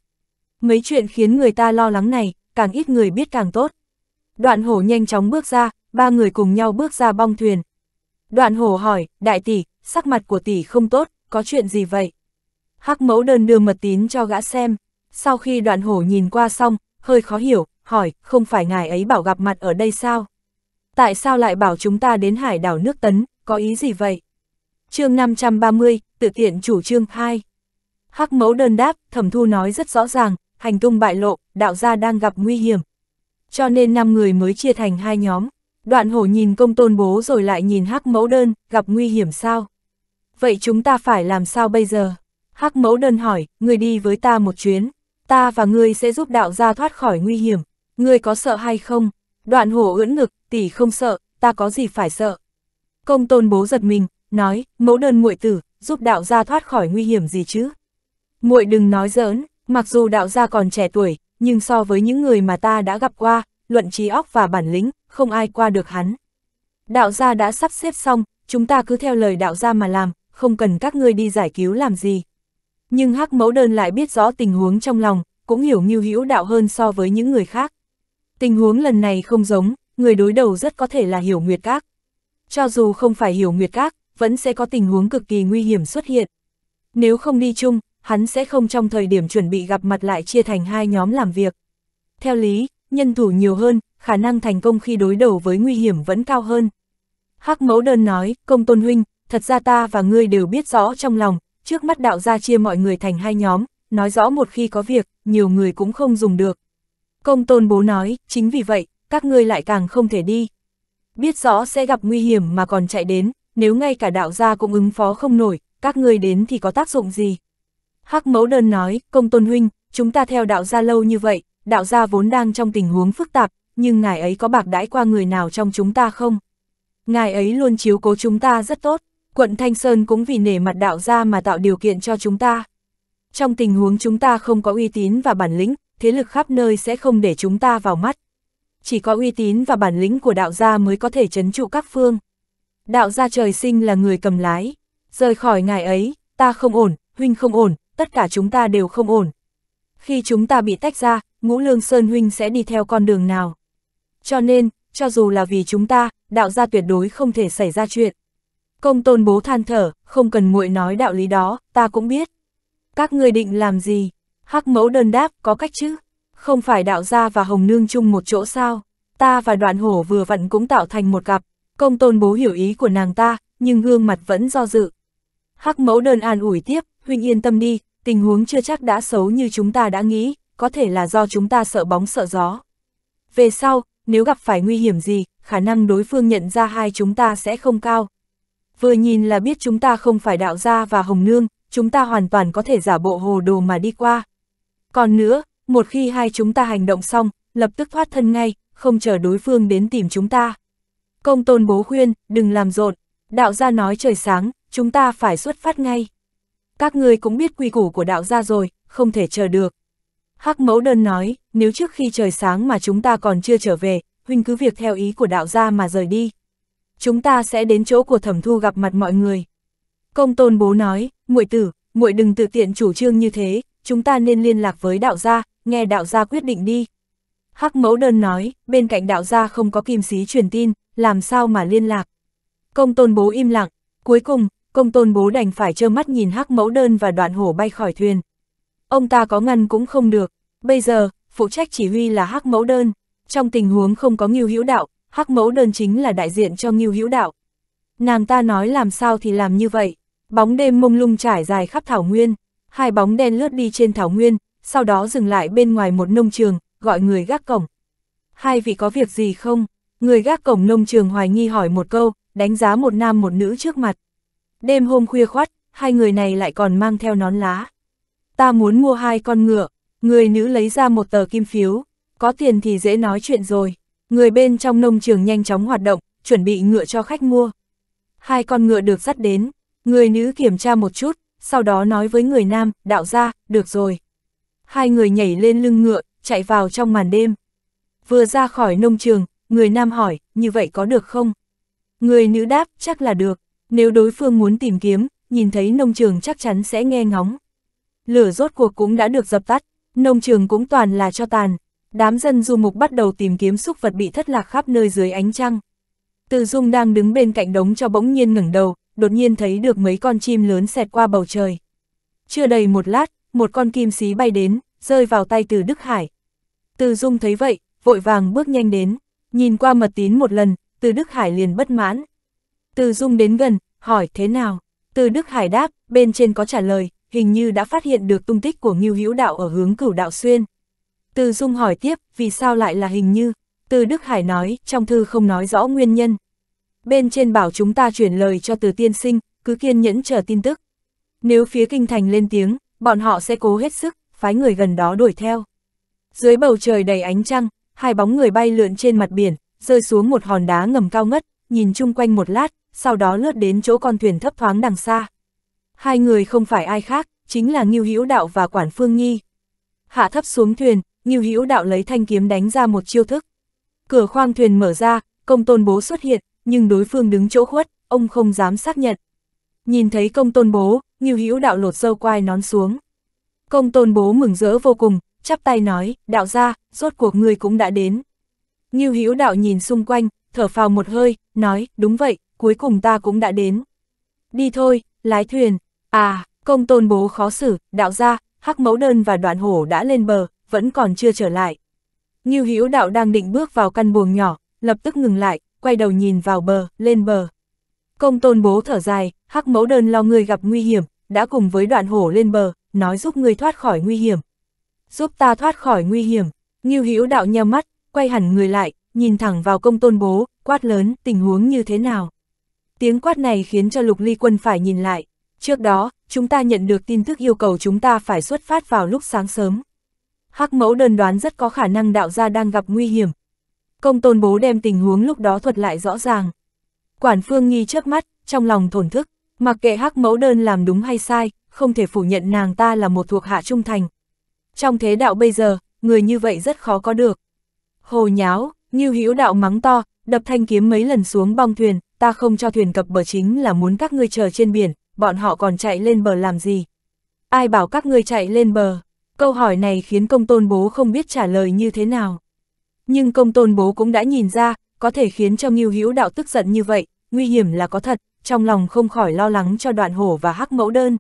mấy chuyện khiến người ta lo lắng này, càng ít người biết càng tốt. Đoạn hổ nhanh chóng bước ra, ba người cùng nhau bước ra bong thuyền. Đoạn hổ hỏi, đại tỷ, sắc mặt của tỷ không tốt, có chuyện gì vậy? Hắc mẫu đơn đưa mật tín cho gã xem. Sau khi đoạn hổ nhìn qua xong, hơi khó hiểu, hỏi, không phải ngài ấy bảo gặp mặt ở đây sao? Tại sao lại bảo chúng ta đến hải đảo nước Tấn, có ý gì vậy? chương 530, tự tiện chủ trương 2. Hắc mẫu đơn đáp, thẩm thu nói rất rõ ràng, hành tung bại lộ, đạo gia đang gặp nguy hiểm. Cho nên năm người mới chia thành hai nhóm. Đoạn hổ nhìn công tôn bố rồi lại nhìn hắc mẫu đơn, gặp nguy hiểm sao? Vậy chúng ta phải làm sao bây giờ? Hắc mẫu đơn hỏi, người đi với ta một chuyến. Ta và ngươi sẽ giúp đạo gia thoát khỏi nguy hiểm. Ngươi có sợ hay không? Đoạn hổ ưỡn ngực, tỷ không sợ, ta có gì phải sợ. Công tôn bố giật mình, nói, mẫu đơn muội tử, giúp đạo gia thoát khỏi nguy hiểm gì chứ? Muội đừng nói giỡn, Mặc dù đạo gia còn trẻ tuổi, nhưng so với những người mà ta đã gặp qua, luận trí óc và bản lĩnh, không ai qua được hắn. Đạo gia đã sắp xếp xong, chúng ta cứ theo lời đạo gia mà làm, không cần các ngươi đi giải cứu làm gì. Nhưng hắc mẫu đơn lại biết rõ tình huống trong lòng, cũng hiểu nghiêu hữu đạo hơn so với những người khác. Tình huống lần này không giống, người đối đầu rất có thể là hiểu nguyệt các. Cho dù không phải hiểu nguyệt các, vẫn sẽ có tình huống cực kỳ nguy hiểm xuất hiện. Nếu không đi chung, hắn sẽ không trong thời điểm chuẩn bị gặp mặt lại chia thành hai nhóm làm việc. Theo lý, nhân thủ nhiều hơn, khả năng thành công khi đối đầu với nguy hiểm vẫn cao hơn. Hắc mẫu đơn nói, công tôn huynh, thật ra ta và ngươi đều biết rõ trong lòng, trước mắt đạo gia chia mọi người thành hai nhóm, nói rõ một khi có việc, nhiều người cũng không dùng được. Công tôn bố nói, chính vì vậy, các ngươi lại càng không thể đi. Biết rõ sẽ gặp nguy hiểm mà còn chạy đến, nếu ngay cả đạo gia cũng ứng phó không nổi, các ngươi đến thì có tác dụng gì? Hắc mẫu đơn nói, công tôn huynh, chúng ta theo đạo gia lâu như vậy, đạo gia vốn đang trong tình huống phức tạp, nhưng ngài ấy có bạc đãi qua người nào trong chúng ta không? Ngài ấy luôn chiếu cố chúng ta rất tốt, quận Thanh Sơn cũng vì nể mặt đạo gia mà tạo điều kiện cho chúng ta. Trong tình huống chúng ta không có uy tín và bản lĩnh, thế lực khắp nơi sẽ không để chúng ta vào mắt. Chỉ có uy tín và bản lĩnh của đạo gia mới có thể chấn trụ các phương. Đạo gia trời sinh là người cầm lái. Rời khỏi ngài ấy, ta không ổn, huynh không ổn, tất cả chúng ta đều không ổn. Khi chúng ta bị tách ra, ngũ lương Sơn Huynh sẽ đi theo con đường nào. Cho nên, cho dù là vì chúng ta, đạo gia tuyệt đối không thể xảy ra chuyện. Công tôn bố than thở, không cần muội nói đạo lý đó, ta cũng biết. Các ngươi định làm gì? Hắc mẫu đơn đáp, có cách chứ? Không phải đạo gia và hồng nương chung một chỗ sao? Ta và đoạn hổ vừa vặn cũng tạo thành một cặp. Công tôn bố hiểu ý của nàng ta, nhưng gương mặt vẫn do dự. Hắc mẫu đơn an ủi tiếp, huynh yên tâm đi, tình huống chưa chắc đã xấu như chúng ta đã nghĩ, có thể là do chúng ta sợ bóng sợ gió. Về sau, nếu gặp phải nguy hiểm gì, khả năng đối phương nhận ra hai chúng ta sẽ không cao. Vừa nhìn là biết chúng ta không phải đạo gia và hồng nương, chúng ta hoàn toàn có thể giả bộ hồ đồ mà đi qua. Còn nữa, một khi hai chúng ta hành động xong, lập tức thoát thân ngay, không chờ đối phương đến tìm chúng ta. Công tôn bố khuyên, đừng làm rộn. Đạo gia nói trời sáng, chúng ta phải xuất phát ngay. Các người cũng biết quy củ của đạo gia rồi, không thể chờ được. Hắc mẫu đơn nói, nếu trước khi trời sáng mà chúng ta còn chưa trở về, huynh cứ việc theo ý của đạo gia mà rời đi. Chúng ta sẽ đến chỗ của thẩm thu gặp mặt mọi người. Công tôn bố nói, muội tử, muội đừng tự tiện chủ trương như thế, chúng ta nên liên lạc với đạo gia, nghe đạo gia quyết định đi. Hắc mẫu đơn nói, bên cạnh đạo gia không có kim sĩ truyền tin, làm sao mà liên lạc. Công tôn bố im lặng, cuối cùng, công tôn bố đành phải trơ mắt nhìn hắc mẫu đơn và đoạn hổ bay khỏi thuyền. Ông ta có ngăn cũng không được, bây giờ, phụ trách chỉ huy là hắc mẫu đơn, trong tình huống không có nghiêu hữu đạo, hắc mẫu đơn chính là đại diện cho nghiêu hữu đạo. Nàng ta nói làm sao thì làm như vậy, bóng đêm mông lung trải dài khắp thảo nguyên, hai bóng đen lướt đi trên thảo nguyên, sau đó dừng lại bên ngoài một nông trường, gọi người gác cổng. Hai vị có việc gì không? Người gác cổng nông trường hoài nghi hỏi một câu, đánh giá một nam một nữ trước mặt đêm hôm khuya khoắt, hai người này lại còn mang theo nón lá. Ta muốn mua hai con ngựa, người nữ lấy ra một tờ kim phiếu, có tiền thì dễ nói chuyện rồi. Người bên trong nông trường nhanh chóng hoạt động, chuẩn bị ngựa cho khách mua. Hai con ngựa được dắt đến, người nữ kiểm tra một chút, sau đó nói với người nam, đạo ra, được rồi. Hai người nhảy lên lưng ngựa, chạy vào trong màn đêm. Vừa ra khỏi nông trường, người nam hỏi, như vậy có được không? Người nữ đáp, chắc là được. Nếu đối phương muốn tìm kiếm, nhìn thấy nông trường chắc chắn sẽ nghe ngóng. Lửa rốt cuộc cũng đã được dập tắt, nông trường cũng toàn là cho tàn. Đám dân du mục bắt đầu tìm kiếm xúc vật bị thất lạc khắp nơi dưới ánh trăng. Từ Dung đang đứng bên cạnh đống cho bỗng nhiên ngẩng đầu, đột nhiên thấy được mấy con chim lớn xẹt qua bầu trời. Chưa đầy một lát, một con kim xí bay đến, rơi vào tay từ Đức Hải. Từ Dung thấy vậy, vội vàng bước nhanh đến, nhìn qua mật tín một lần, từ Đức Hải liền bất mãn, từ Dung đến gần, hỏi thế nào? Từ Đức Hải đáp, bên trên có trả lời, hình như đã phát hiện được tung tích của Ngưu Hữu Đạo ở hướng Cửu Đạo Xuyên. Từ Dung hỏi tiếp, vì sao lại là hình như? Từ Đức Hải nói, trong thư không nói rõ nguyên nhân. Bên trên bảo chúng ta chuyển lời cho Từ Tiên Sinh, cứ kiên nhẫn chờ tin tức. Nếu phía kinh thành lên tiếng, bọn họ sẽ cố hết sức, phái người gần đó đuổi theo. Dưới bầu trời đầy ánh trăng, hai bóng người bay lượn trên mặt biển, rơi xuống một hòn đá ngầm cao ngất, nhìn chung quanh một lát, sau đó lướt đến chỗ con thuyền thấp thoáng đằng xa. Hai người không phải ai khác, chính là Ngưu Hữu Đạo và Quản Phương Nhi. Hạ thấp xuống thuyền, Ngưu Hữu Đạo lấy thanh kiếm đánh ra một chiêu thức. Cửa khoang thuyền mở ra, công tôn bố xuất hiện, nhưng đối phương đứng chỗ khuất, ông không dám xác nhận. Nhìn thấy công tôn bố, Ngưu Hữu Đạo lột dâu quai nón xuống. Công tôn bố mừng rỡ vô cùng, chắp tay nói, đạo gia rốt cuộc người cũng đã đến. Ngưu Hữu Đạo nhìn xung quanh, thở phào một hơi, nói, đúng vậy, cuối cùng ta cũng đã đến. Đi thôi, lái thuyền, à, công tôn bố khó xử, đạo ra, hắc mẫu đơn và đoạn hổ đã lên bờ, vẫn còn chưa trở lại. Ngưu Hữu đạo đang định bước vào căn buồng nhỏ, lập tức ngừng lại, quay đầu nhìn vào bờ, lên bờ. Công tôn bố thở dài, hắc mẫu đơn lo người gặp nguy hiểm, đã cùng với đoạn hổ lên bờ, nói giúp người thoát khỏi nguy hiểm. Giúp ta thoát khỏi nguy hiểm, Ngưu Hữu đạo nheo mắt, quay hẳn người lại, nhìn thẳng vào công tôn bố, quát lớn, tình huống như thế nào. Tiếng quát này khiến cho lục ly quân phải nhìn lại. Trước đó, chúng ta nhận được tin tức yêu cầu chúng ta phải xuất phát vào lúc sáng sớm. Hắc mẫu đơn đoán rất có khả năng đạo gia đang gặp nguy hiểm. Công tôn bố đem tình huống lúc đó thuật lại rõ ràng. Quản phương nghi trước mắt, trong lòng thổn thức, mặc kệ hắc mẫu đơn làm đúng hay sai, không thể phủ nhận nàng ta là một thuộc hạ trung thành. Trong thế đạo bây giờ, người như vậy rất khó có được. Hồ nháo, như hữu đạo mắng to, đập thanh kiếm mấy lần xuống bong thuyền, ta không cho thuyền cập bờ chính là muốn các ngươi chờ trên biển, bọn họ còn chạy lên bờ làm gì? Ai bảo các ngươi chạy lên bờ? Câu hỏi này khiến công tôn bố không biết trả lời như thế nào. Nhưng công tôn bố cũng đã nhìn ra, có thể khiến cho Ngưu Hữu Đạo tức giận như vậy, nguy hiểm là có thật, trong lòng không khỏi lo lắng cho đoạn hổ và hắc mẫu đơn.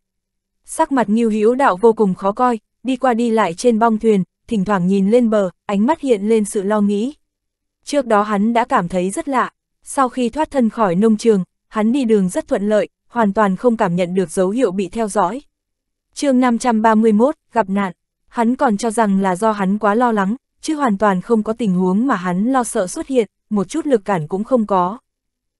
Sắc mặt Ngưu Hữu Đạo vô cùng khó coi, đi qua đi lại trên bong thuyền, thỉnh thoảng nhìn lên bờ, ánh mắt hiện lên sự lo nghĩ. Trước đó hắn đã cảm thấy rất lạ, sau khi thoát thân khỏi nông trường, hắn đi đường rất thuận lợi, hoàn toàn không cảm nhận được dấu hiệu bị theo dõi. chương 531, gặp nạn, hắn còn cho rằng là do hắn quá lo lắng, chứ hoàn toàn không có tình huống mà hắn lo sợ xuất hiện, một chút lực cản cũng không có.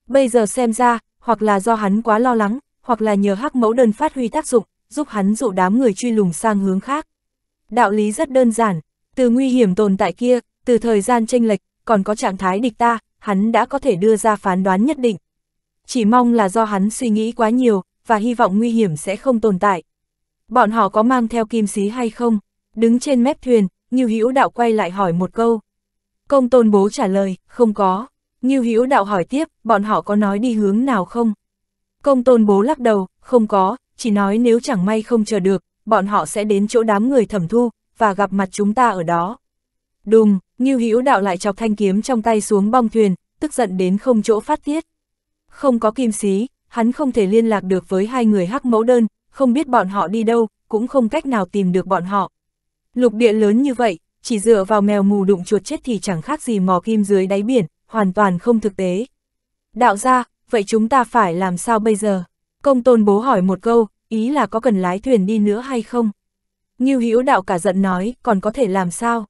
Bây giờ xem ra, hoặc là do hắn quá lo lắng, hoặc là nhờ hắc mẫu đơn phát huy tác dụng, giúp hắn dụ đám người truy lùng sang hướng khác. Đạo lý rất đơn giản, từ nguy hiểm tồn tại kia, từ thời gian tranh lệch, còn có trạng thái địch ta, hắn đã có thể đưa ra phán đoán nhất định. Chỉ mong là do hắn suy nghĩ quá nhiều, và hy vọng nguy hiểm sẽ không tồn tại. Bọn họ có mang theo kim xí hay không? Đứng trên mép thuyền, Ngưu Hữu Đạo quay lại hỏi một câu. Công tôn bố trả lời, không có. Ngưu Hữu Đạo hỏi tiếp, bọn họ có nói đi hướng nào không? Công tôn bố lắc đầu, không có, chỉ nói nếu chẳng may không chờ được, bọn họ sẽ đến chỗ đám người thẩm thu, và gặp mặt chúng ta ở đó. Đùng, Ngưu Hữu Đạo lại chọc thanh kiếm trong tay xuống bong thuyền, tức giận đến không chỗ phát tiết. Không có kim xí, hắn không thể liên lạc được với hai người hắc mẫu đơn, không biết bọn họ đi đâu, cũng không cách nào tìm được bọn họ. Lục địa lớn như vậy, chỉ dựa vào mèo mù đụng chuột chết thì chẳng khác gì mò kim dưới đáy biển, hoàn toàn không thực tế. Đạo ra, vậy chúng ta phải làm sao bây giờ? Công tôn bố hỏi một câu, ý là có cần lái thuyền đi nữa hay không? Ngưu Hữu đạo cả giận nói, còn có thể làm sao?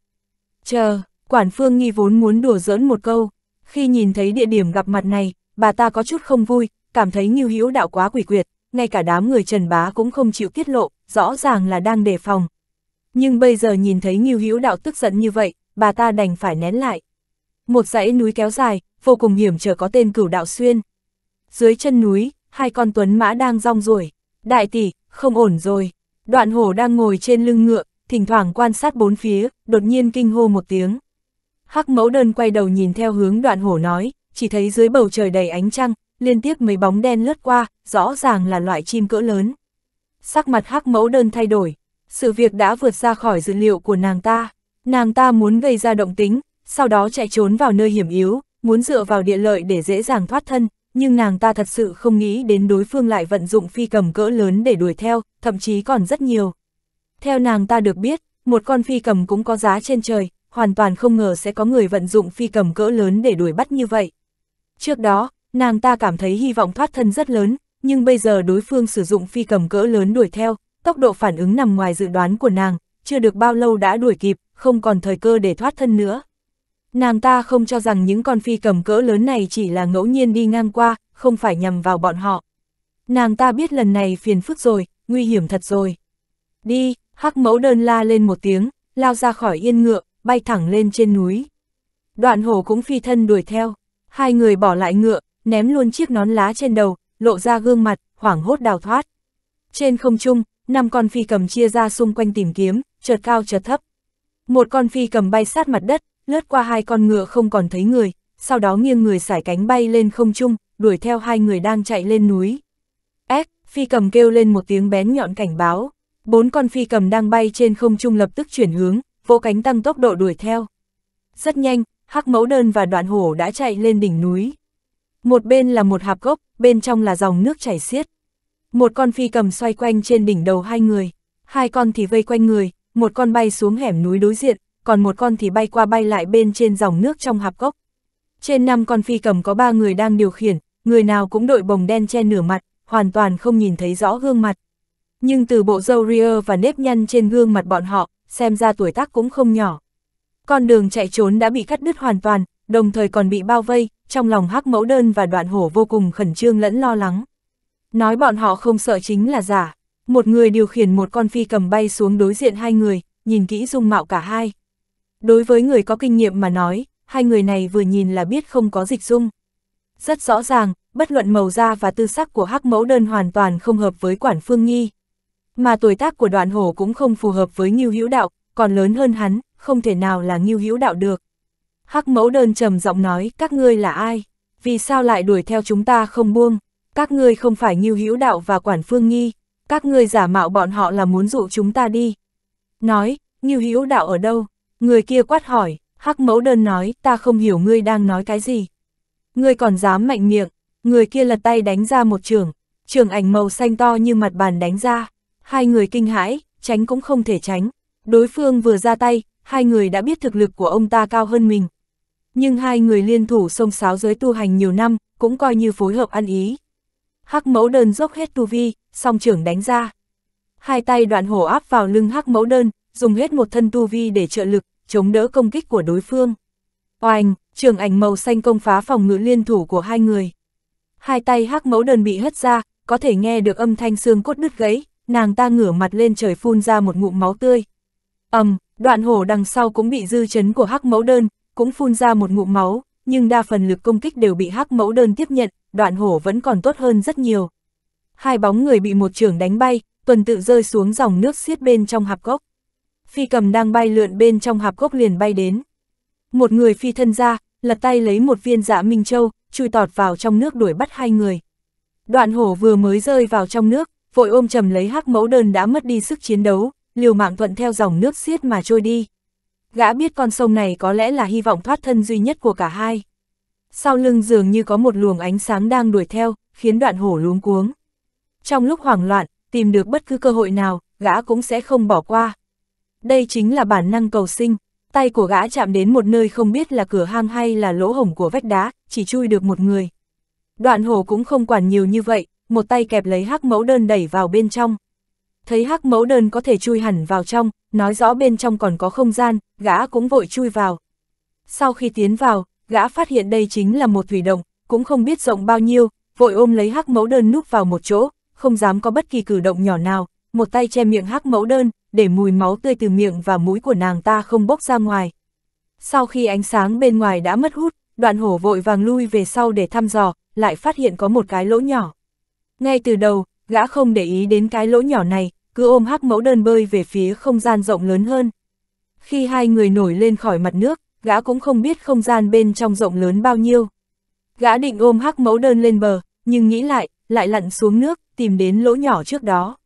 Chờ, quản phương nghi vốn muốn đùa giỡn một câu, khi nhìn thấy địa điểm gặp mặt này, bà ta có chút không vui, cảm thấy Ngưu Hữu đạo quá quỷ quyệt, ngay cả đám người Trần Bá cũng không chịu tiết lộ, rõ ràng là đang đề phòng. Nhưng bây giờ nhìn thấy Ngưu Hữu đạo tức giận như vậy, bà ta đành phải nén lại. Một dãy núi kéo dài, vô cùng hiểm trở có tên Cửu Đạo Xuyên. Dưới chân núi, hai con tuấn mã đang rong ruổi. Đại tỷ, không ổn rồi. Đoạn hổ đang ngồi trên lưng ngựa, thỉnh thoảng quan sát bốn phía, đột nhiên kinh hô một tiếng. Hắc mẫu đơn quay đầu nhìn theo hướng đoạn hổ nói, chỉ thấy dưới bầu trời đầy ánh trăng, liên tiếp mấy bóng đen lướt qua, rõ ràng là loại chim cỡ lớn. Sắc mặt hắc mẫu đơn thay đổi, sự việc đã vượt ra khỏi dữ liệu của nàng ta. Nàng ta muốn gây ra động tính, sau đó chạy trốn vào nơi hiểm yếu, muốn dựa vào địa lợi để dễ dàng thoát thân, nhưng nàng ta thật sự không nghĩ đến đối phương lại vận dụng phi cầm cỡ lớn để đuổi theo, thậm chí còn rất nhiều. Theo nàng ta được biết, một con phi cầm cũng có giá trên trời, hoàn toàn không ngờ sẽ có người vận dụng phi cầm cỡ lớn để đuổi bắt như vậy. Trước đó, nàng ta cảm thấy hy vọng thoát thân rất lớn, nhưng bây giờ đối phương sử dụng phi cầm cỡ lớn đuổi theo, tốc độ phản ứng nằm ngoài dự đoán của nàng, chưa được bao lâu đã đuổi kịp, không còn thời cơ để thoát thân nữa. Nàng ta không cho rằng những con phi cầm cỡ lớn này chỉ là ngẫu nhiên đi ngang qua, không phải nhằm vào bọn họ. Nàng ta biết lần này phiền phức rồi, nguy hiểm thật rồi. Đi, Hắc mẫu đơn la lên một tiếng, lao ra khỏi yên ngựa, bay thẳng lên trên núi. Đoạn hổ cũng phi thân đuổi theo, hai người bỏ lại ngựa, ném luôn chiếc nón lá trên đầu, lộ ra gương mặt, hoảng hốt đào thoát. Trên không trung, năm con phi cầm chia ra xung quanh tìm kiếm, chợt cao chợt thấp. Một con phi cầm bay sát mặt đất, lướt qua hai con ngựa không còn thấy người, sau đó nghiêng người sải cánh bay lên không trung, đuổi theo hai người đang chạy lên núi. Ếch, phi cầm kêu lên một tiếng bén nhọn cảnh báo bốn con phi cầm đang bay trên không trung lập tức chuyển hướng, vỗ cánh tăng tốc độ đuổi theo. Rất nhanh, Hắc Mẫu Đơn và Đoạn Hổ đã chạy lên đỉnh núi. Một bên là một hạp gốc, bên trong là dòng nước chảy xiết. Một con phi cầm xoay quanh trên đỉnh đầu hai người, hai con thì vây quanh người, một con bay xuống hẻm núi đối diện, còn một con thì bay qua bay lại bên trên dòng nước trong hạp gốc. Trên năm con phi cầm có ba người đang điều khiển, người nào cũng đội bồng đen che nửa mặt, hoàn toàn không nhìn thấy rõ gương mặt nhưng từ bộ râu ria và nếp nhăn trên gương mặt bọn họ, xem ra tuổi tác cũng không nhỏ. Con đường chạy trốn đã bị cắt đứt hoàn toàn, đồng thời còn bị bao vây, trong lòng hắc mẫu đơn và đoạn hổ vô cùng khẩn trương lẫn lo lắng. Nói bọn họ không sợ chính là giả, một người điều khiển một con phi cầm bay xuống đối diện hai người, nhìn kỹ dung mạo cả hai. Đối với người có kinh nghiệm mà nói, hai người này vừa nhìn là biết không có dịch dung. Rất rõ ràng, bất luận màu da và tư sắc của hắc mẫu đơn hoàn toàn không hợp với quản phương nghi mà tuổi tác của đoạn hổ cũng không phù hợp với Ngưu Hữu Đạo, còn lớn hơn hắn, không thể nào là Ngưu Hữu Đạo được. Hắc mẫu đơn trầm giọng nói, các ngươi là ai? Vì sao lại đuổi theo chúng ta không buông? Các ngươi không phải Ngưu Hữu Đạo và Quản Phương Nghi, các ngươi giả mạo bọn họ là muốn dụ chúng ta đi. Nói, Ngưu Hữu Đạo ở đâu? Người kia quát hỏi, Hắc mẫu đơn nói, ta không hiểu ngươi đang nói cái gì. Ngươi còn dám mạnh miệng, người kia lật tay đánh ra một trường, trường ảnh màu xanh to như mặt bàn đánh ra. Hai người kinh hãi, tránh cũng không thể tránh. Đối phương vừa ra tay, hai người đã biết thực lực của ông ta cao hơn mình. Nhưng hai người liên thủ sông sáo giới tu hành nhiều năm, cũng coi như phối hợp ăn ý. Hắc mẫu đơn dốc hết tu vi, song trưởng đánh ra. Hai tay đoạn hổ áp vào lưng hắc mẫu đơn, dùng hết một thân tu vi để trợ lực, chống đỡ công kích của đối phương. Oanh, trường ảnh màu xanh công phá phòng ngự liên thủ của hai người. Hai tay hắc mẫu đơn bị hất ra, có thể nghe được âm thanh xương cốt đứt gãy, nàng ta ngửa mặt lên trời phun ra một ngụm máu tươi. ầm, um, đoạn hổ đằng sau cũng bị dư chấn của hắc mẫu đơn, cũng phun ra một ngụm máu, nhưng đa phần lực công kích đều bị hắc mẫu đơn tiếp nhận, đoạn hổ vẫn còn tốt hơn rất nhiều. Hai bóng người bị một trưởng đánh bay, tuần tự rơi xuống dòng nước xiết bên trong hạp gốc. Phi cầm đang bay lượn bên trong hạp gốc liền bay đến. Một người phi thân ra, lật tay lấy một viên dạ minh châu, chui tọt vào trong nước đuổi bắt hai người. Đoạn hổ vừa mới rơi vào trong nước, vội ôm chầm lấy hắc mẫu đơn đã mất đi sức chiến đấu, liều mạng thuận theo dòng nước xiết mà trôi đi. Gã biết con sông này có lẽ là hy vọng thoát thân duy nhất của cả hai. Sau lưng dường như có một luồng ánh sáng đang đuổi theo, khiến đoạn hổ luống cuống. Trong lúc hoảng loạn, tìm được bất cứ cơ hội nào, gã cũng sẽ không bỏ qua. Đây chính là bản năng cầu sinh, tay của gã chạm đến một nơi không biết là cửa hang hay là lỗ hổng của vách đá, chỉ chui được một người. Đoạn hổ cũng không quản nhiều như vậy, một tay kẹp lấy hắc mẫu đơn đẩy vào bên trong. Thấy hắc mẫu đơn có thể chui hẳn vào trong, nói rõ bên trong còn có không gian, gã cũng vội chui vào. Sau khi tiến vào, gã phát hiện đây chính là một thủy động, cũng không biết rộng bao nhiêu, vội ôm lấy hắc mẫu đơn núp vào một chỗ, không dám có bất kỳ cử động nhỏ nào, một tay che miệng hắc mẫu đơn, để mùi máu tươi từ miệng và mũi của nàng ta không bốc ra ngoài. Sau khi ánh sáng bên ngoài đã mất hút, đoạn hổ vội vàng lui về sau để thăm dò, lại phát hiện có một cái lỗ nhỏ. Ngay từ đầu, gã không để ý đến cái lỗ nhỏ này, cứ ôm hắc mẫu đơn bơi về phía không gian rộng lớn hơn. Khi hai người nổi lên khỏi mặt nước, gã cũng không biết không gian bên trong rộng lớn bao nhiêu. Gã định ôm hắc mẫu đơn lên bờ, nhưng nghĩ lại, lại lặn xuống nước, tìm đến lỗ nhỏ trước đó.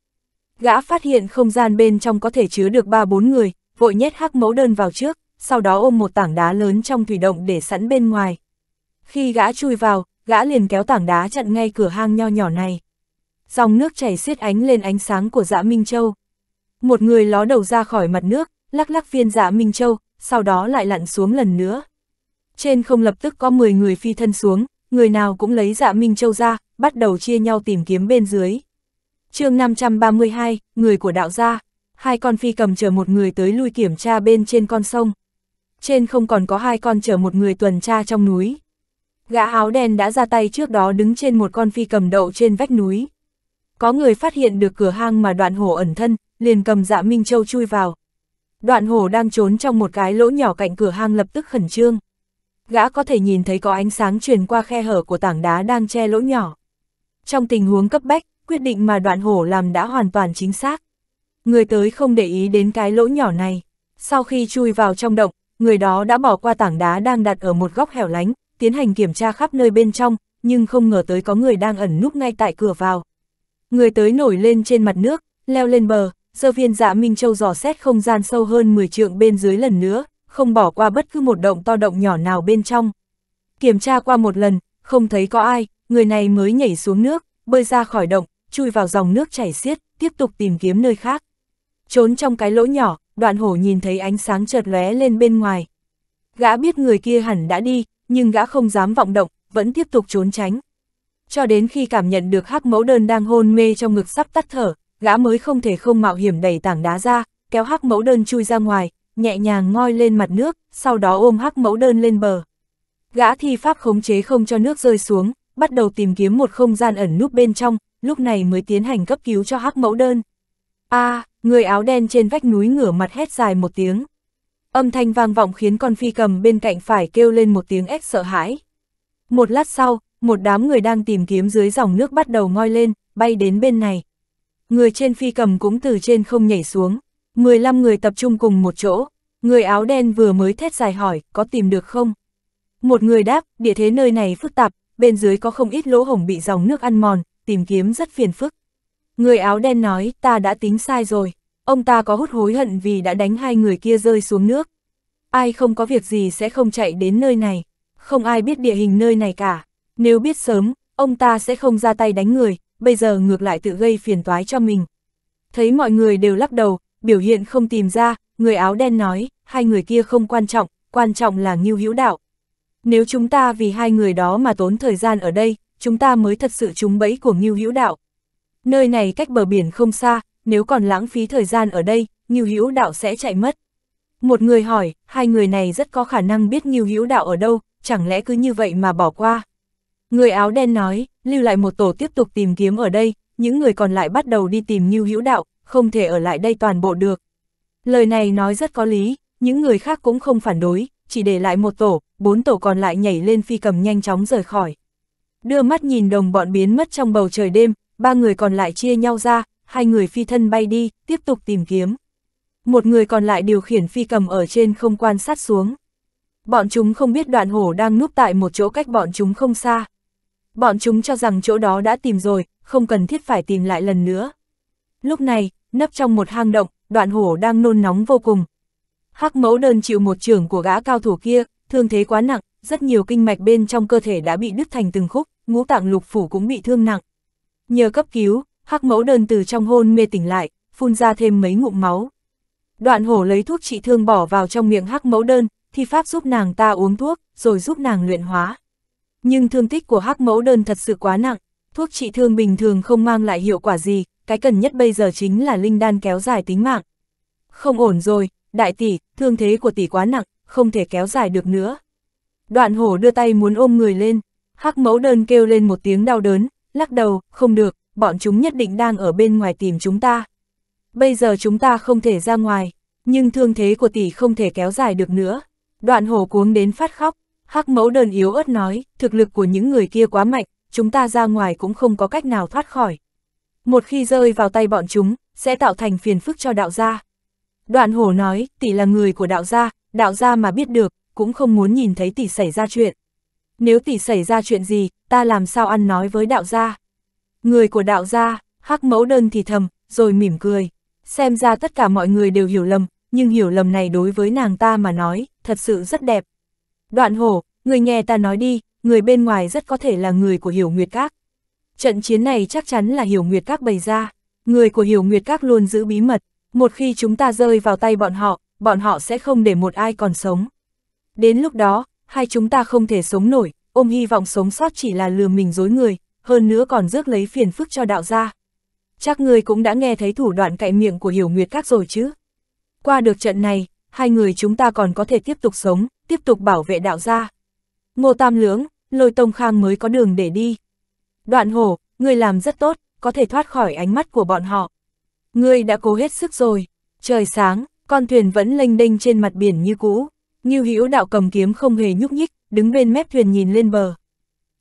Gã phát hiện không gian bên trong có thể chứa được 3-4 người, vội nhét hắc mẫu đơn vào trước, sau đó ôm một tảng đá lớn trong thủy động để sẵn bên ngoài. Khi gã chui vào, gã liền kéo tảng đá chặn ngay cửa hang nho nhỏ này. Dòng nước chảy xiết ánh lên ánh sáng của dã dạ Minh Châu. Một người ló đầu ra khỏi mặt nước, lắc lắc viên dã dạ Minh Châu, sau đó lại lặn xuống lần nữa. Trên không lập tức có 10 người phi thân xuống, người nào cũng lấy dạ Minh Châu ra, bắt đầu chia nhau tìm kiếm bên dưới. chương 532, người của đạo gia, hai con phi cầm chờ một người tới lui kiểm tra bên trên con sông. Trên không còn có hai con chờ một người tuần tra trong núi. Gã áo đen đã ra tay trước đó đứng trên một con phi cầm đậu trên vách núi. Có người phát hiện được cửa hang mà đoạn hổ ẩn thân, liền cầm dạ Minh Châu chui vào. Đoạn hổ đang trốn trong một cái lỗ nhỏ cạnh cửa hang lập tức khẩn trương. Gã có thể nhìn thấy có ánh sáng truyền qua khe hở của tảng đá đang che lỗ nhỏ. Trong tình huống cấp bách, quyết định mà đoạn hổ làm đã hoàn toàn chính xác. Người tới không để ý đến cái lỗ nhỏ này. Sau khi chui vào trong động, người đó đã bỏ qua tảng đá đang đặt ở một góc hẻo lánh, tiến hành kiểm tra khắp nơi bên trong, nhưng không ngờ tới có người đang ẩn núp ngay tại cửa vào. Người tới nổi lên trên mặt nước, leo lên bờ, sơ viên dạ Minh Châu dò xét không gian sâu hơn 10 trượng bên dưới lần nữa, không bỏ qua bất cứ một động to động nhỏ nào bên trong. Kiểm tra qua một lần, không thấy có ai, người này mới nhảy xuống nước, bơi ra khỏi động, chui vào dòng nước chảy xiết, tiếp tục tìm kiếm nơi khác. Trốn trong cái lỗ nhỏ, đoạn hổ nhìn thấy ánh sáng chợt lóe lên bên ngoài. Gã biết người kia hẳn đã đi, nhưng gã không dám vọng động, vẫn tiếp tục trốn tránh. Cho đến khi cảm nhận được hắc mẫu đơn đang hôn mê trong ngực sắp tắt thở, gã mới không thể không mạo hiểm đẩy tảng đá ra, kéo hắc mẫu đơn chui ra ngoài, nhẹ nhàng ngoi lên mặt nước, sau đó ôm hắc mẫu đơn lên bờ. Gã thi pháp khống chế không cho nước rơi xuống, bắt đầu tìm kiếm một không gian ẩn núp bên trong, lúc này mới tiến hành cấp cứu cho hắc mẫu đơn. a à, người áo đen trên vách núi ngửa mặt hét dài một tiếng. Âm thanh vang vọng khiến con phi cầm bên cạnh phải kêu lên một tiếng ếch sợ hãi. Một lát sau, một đám người đang tìm kiếm dưới dòng nước bắt đầu ngoi lên, bay đến bên này. Người trên phi cầm cũng từ trên không nhảy xuống. 15 người tập trung cùng một chỗ. Người áo đen vừa mới thét dài hỏi, có tìm được không? Một người đáp, địa thế nơi này phức tạp, bên dưới có không ít lỗ hổng bị dòng nước ăn mòn, tìm kiếm rất phiền phức. Người áo đen nói, ta đã tính sai rồi ông ta có hút hối hận vì đã đánh hai người kia rơi xuống nước. Ai không có việc gì sẽ không chạy đến nơi này, không ai biết địa hình nơi này cả. Nếu biết sớm, ông ta sẽ không ra tay đánh người, bây giờ ngược lại tự gây phiền toái cho mình. Thấy mọi người đều lắc đầu, biểu hiện không tìm ra, người áo đen nói, hai người kia không quan trọng, quan trọng là Ngưu Hữu Đạo. Nếu chúng ta vì hai người đó mà tốn thời gian ở đây, chúng ta mới thật sự trúng bẫy của Ngưu Hữu Đạo. Nơi này cách bờ biển không xa, nếu còn lãng phí thời gian ở đây, Ngưu Hữu Đạo sẽ chạy mất. Một người hỏi, hai người này rất có khả năng biết Ngưu Hữu Đạo ở đâu, chẳng lẽ cứ như vậy mà bỏ qua. Người áo đen nói, lưu lại một tổ tiếp tục tìm kiếm ở đây, những người còn lại bắt đầu đi tìm Ngưu Hữu Đạo, không thể ở lại đây toàn bộ được. Lời này nói rất có lý, những người khác cũng không phản đối, chỉ để lại một tổ, bốn tổ còn lại nhảy lên phi cầm nhanh chóng rời khỏi. Đưa mắt nhìn đồng bọn biến mất trong bầu trời đêm, ba người còn lại chia nhau ra, hai người phi thân bay đi, tiếp tục tìm kiếm. Một người còn lại điều khiển phi cầm ở trên không quan sát xuống. Bọn chúng không biết đoạn hổ đang núp tại một chỗ cách bọn chúng không xa. Bọn chúng cho rằng chỗ đó đã tìm rồi, không cần thiết phải tìm lại lần nữa. Lúc này, nấp trong một hang động, đoạn hổ đang nôn nóng vô cùng. Hắc mẫu đơn chịu một trưởng của gã cao thủ kia, thương thế quá nặng, rất nhiều kinh mạch bên trong cơ thể đã bị đứt thành từng khúc, ngũ tạng lục phủ cũng bị thương nặng. Nhờ cấp cứu, Hắc mẫu đơn từ trong hôn mê tỉnh lại, phun ra thêm mấy ngụm máu. Đoạn hổ lấy thuốc trị thương bỏ vào trong miệng hắc mẫu đơn, thi pháp giúp nàng ta uống thuốc, rồi giúp nàng luyện hóa. Nhưng thương tích của hắc mẫu đơn thật sự quá nặng, thuốc trị thương bình thường không mang lại hiệu quả gì, cái cần nhất bây giờ chính là linh đan kéo dài tính mạng. Không ổn rồi, đại tỷ, thương thế của tỷ quá nặng, không thể kéo dài được nữa. Đoạn hổ đưa tay muốn ôm người lên, hắc mẫu đơn kêu lên một tiếng đau đớn, lắc đầu, không được, bọn chúng nhất định đang ở bên ngoài tìm chúng ta. Bây giờ chúng ta không thể ra ngoài, nhưng thương thế của tỷ không thể kéo dài được nữa. Đoạn hồ cuống đến phát khóc, hắc mẫu đơn yếu ớt nói, thực lực của những người kia quá mạnh, chúng ta ra ngoài cũng không có cách nào thoát khỏi. Một khi rơi vào tay bọn chúng, sẽ tạo thành phiền phức cho đạo gia. Đoạn hồ nói, tỷ là người của đạo gia, đạo gia mà biết được, cũng không muốn nhìn thấy tỷ xảy ra chuyện. Nếu tỷ xảy ra chuyện gì, ta làm sao ăn nói với đạo gia? Người của đạo gia, hắc mẫu đơn thì thầm, rồi mỉm cười. Xem ra tất cả mọi người đều hiểu lầm, nhưng hiểu lầm này đối với nàng ta mà nói, thật sự rất đẹp. Đoạn hổ, người nghe ta nói đi, người bên ngoài rất có thể là người của hiểu nguyệt các. Trận chiến này chắc chắn là hiểu nguyệt các bày ra. Người của hiểu nguyệt các luôn giữ bí mật. Một khi chúng ta rơi vào tay bọn họ, bọn họ sẽ không để một ai còn sống. Đến lúc đó, hai chúng ta không thể sống nổi, ôm hy vọng sống sót chỉ là lừa mình dối người, hơn nữa còn rước lấy phiền phức cho đạo gia. Chắc người cũng đã nghe thấy thủ đoạn cậy miệng của Hiểu Nguyệt Các rồi chứ. Qua được trận này, hai người chúng ta còn có thể tiếp tục sống, tiếp tục bảo vệ đạo gia. Ngô Tam Lưỡng, lôi Tông Khang mới có đường để đi. Đoạn hổ, người làm rất tốt, có thể thoát khỏi ánh mắt của bọn họ. người đã cố hết sức rồi, trời sáng, con thuyền vẫn lênh đênh trên mặt biển như cũ. như Hữu đạo cầm kiếm không hề nhúc nhích, đứng bên mép thuyền nhìn lên bờ.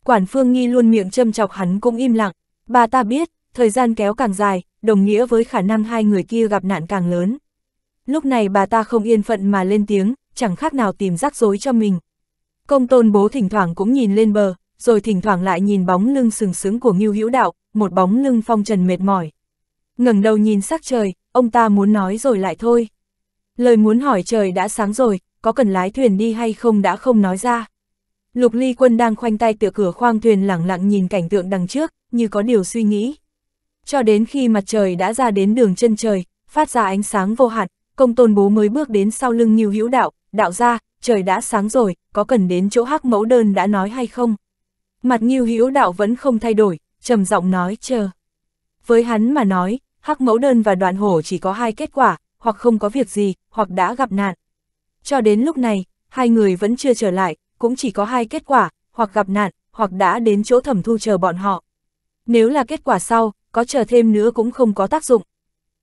Quản Phương Nghi luôn miệng châm chọc hắn cũng im lặng, bà ta biết, thời gian kéo càng dài, đồng nghĩa với khả năng hai người kia gặp nạn càng lớn. Lúc này bà ta không yên phận mà lên tiếng, chẳng khác nào tìm rắc rối cho mình. Công tôn bố thỉnh thoảng cũng nhìn lên bờ, rồi thỉnh thoảng lại nhìn bóng lưng sừng sững của Ngưu Hữu Đạo, một bóng lưng phong trần mệt mỏi. ngẩng đầu nhìn sắc trời, ông ta muốn nói rồi lại thôi. Lời muốn hỏi trời đã sáng rồi, có cần lái thuyền đi hay không đã không nói ra. Lục Ly Quân đang khoanh tay tựa cửa khoang thuyền lẳng lặng nhìn cảnh tượng đằng trước, như có điều suy nghĩ. Cho đến khi mặt trời đã ra đến đường chân trời, phát ra ánh sáng vô hạn, công tôn bố mới bước đến sau lưng Nhiêu Hữu Đạo, đạo ra, trời đã sáng rồi, có cần đến chỗ hắc mẫu đơn đã nói hay không? Mặt Nhiêu Hữu Đạo vẫn không thay đổi, trầm giọng nói chờ. Với hắn mà nói, hắc mẫu đơn và đoạn hổ chỉ có hai kết quả, hoặc không có việc gì, hoặc đã gặp nạn. Cho đến lúc này, hai người vẫn chưa trở lại, cũng chỉ có hai kết quả, hoặc gặp nạn, hoặc đã đến chỗ thẩm thu chờ bọn họ. Nếu là kết quả sau, có chờ thêm nữa cũng không có tác dụng.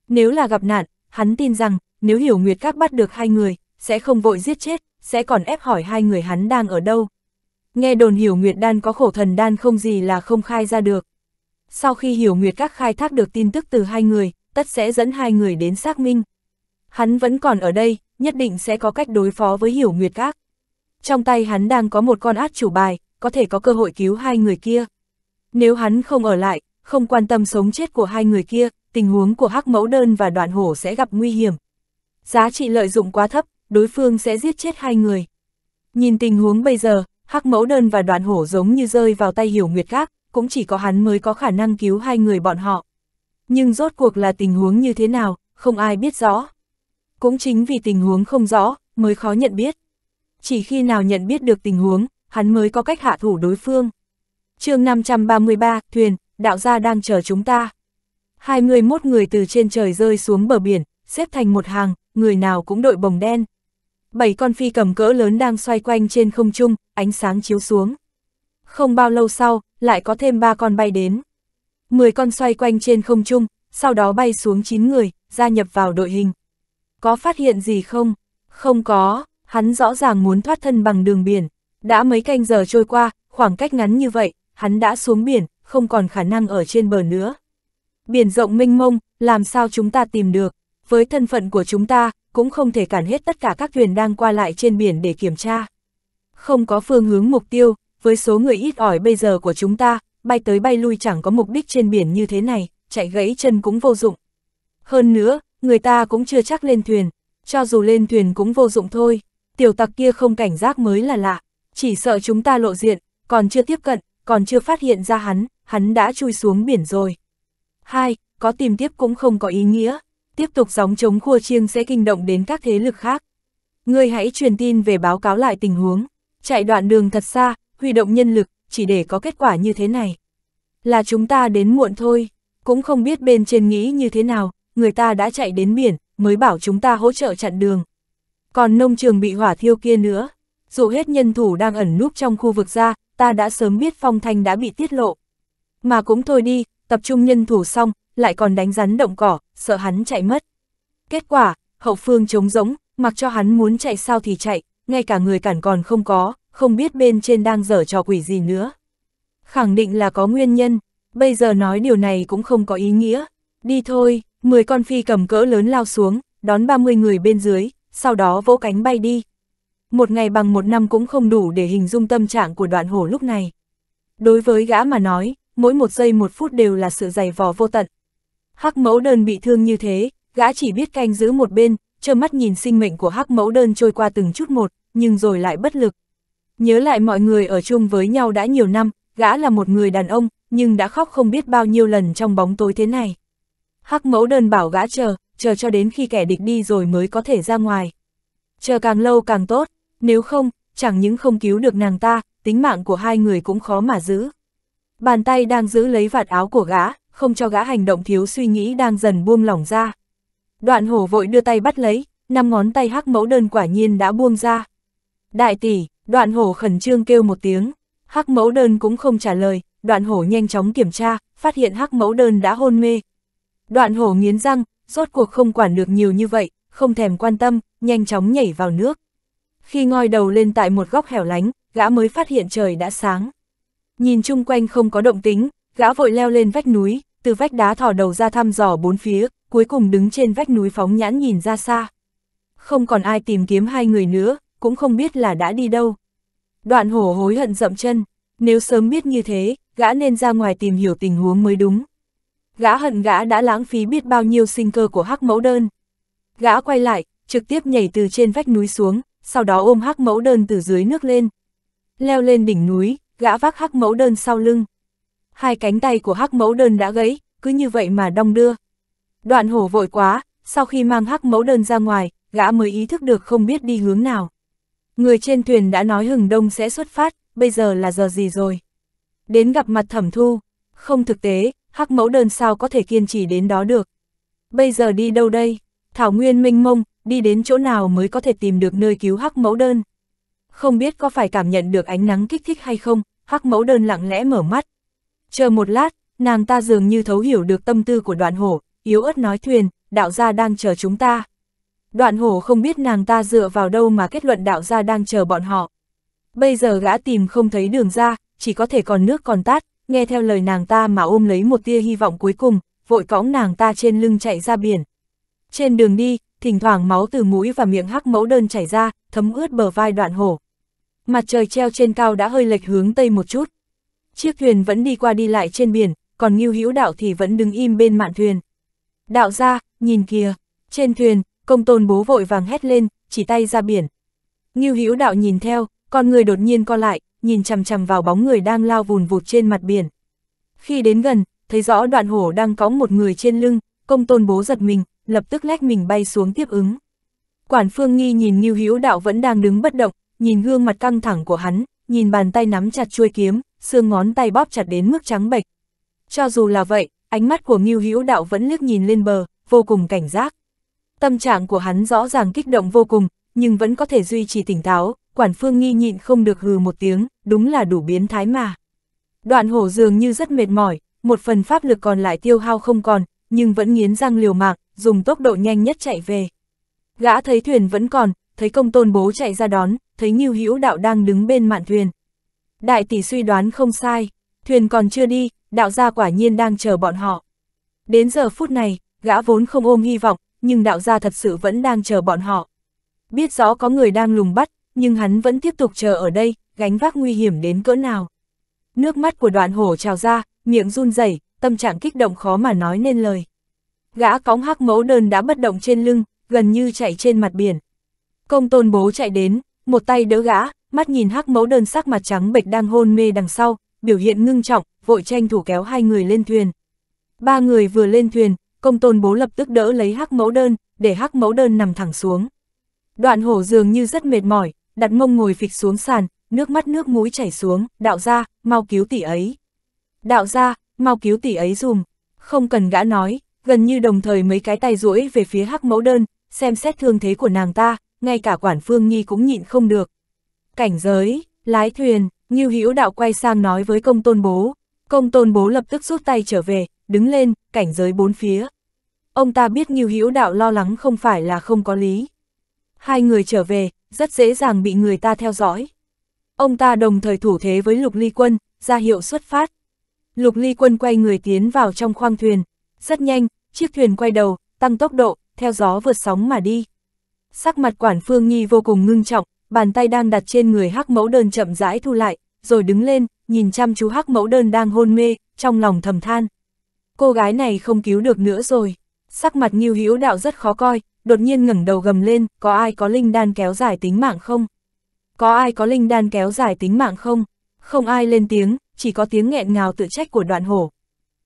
Nếu là gặp nạn, hắn tin rằng, nếu hiểu Nguyệt Các bắt được hai người, sẽ không vội giết chết, sẽ còn ép hỏi hai người hắn đang ở đâu. Nghe đồn hiểu Nguyệt Đan có khổ thần đan không gì là không khai ra được. Sau khi hiểu Nguyệt Các khai thác được tin tức từ hai người, tất sẽ dẫn hai người đến xác minh. Hắn vẫn còn ở đây, nhất định sẽ có cách đối phó với hiểu Nguyệt Các trong tay hắn đang có một con át chủ bài, có thể có cơ hội cứu hai người kia. Nếu hắn không ở lại, không quan tâm sống chết của hai người kia, tình huống của hắc mẫu đơn và đoạn hổ sẽ gặp nguy hiểm. Giá trị lợi dụng quá thấp, đối phương sẽ giết chết hai người. Nhìn tình huống bây giờ, hắc mẫu đơn và đoạn hổ giống như rơi vào tay hiểu nguyệt khác cũng chỉ có hắn mới có khả năng cứu hai người bọn họ. Nhưng rốt cuộc là tình huống như thế nào, không ai biết rõ. Cũng chính vì tình huống không rõ, mới khó nhận biết chỉ khi nào nhận biết được tình huống, hắn mới có cách hạ thủ đối phương. chương 533, thuyền, đạo gia đang chờ chúng ta. 21 người từ trên trời rơi xuống bờ biển, xếp thành một hàng, người nào cũng đội bồng đen. Bảy con phi cầm cỡ lớn đang xoay quanh trên không trung, ánh sáng chiếu xuống. Không bao lâu sau, lại có thêm ba con bay đến. 10 con xoay quanh trên không trung, sau đó bay xuống 9 người, gia nhập vào đội hình. Có phát hiện gì không? Không có, hắn rõ ràng muốn thoát thân bằng đường biển. Đã mấy canh giờ trôi qua, khoảng cách ngắn như vậy, hắn đã xuống biển, không còn khả năng ở trên bờ nữa. Biển rộng mênh mông, làm sao chúng ta tìm được? Với thân phận của chúng ta, cũng không thể cản hết tất cả các thuyền đang qua lại trên biển để kiểm tra. Không có phương hướng mục tiêu, với số người ít ỏi bây giờ của chúng ta, bay tới bay lui chẳng có mục đích trên biển như thế này, chạy gãy chân cũng vô dụng. Hơn nữa, người ta cũng chưa chắc lên thuyền, cho dù lên thuyền cũng vô dụng thôi tiểu tặc kia không cảnh giác mới là lạ, chỉ sợ chúng ta lộ diện, còn chưa tiếp cận, còn chưa phát hiện ra hắn, hắn đã chui xuống biển rồi. Hai, có tìm tiếp cũng không có ý nghĩa, tiếp tục gióng chống khua chiêng sẽ kinh động đến các thế lực khác. Ngươi hãy truyền tin về báo cáo lại tình huống, chạy đoạn đường thật xa, huy động nhân lực, chỉ để có kết quả như thế này. Là chúng ta đến muộn thôi, cũng không biết bên trên nghĩ như thế nào, người ta đã chạy đến biển, mới bảo chúng ta hỗ trợ chặn đường. Còn nông trường bị hỏa thiêu kia nữa, dù hết nhân thủ đang ẩn núp trong khu vực ra, ta đã sớm biết phong thanh đã bị tiết lộ. Mà cũng thôi đi, tập trung nhân thủ xong, lại còn đánh rắn động cỏ, sợ hắn chạy mất. Kết quả, hậu phương trống rỗng, mặc cho hắn muốn chạy sao thì chạy, ngay cả người cản còn không có, không biết bên trên đang dở trò quỷ gì nữa. Khẳng định là có nguyên nhân, bây giờ nói điều này cũng không có ý nghĩa. Đi thôi, 10 con phi cầm cỡ lớn lao xuống, đón 30 người bên dưới, sau đó vỗ cánh bay đi. Một ngày bằng một năm cũng không đủ để hình dung tâm trạng của đoạn hổ lúc này. Đối với gã mà nói, mỗi một giây một phút đều là sự dày vò vô tận. Hắc mẫu đơn bị thương như thế, gã chỉ biết canh giữ một bên, trơ mắt nhìn sinh mệnh của hắc mẫu đơn trôi qua từng chút một, nhưng rồi lại bất lực. Nhớ lại mọi người ở chung với nhau đã nhiều năm, gã là một người đàn ông, nhưng đã khóc không biết bao nhiêu lần trong bóng tối thế này. Hắc mẫu đơn bảo gã chờ, chờ cho đến khi kẻ địch đi rồi mới có thể ra ngoài. Chờ càng lâu càng tốt, nếu không, chẳng những không cứu được nàng ta, tính mạng của hai người cũng khó mà giữ. Bàn tay đang giữ lấy vạt áo của gã, không cho gã hành động thiếu suy nghĩ đang dần buông lỏng ra. Đoạn hổ vội đưa tay bắt lấy, năm ngón tay hắc mẫu đơn quả nhiên đã buông ra. Đại tỷ, đoạn hổ khẩn trương kêu một tiếng, hắc mẫu đơn cũng không trả lời, đoạn hổ nhanh chóng kiểm tra, phát hiện hắc mẫu đơn đã hôn mê. Đoạn hổ nghiến răng, rốt cuộc không quản được nhiều như vậy, không thèm quan tâm, nhanh chóng nhảy vào nước. Khi ngoi đầu lên tại một góc hẻo lánh, gã mới phát hiện trời đã sáng. Nhìn chung quanh không có động tính, gã vội leo lên vách núi, từ vách đá thò đầu ra thăm dò bốn phía, cuối cùng đứng trên vách núi phóng nhãn nhìn ra xa. Không còn ai tìm kiếm hai người nữa, cũng không biết là đã đi đâu. Đoạn hổ hối hận dậm chân, nếu sớm biết như thế, gã nên ra ngoài tìm hiểu tình huống mới đúng. Gã hận gã đã lãng phí biết bao nhiêu sinh cơ của hắc mẫu đơn. Gã quay lại, trực tiếp nhảy từ trên vách núi xuống, sau đó ôm hắc mẫu đơn từ dưới nước lên. Leo lên đỉnh núi, gã vác hắc mẫu đơn sau lưng. Hai cánh tay của hắc mẫu đơn đã gãy, cứ như vậy mà đong đưa. Đoạn hổ vội quá, sau khi mang hắc mẫu đơn ra ngoài, gã mới ý thức được không biết đi hướng nào. Người trên thuyền đã nói hừng đông sẽ xuất phát, bây giờ là giờ gì rồi? Đến gặp mặt thẩm thu, không thực tế, hắc mẫu đơn sao có thể kiên trì đến đó được. Bây giờ đi đâu đây? Thảo Nguyên minh mông, đi đến chỗ nào mới có thể tìm được nơi cứu hắc mẫu đơn? Không biết có phải cảm nhận được ánh nắng kích thích hay không, hắc mẫu đơn lặng lẽ mở mắt. Chờ một lát, nàng ta dường như thấu hiểu được tâm tư của đoạn hổ, yếu ớt nói thuyền, đạo gia đang chờ chúng ta. Đoạn hổ không biết nàng ta dựa vào đâu mà kết luận đạo gia đang chờ bọn họ. Bây giờ gã tìm không thấy đường ra, chỉ có thể còn nước còn tát, nghe theo lời nàng ta mà ôm lấy một tia hy vọng cuối cùng, vội cõng nàng ta trên lưng chạy ra biển. Trên đường đi, thỉnh thoảng máu từ mũi và miệng hắc mẫu đơn chảy ra, thấm ướt bờ vai đoạn hổ. Mặt trời treo trên cao đã hơi lệch hướng tây một chút. Chiếc thuyền vẫn đi qua đi lại trên biển, còn Ngưu Hữu Đạo thì vẫn đứng im bên mạn thuyền. Đạo gia nhìn kìa, trên thuyền, công tôn bố vội vàng hét lên, chỉ tay ra biển. Ngưu Hữu Đạo nhìn theo, con người đột nhiên co lại, nhìn chằm chằm vào bóng người đang lao vùn vụt trên mặt biển. Khi đến gần, thấy rõ đoạn hổ đang có một người trên lưng, công tôn bố giật mình, lập tức lách mình bay xuống tiếp ứng. Quản phương nghi nhìn Ngưu Hữu Đạo vẫn đang đứng bất động, nhìn gương mặt căng thẳng của hắn, nhìn bàn tay nắm chặt chuôi kiếm, xương ngón tay bóp chặt đến mức trắng bệch. Cho dù là vậy, ánh mắt của Ngưu Hữu Đạo vẫn liếc nhìn lên bờ, vô cùng cảnh giác. Tâm trạng của hắn rõ ràng kích động vô cùng, nhưng vẫn có thể duy trì tỉnh táo, quản phương nghi nhịn không được hừ một tiếng, đúng là đủ biến thái mà. Đoạn hổ dường như rất mệt mỏi, một phần pháp lực còn lại tiêu hao không còn, nhưng vẫn nghiến răng liều mạng, dùng tốc độ nhanh nhất chạy về. Gã thấy thuyền vẫn còn, thấy công tôn bố chạy ra đón, thấy Nghiêu Hữu Đạo đang đứng bên mạn thuyền. Đại tỷ suy đoán không sai, thuyền còn chưa đi, đạo gia quả nhiên đang chờ bọn họ. Đến giờ phút này, gã vốn không ôm hy vọng, nhưng đạo gia thật sự vẫn đang chờ bọn họ. Biết rõ có người đang lùng bắt, nhưng hắn vẫn tiếp tục chờ ở đây, gánh vác nguy hiểm đến cỡ nào. Nước mắt của đoạn hổ trào ra, miệng run rẩy, tâm trạng kích động khó mà nói nên lời. Gã cóng hắc mẫu đơn đã bất động trên lưng, gần như chạy trên mặt biển. Công tôn bố chạy đến, một tay đỡ gã, mắt nhìn hắc mẫu đơn sắc mặt trắng bệch đang hôn mê đằng sau, biểu hiện ngưng trọng, vội tranh thủ kéo hai người lên thuyền. Ba người vừa lên thuyền, công tôn bố lập tức đỡ lấy hắc mẫu đơn, để hắc mẫu đơn nằm thẳng xuống. Đoạn hổ dường như rất mệt mỏi, đặt mông ngồi phịch xuống sàn, nước mắt nước mũi chảy xuống, đạo ra, mau cứu tỷ ấy. Đạo ra, mau cứu tỷ ấy dùm, không cần gã nói, gần như đồng thời mấy cái tay duỗi về phía hắc mẫu đơn, xem xét thương thế của nàng ta, ngay cả quản phương nhi cũng nhịn không được. Cảnh giới, lái thuyền, như hữu đạo quay sang nói với công tôn bố, công tôn bố lập tức rút tay trở về, đứng lên, cảnh giới bốn phía. Ông ta biết như hữu đạo lo lắng không phải là không có lý. Hai người trở về, rất dễ dàng bị người ta theo dõi. Ông ta đồng thời thủ thế với Lục Ly Quân, ra hiệu xuất phát. Lục Ly Quân quay người tiến vào trong khoang thuyền, rất nhanh, chiếc thuyền quay đầu, tăng tốc độ, theo gió vượt sóng mà đi. Sắc mặt quản Phương Nhi vô cùng ngưng trọng, bàn tay đang đặt trên người hắc mẫu đơn chậm rãi thu lại, rồi đứng lên, nhìn chăm chú hắc mẫu đơn đang hôn mê, trong lòng thầm than. Cô gái này không cứu được nữa rồi, sắc mặt Nghiêu Hữu Đạo rất khó coi, đột nhiên ngẩng đầu gầm lên, có ai có linh đan kéo dài tính mạng không? Có ai có linh đan kéo dài tính mạng không? Không ai lên tiếng, chỉ có tiếng nghẹn ngào tự trách của đoạn hổ.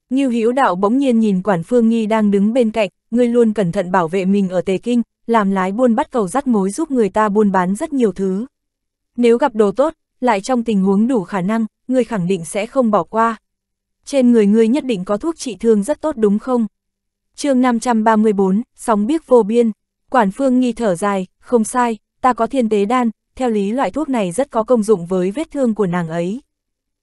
như Hữu Đạo bỗng nhiên nhìn Quản Phương Nghi đang đứng bên cạnh, ngươi luôn cẩn thận bảo vệ mình ở Tề Kinh, làm lái buôn bắt cầu dắt mối giúp người ta buôn bán rất nhiều thứ. Nếu gặp đồ tốt, lại trong tình huống đủ khả năng, ngươi khẳng định sẽ không bỏ qua. Trên người ngươi nhất định có thuốc trị thương rất tốt đúng không? chương 534, sóng biếc vô biên, quản phương nghi thở dài, không sai, ta có thiên tế đan, theo lý loại thuốc này rất có công dụng với vết thương của nàng ấy.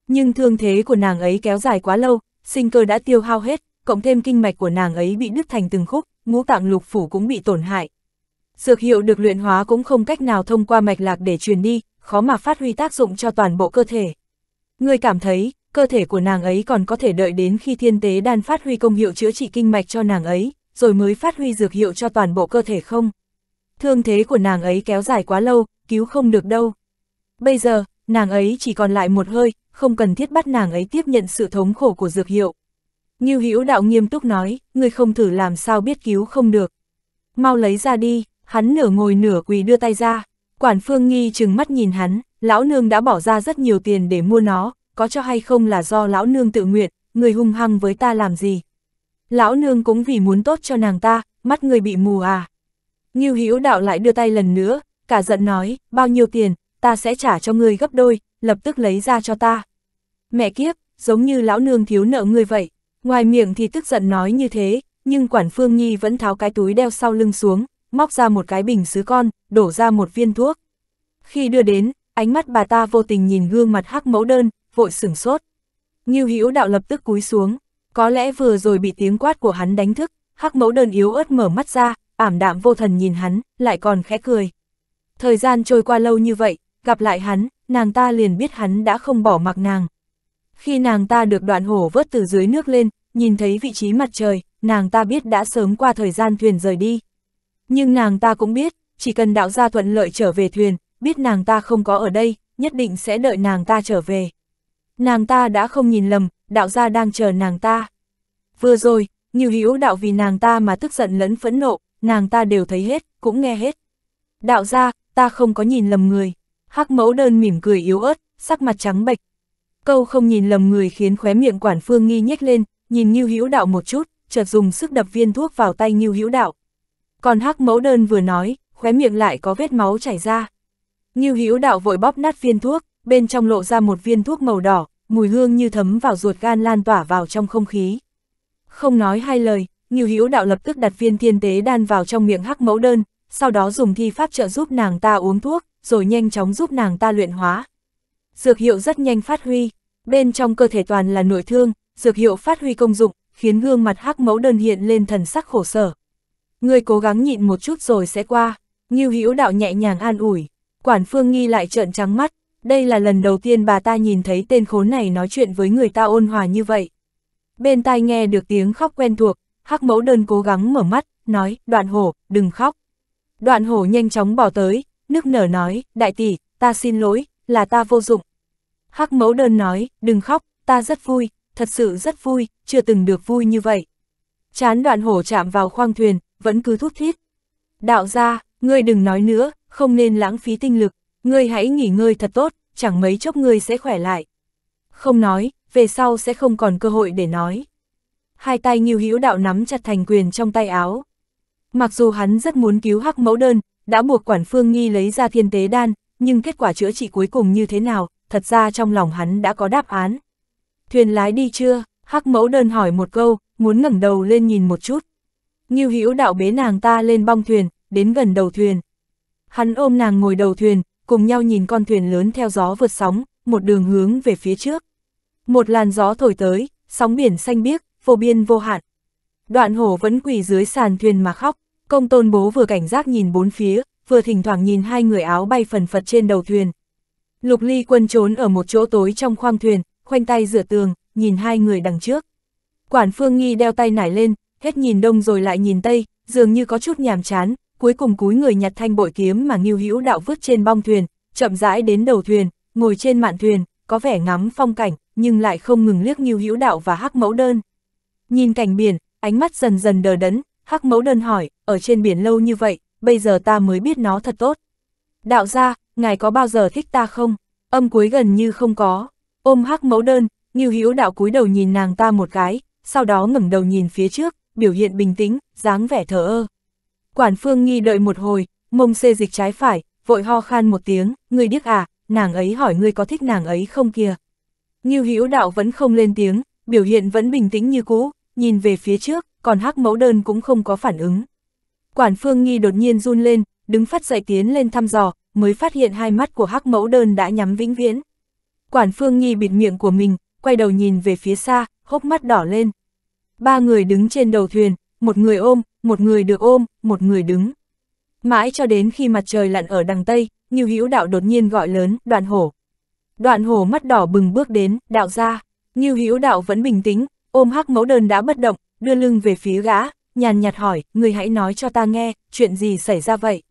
Nhưng thương thế của nàng ấy kéo dài quá lâu, sinh cơ đã tiêu hao hết, cộng thêm kinh mạch của nàng ấy bị đứt thành từng khúc, ngũ tạng lục phủ cũng bị tổn hại. Dược hiệu được luyện hóa cũng không cách nào thông qua mạch lạc để truyền đi, khó mà phát huy tác dụng cho toàn bộ cơ thể. Người cảm thấy, cơ thể của nàng ấy còn có thể đợi đến khi thiên tế đan phát huy công hiệu chữa trị kinh mạch cho nàng ấy, rồi mới phát huy dược hiệu cho toàn bộ cơ thể không? Thương thế của nàng ấy kéo dài quá lâu, cứu không được đâu. Bây giờ, nàng ấy chỉ còn lại một hơi, không cần thiết bắt nàng ấy tiếp nhận sự thống khổ của dược hiệu. Như Hữu đạo nghiêm túc nói, người không thử làm sao biết cứu không được. Mau lấy ra đi, hắn nửa ngồi nửa quỳ đưa tay ra. Quản phương nghi chừng mắt nhìn hắn, lão nương đã bỏ ra rất nhiều tiền để mua nó, có cho hay không là do lão nương tự nguyện, người hung hăng với ta làm gì. Lão nương cũng vì muốn tốt cho nàng ta, mắt người bị mù à. Nghiêu Hữu đạo lại đưa tay lần nữa, cả giận nói, bao nhiêu tiền, ta sẽ trả cho ngươi gấp đôi, lập tức lấy ra cho ta. Mẹ kiếp, giống như lão nương thiếu nợ ngươi vậy, ngoài miệng thì tức giận nói như thế, nhưng quản phương nhi vẫn tháo cái túi đeo sau lưng xuống, móc ra một cái bình sứ con, đổ ra một viên thuốc. Khi đưa đến, ánh mắt bà ta vô tình nhìn gương mặt hắc mẫu đơn, vội sửng sốt. Ngưu Hữu đạo lập tức cúi xuống, có lẽ vừa rồi bị tiếng quát của hắn đánh thức, hắc mẫu đơn yếu ớt mở mắt ra, ảm đạm vô thần nhìn hắn, lại còn khẽ cười. Thời gian trôi qua lâu như vậy, gặp lại hắn, nàng ta liền biết hắn đã không bỏ mặc nàng. Khi nàng ta được đoạn hổ vớt từ dưới nước lên, nhìn thấy vị trí mặt trời, nàng ta biết đã sớm qua thời gian thuyền rời đi. Nhưng nàng ta cũng biết, chỉ cần đạo gia thuận lợi trở về thuyền, biết nàng ta không có ở đây, nhất định sẽ đợi nàng ta trở về nàng ta đã không nhìn lầm, đạo gia đang chờ nàng ta. Vừa rồi, nhiều hữu đạo vì nàng ta mà tức giận lẫn phẫn nộ, nàng ta đều thấy hết, cũng nghe hết. Đạo gia, ta không có nhìn lầm người. hắc mẫu đơn mỉm cười yếu ớt, sắc mặt trắng bệch. Câu không nhìn lầm người khiến khóe miệng quản phương nghi nhếch lên, nhìn Nhiêu Hữu Đạo một chút, chợt dùng sức đập viên thuốc vào tay Nhiêu Hữu Đạo. Còn Hắc Mẫu Đơn vừa nói, khóe miệng lại có vết máu chảy ra. Nhiêu Hữu Đạo vội bóp nát viên thuốc, bên trong lộ ra một viên thuốc màu đỏ, mùi hương như thấm vào ruột gan lan tỏa vào trong không khí. Không nói hai lời, Ngưu Hữu đạo lập tức đặt viên thiên tế đan vào trong miệng hắc mẫu đơn, sau đó dùng thi pháp trợ giúp nàng ta uống thuốc, rồi nhanh chóng giúp nàng ta luyện hóa. Dược hiệu rất nhanh phát huy, bên trong cơ thể toàn là nội thương, dược hiệu phát huy công dụng, khiến gương mặt hắc mẫu đơn hiện lên thần sắc khổ sở. Người cố gắng nhịn một chút rồi sẽ qua, Ngưu Hữu đạo nhẹ nhàng an ủi, quản phương nghi lại trợn trắng mắt, đây là lần đầu tiên bà ta nhìn thấy tên khốn này nói chuyện với người ta ôn hòa như vậy. Bên tai nghe được tiếng khóc quen thuộc, hắc mẫu đơn cố gắng mở mắt, nói, đoạn hổ, đừng khóc. Đoạn hổ nhanh chóng bỏ tới, nước nở nói, đại tỷ, ta xin lỗi, là ta vô dụng. Hắc mẫu đơn nói, đừng khóc, ta rất vui, thật sự rất vui, chưa từng được vui như vậy. Chán đoạn hổ chạm vào khoang thuyền, vẫn cứ thút thít. Đạo ra, ngươi đừng nói nữa, không nên lãng phí tinh lực, ngươi hãy nghỉ ngơi thật tốt, chẳng mấy chốc ngươi sẽ khỏe lại. Không nói, về sau sẽ không còn cơ hội để nói. Hai tay nghiêu hữu đạo nắm chặt thành quyền trong tay áo. Mặc dù hắn rất muốn cứu hắc mẫu đơn, đã buộc quản phương nghi lấy ra thiên tế đan, nhưng kết quả chữa trị cuối cùng như thế nào, thật ra trong lòng hắn đã có đáp án. Thuyền lái đi chưa? Hắc mẫu đơn hỏi một câu, muốn ngẩng đầu lên nhìn một chút. Nghiêu hữu đạo bế nàng ta lên bong thuyền, đến gần đầu thuyền. Hắn ôm nàng ngồi đầu thuyền, cùng nhau nhìn con thuyền lớn theo gió vượt sóng, một đường hướng về phía trước. Một làn gió thổi tới, sóng biển xanh biếc, vô biên vô hạn. Đoạn hổ vẫn quỳ dưới sàn thuyền mà khóc, công tôn bố vừa cảnh giác nhìn bốn phía, vừa thỉnh thoảng nhìn hai người áo bay phần phật trên đầu thuyền. Lục ly quân trốn ở một chỗ tối trong khoang thuyền, khoanh tay rửa tường, nhìn hai người đằng trước. Quản phương nghi đeo tay nải lên, hết nhìn đông rồi lại nhìn tây, dường như có chút nhàm chán, cuối cùng cúi người nhặt thanh bội kiếm mà Ngưu Hữu Đạo vứt trên bong thuyền, chậm rãi đến đầu thuyền, ngồi trên mạn thuyền, có vẻ ngắm phong cảnh, nhưng lại không ngừng liếc Ngưu Hữu Đạo và Hắc Mẫu Đơn. Nhìn cảnh biển, ánh mắt dần dần đờ đẫn, Hắc Mẫu Đơn hỏi, ở trên biển lâu như vậy, bây giờ ta mới biết nó thật tốt. Đạo gia, ngài có bao giờ thích ta không? Âm cuối gần như không có. Ôm Hắc Mẫu Đơn, Ngưu Hữu Đạo cúi đầu nhìn nàng ta một cái, sau đó ngẩng đầu nhìn phía trước, biểu hiện bình tĩnh, dáng vẻ thờ ơ. Quản Phương Nghi đợi một hồi, mông xê dịch trái phải, vội ho khan một tiếng, người điếc à, nàng ấy hỏi ngươi có thích nàng ấy không kìa. Ngưu Hữu Đạo vẫn không lên tiếng, biểu hiện vẫn bình tĩnh như cũ, nhìn về phía trước, còn Hắc Mẫu Đơn cũng không có phản ứng. Quản Phương Nghi đột nhiên run lên, đứng phát dậy tiến lên thăm dò, mới phát hiện hai mắt của Hắc Mẫu Đơn đã nhắm vĩnh viễn. Quản Phương Nghi bịt miệng của mình, quay đầu nhìn về phía xa, hốc mắt đỏ lên. Ba người đứng trên đầu thuyền, một người ôm, một người được ôm, một người đứng. Mãi cho đến khi mặt trời lặn ở đằng Tây, Như Hữu Đạo đột nhiên gọi lớn, đoạn hổ. Đoạn hổ mắt đỏ bừng bước đến, đạo ra. Như Hữu Đạo vẫn bình tĩnh, ôm hắc mẫu đơn đã bất động, đưa lưng về phía gã, nhàn nhạt hỏi, người hãy nói cho ta nghe, chuyện gì xảy ra vậy?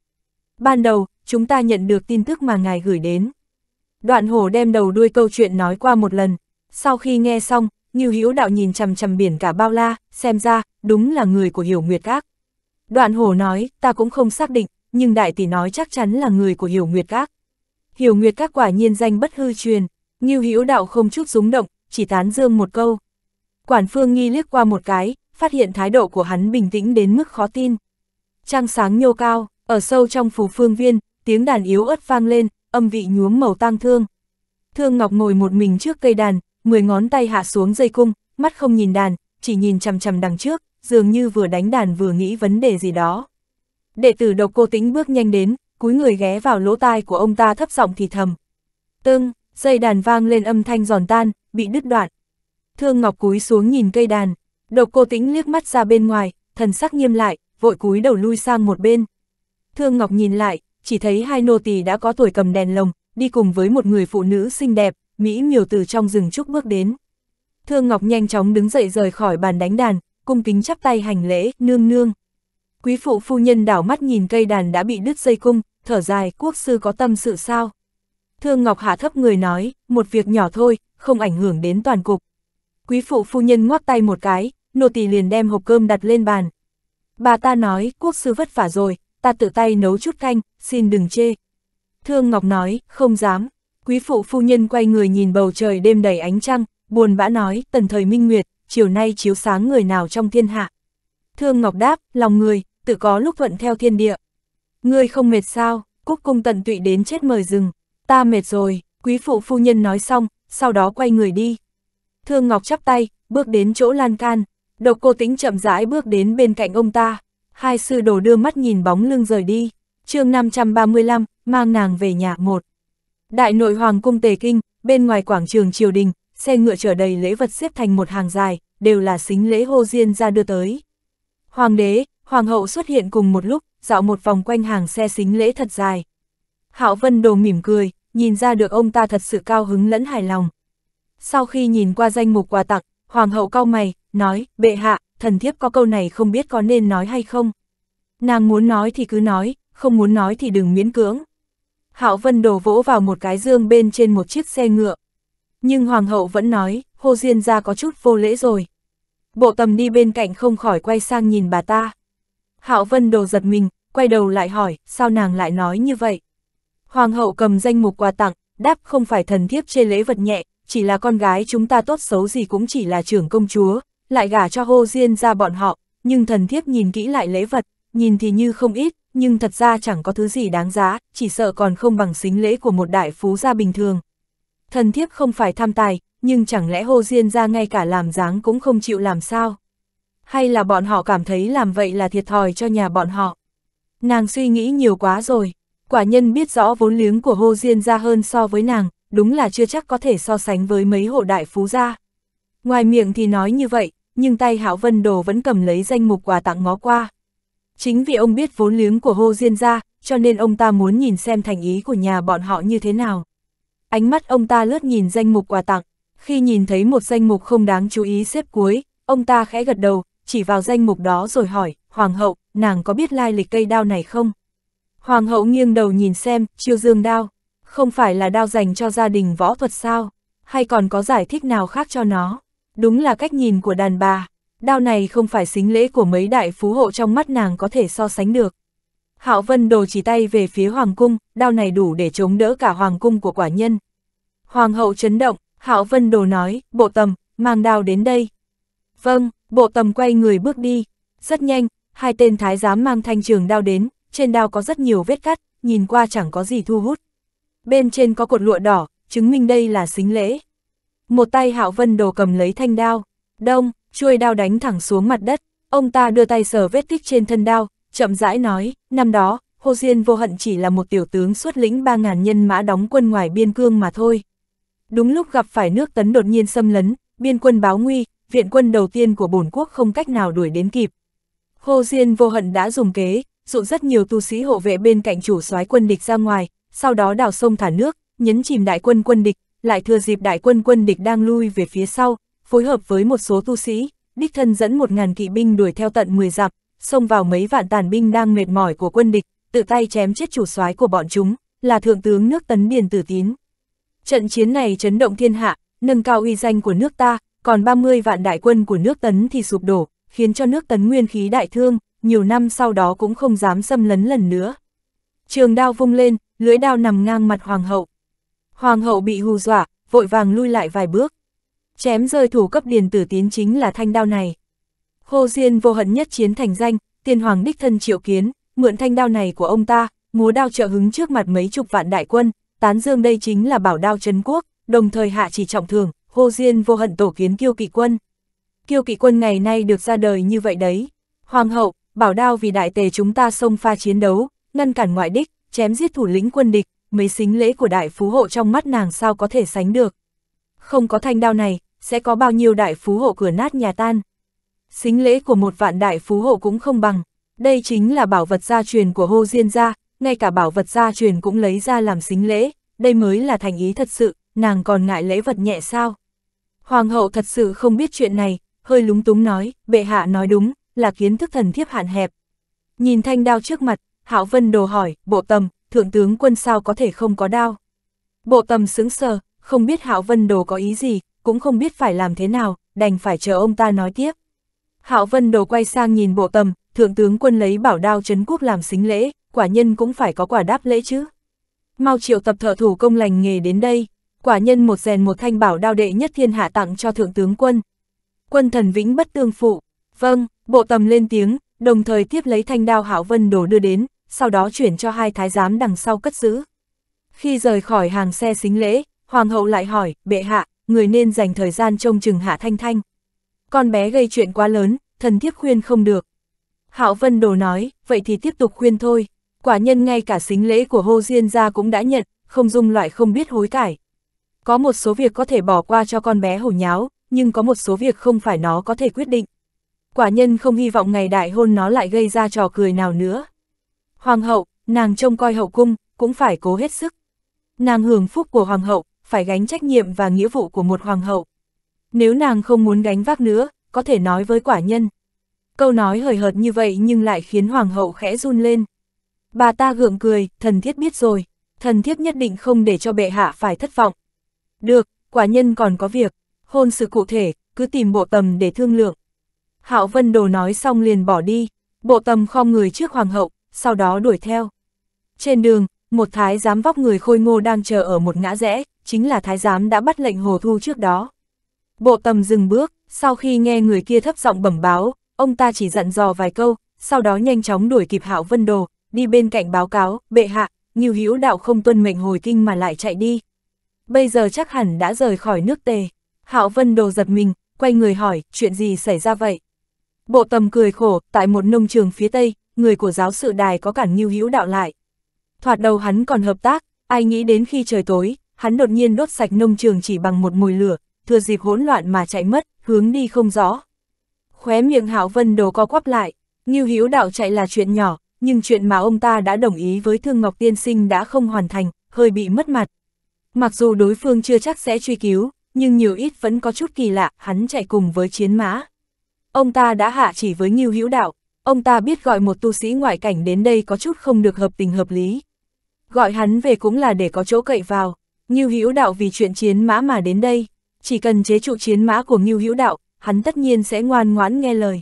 Ban đầu, chúng ta nhận được tin tức mà ngài gửi đến. Đoạn hổ đem đầu đuôi câu chuyện nói qua một lần. Sau khi nghe xong, Ngưu Hữu Đạo nhìn chằm chằm biển cả bao la, xem ra, đúng là người của Hiểu Nguyệt Các. Đoạn hổ nói, ta cũng không xác định, nhưng đại tỷ nói chắc chắn là người của Hiểu Nguyệt Các. Hiểu Nguyệt Các quả nhiên danh bất hư truyền, Ngưu Hữu Đạo không chút rúng động, chỉ tán dương một câu. Quản Phương nghi liếc qua một cái, phát hiện thái độ của hắn bình tĩnh đến mức khó tin. Trăng sáng nhô cao, ở sâu trong phù phương viên, tiếng đàn yếu ớt vang lên, âm vị nhuốm màu tang thương. Thương Ngọc ngồi một mình trước cây đàn, mười ngón tay hạ xuống dây cung, mắt không nhìn đàn, chỉ nhìn chằm chằm đằng trước, dường như vừa đánh đàn vừa nghĩ vấn đề gì đó. Đệ tử độc cô tĩnh bước nhanh đến, cúi người ghé vào lỗ tai của ông ta thấp giọng thì thầm. Tưng, dây đàn vang lên âm thanh giòn tan, bị đứt đoạn. Thương Ngọc cúi xuống nhìn cây đàn, độc cô tĩnh liếc mắt ra bên ngoài, thần sắc nghiêm lại, vội cúi đầu lui sang một bên. Thương Ngọc nhìn lại, chỉ thấy hai nô tỳ đã có tuổi cầm đèn lồng, đi cùng với một người phụ nữ xinh đẹp, Mỹ miều từ trong rừng trúc bước đến. Thương Ngọc nhanh chóng đứng dậy rời khỏi bàn đánh đàn, cung kính chắp tay hành lễ, nương nương. Quý phụ phu nhân đảo mắt nhìn cây đàn đã bị đứt dây cung, thở dài, quốc sư có tâm sự sao? Thương Ngọc hạ thấp người nói, một việc nhỏ thôi, không ảnh hưởng đến toàn cục. Quý phụ phu nhân ngoắc tay một cái, nô tỳ liền đem hộp cơm đặt lên bàn. Bà ta nói, quốc sư vất vả rồi, ta tự tay nấu chút canh, xin đừng chê. Thương Ngọc nói, không dám. Quý phụ phu nhân quay người nhìn bầu trời đêm đầy ánh trăng, buồn bã nói, tần thời minh nguyệt, chiều nay chiếu sáng người nào trong thiên hạ. Thương Ngọc đáp, lòng người, tự có lúc thuận theo thiên địa. Ngươi không mệt sao, cúc cung tận tụy đến chết mời rừng, ta mệt rồi, quý phụ phu nhân nói xong, sau đó quay người đi. Thương Ngọc chắp tay, bước đến chỗ lan can, độc cô tính chậm rãi bước đến bên cạnh ông ta, hai sư đồ đưa mắt nhìn bóng lưng rời đi, chương 535, mang nàng về nhà một. Đại nội hoàng cung Tề Kinh, bên ngoài quảng trường triều đình, xe ngựa chở đầy lễ vật xếp thành một hàng dài, đều là xính lễ hô diên ra đưa tới. Hoàng đế, hoàng hậu xuất hiện cùng một lúc, dạo một vòng quanh hàng xe xính lễ thật dài. Hạo Vân Đồ mỉm cười, nhìn ra được ông ta thật sự cao hứng lẫn hài lòng. Sau khi nhìn qua danh mục quà tặng, hoàng hậu cau mày, nói, bệ hạ, thần thiếp có câu này không biết có nên nói hay không. Nàng muốn nói thì cứ nói, không muốn nói thì đừng miễn cưỡng. Hạo Vân đổ vỗ vào một cái dương bên trên một chiếc xe ngựa. Nhưng Hoàng hậu vẫn nói, Hồ Diên ra có chút vô lễ rồi. Bộ tầm đi bên cạnh không khỏi quay sang nhìn bà ta. Hạo Vân đồ giật mình, quay đầu lại hỏi, sao nàng lại nói như vậy? Hoàng hậu cầm danh mục quà tặng, đáp không phải thần thiếp chê lễ vật nhẹ, chỉ là con gái chúng ta tốt xấu gì cũng chỉ là trưởng công chúa, lại gả cho Hồ Diên ra bọn họ, nhưng thần thiếp nhìn kỹ lại lễ vật, nhìn thì như không ít, nhưng thật ra chẳng có thứ gì đáng giá, chỉ sợ còn không bằng xính lễ của một đại phú gia bình thường. Thần thiếp không phải tham tài, nhưng chẳng lẽ Hồ Diên ra ngay cả làm dáng cũng không chịu làm sao? Hay là bọn họ cảm thấy làm vậy là thiệt thòi cho nhà bọn họ? Nàng suy nghĩ nhiều quá rồi, quả nhân biết rõ vốn liếng của Hồ Diên ra hơn so với nàng, đúng là chưa chắc có thể so sánh với mấy hộ đại phú gia. Ngoài miệng thì nói như vậy, nhưng tay Hảo Vân Đồ vẫn cầm lấy danh mục quà tặng ngó qua. Chính vì ông biết vốn liếng của Hồ Diên ra, cho nên ông ta muốn nhìn xem thành ý của nhà bọn họ như thế nào. Ánh mắt ông ta lướt nhìn danh mục quà tặng, khi nhìn thấy một danh mục không đáng chú ý xếp cuối, ông ta khẽ gật đầu, chỉ vào danh mục đó rồi hỏi, Hoàng hậu, nàng có biết lai lịch cây đao này không? Hoàng hậu nghiêng đầu nhìn xem, chiêu dương đao, không phải là đao dành cho gia đình võ thuật sao, hay còn có giải thích nào khác cho nó? Đúng là cách nhìn của đàn bà. Đao này không phải xính lễ của mấy đại phú hộ trong mắt nàng có thể so sánh được. Hạo Vân Đồ chỉ tay về phía Hoàng Cung, đao này đủ để chống đỡ cả Hoàng Cung của quả nhân. Hoàng hậu chấn động, Hạo Vân Đồ nói, bộ tầm, mang đao đến đây. Vâng, bộ tầm quay người bước đi. Rất nhanh, hai tên thái giám mang thanh trường đao đến, trên đao có rất nhiều vết cắt, nhìn qua chẳng có gì thu hút. Bên trên có cột lụa đỏ, chứng minh đây là xính lễ. Một tay Hạo Vân Đồ cầm lấy thanh đao. Đông, chuôi đao đánh thẳng xuống mặt đất, ông ta đưa tay sờ vết tích trên thân đao, chậm rãi nói, năm đó, Hồ Diên vô hận chỉ là một tiểu tướng xuất lĩnh 3.000 nhân mã đóng quân ngoài biên cương mà thôi. Đúng lúc gặp phải nước tấn đột nhiên xâm lấn, biên quân báo nguy, viện quân đầu tiên của bổn quốc không cách nào đuổi đến kịp. Hồ Diên vô hận đã dùng kế, dụ rất nhiều tu sĩ hộ vệ bên cạnh chủ soái quân địch ra ngoài, sau đó đào sông thả nước, nhấn chìm đại quân quân địch, lại thừa dịp đại quân quân địch đang lui về phía sau, phối hợp với một số tu sĩ, đích thân dẫn một ngàn kỵ binh đuổi theo tận 10 dặm, xông vào mấy vạn tàn binh đang mệt mỏi của quân địch, tự tay chém chết chủ soái của bọn chúng, là thượng tướng nước Tấn biển Tử Tín. Trận chiến này chấn động thiên hạ, nâng cao uy danh của nước ta, còn 30 vạn đại quân của nước Tấn thì sụp đổ, khiến cho nước Tấn nguyên khí đại thương, nhiều năm sau đó cũng không dám xâm lấn lần nữa. Trường đao vung lên, lưỡi đao nằm ngang mặt hoàng hậu. Hoàng hậu bị hù dọa, vội vàng lui lại vài bước chém rơi thủ cấp điền tử tiến chính là thanh đao này. Khô Diên vô hận nhất chiến thành danh, tiên hoàng đích thân triệu kiến, mượn thanh đao này của ông ta, múa đao trợ hứng trước mặt mấy chục vạn đại quân, tán dương đây chính là bảo đao trấn quốc, đồng thời hạ chỉ trọng thường, Khô Diên vô hận tổ kiến kiêu kỵ quân. Kiêu kỵ quân ngày nay được ra đời như vậy đấy. Hoàng hậu, bảo đao vì đại tề chúng ta xông pha chiến đấu, ngăn cản ngoại đích, chém giết thủ lĩnh quân địch, mấy xính lễ của đại phú hộ trong mắt nàng sao có thể sánh được. Không có thanh đao này, sẽ có bao nhiêu đại phú hộ cửa nát nhà tan. Xính lễ của một vạn đại phú hộ cũng không bằng, đây chính là bảo vật gia truyền của Hồ Diên gia, ngay cả bảo vật gia truyền cũng lấy ra làm xính lễ, đây mới là thành ý thật sự, nàng còn ngại lễ vật nhẹ sao. Hoàng hậu thật sự không biết chuyện này, hơi lúng túng nói, bệ hạ nói đúng, là kiến thức thần thiếp hạn hẹp. Nhìn thanh đao trước mặt, Hạo Vân đồ hỏi, bộ tầm, thượng tướng quân sao có thể không có đao. Bộ tầm sững sờ, không biết Hạo Vân đồ có ý gì, cũng không biết phải làm thế nào, đành phải chờ ông ta nói tiếp. Hạo Vân đầu quay sang nhìn bộ tầm, thượng tướng quân lấy bảo đao trấn quốc làm xính lễ, quả nhân cũng phải có quả đáp lễ chứ. Mau triệu tập thợ thủ công lành nghề đến đây, quả nhân một rèn một thanh bảo đao đệ nhất thiên hạ tặng cho thượng tướng quân. Quân thần vĩnh bất tương phụ. Vâng, bộ tầm lên tiếng, đồng thời tiếp lấy thanh đao Hạo Vân đổ đưa đến, sau đó chuyển cho hai thái giám đằng sau cất giữ. Khi rời khỏi hàng xe xính lễ, hoàng hậu lại hỏi, bệ hạ, người nên dành thời gian trông chừng Hạ Thanh Thanh. Con bé gây chuyện quá lớn, thần thiếp khuyên không được. Hạo Vân Đồ nói, vậy thì tiếp tục khuyên thôi. Quả nhân ngay cả xính lễ của Hồ Diên gia cũng đã nhận, không dung loại không biết hối cải. Có một số việc có thể bỏ qua cho con bé hổ nháo, nhưng có một số việc không phải nó có thể quyết định. Quả nhân không hy vọng ngày đại hôn nó lại gây ra trò cười nào nữa. Hoàng hậu, nàng trông coi hậu cung, cũng phải cố hết sức. Nàng hưởng phúc của hoàng hậu, phải gánh trách nhiệm và nghĩa vụ của một hoàng hậu. Nếu nàng không muốn gánh vác nữa, có thể nói với quả nhân. Câu nói hời hợt như vậy nhưng lại khiến hoàng hậu khẽ run lên. Bà ta gượng cười, thần thiết biết rồi, thần thiết nhất định không để cho bệ hạ phải thất vọng. Được, quả nhân còn có việc, hôn sự cụ thể, cứ tìm bộ tầm để thương lượng. Hạo Vân Đồ nói xong liền bỏ đi, bộ tầm khom người trước hoàng hậu, sau đó đuổi theo. Trên đường, một thái giám vóc người khôi ngô đang chờ ở một ngã rẽ, chính là thái giám đã bắt lệnh Hồ Thu trước đó. Bộ tầm dừng bước, sau khi nghe người kia thấp giọng bẩm báo, ông ta chỉ dặn dò vài câu, sau đó nhanh chóng đuổi kịp Hạo Vân Đồ, đi bên cạnh báo cáo, bệ hạ, nhiều hữu đạo không tuân mệnh hồi kinh mà lại chạy đi. Bây giờ chắc hẳn đã rời khỏi nước tề. Hạo Vân Đồ giật mình, quay người hỏi, chuyện gì xảy ra vậy? Bộ tầm cười khổ, tại một nông trường phía Tây, người của giáo sự đài có cản Nhiêu Hữu đạo lại. Thoạt đầu hắn còn hợp tác, ai nghĩ đến khi trời tối, hắn đột nhiên đốt sạch nông trường chỉ bằng một mùi lửa, thừa dịp hỗn loạn mà chạy mất, hướng đi không rõ. Khóe miệng Hạo Vân đồ co quắp lại, Ngưu Hữu Đạo chạy là chuyện nhỏ, nhưng chuyện mà ông ta đã đồng ý với Thương Ngọc Tiên Sinh đã không hoàn thành, hơi bị mất mặt. Mặc dù đối phương chưa chắc sẽ truy cứu, nhưng nhiều ít vẫn có chút kỳ lạ, hắn chạy cùng với chiến mã. Ông ta đã hạ chỉ với Ngưu Hữu Đạo, ông ta biết gọi một tu sĩ ngoại cảnh đến đây có chút không được hợp tình hợp lý. Gọi hắn về cũng là để có chỗ cậy vào. Ngưu Hữu Đạo vì chuyện chiến mã mà đến đây, chỉ cần chế trụ chiến mã của Ngưu Hữu Đạo, hắn tất nhiên sẽ ngoan ngoãn nghe lời.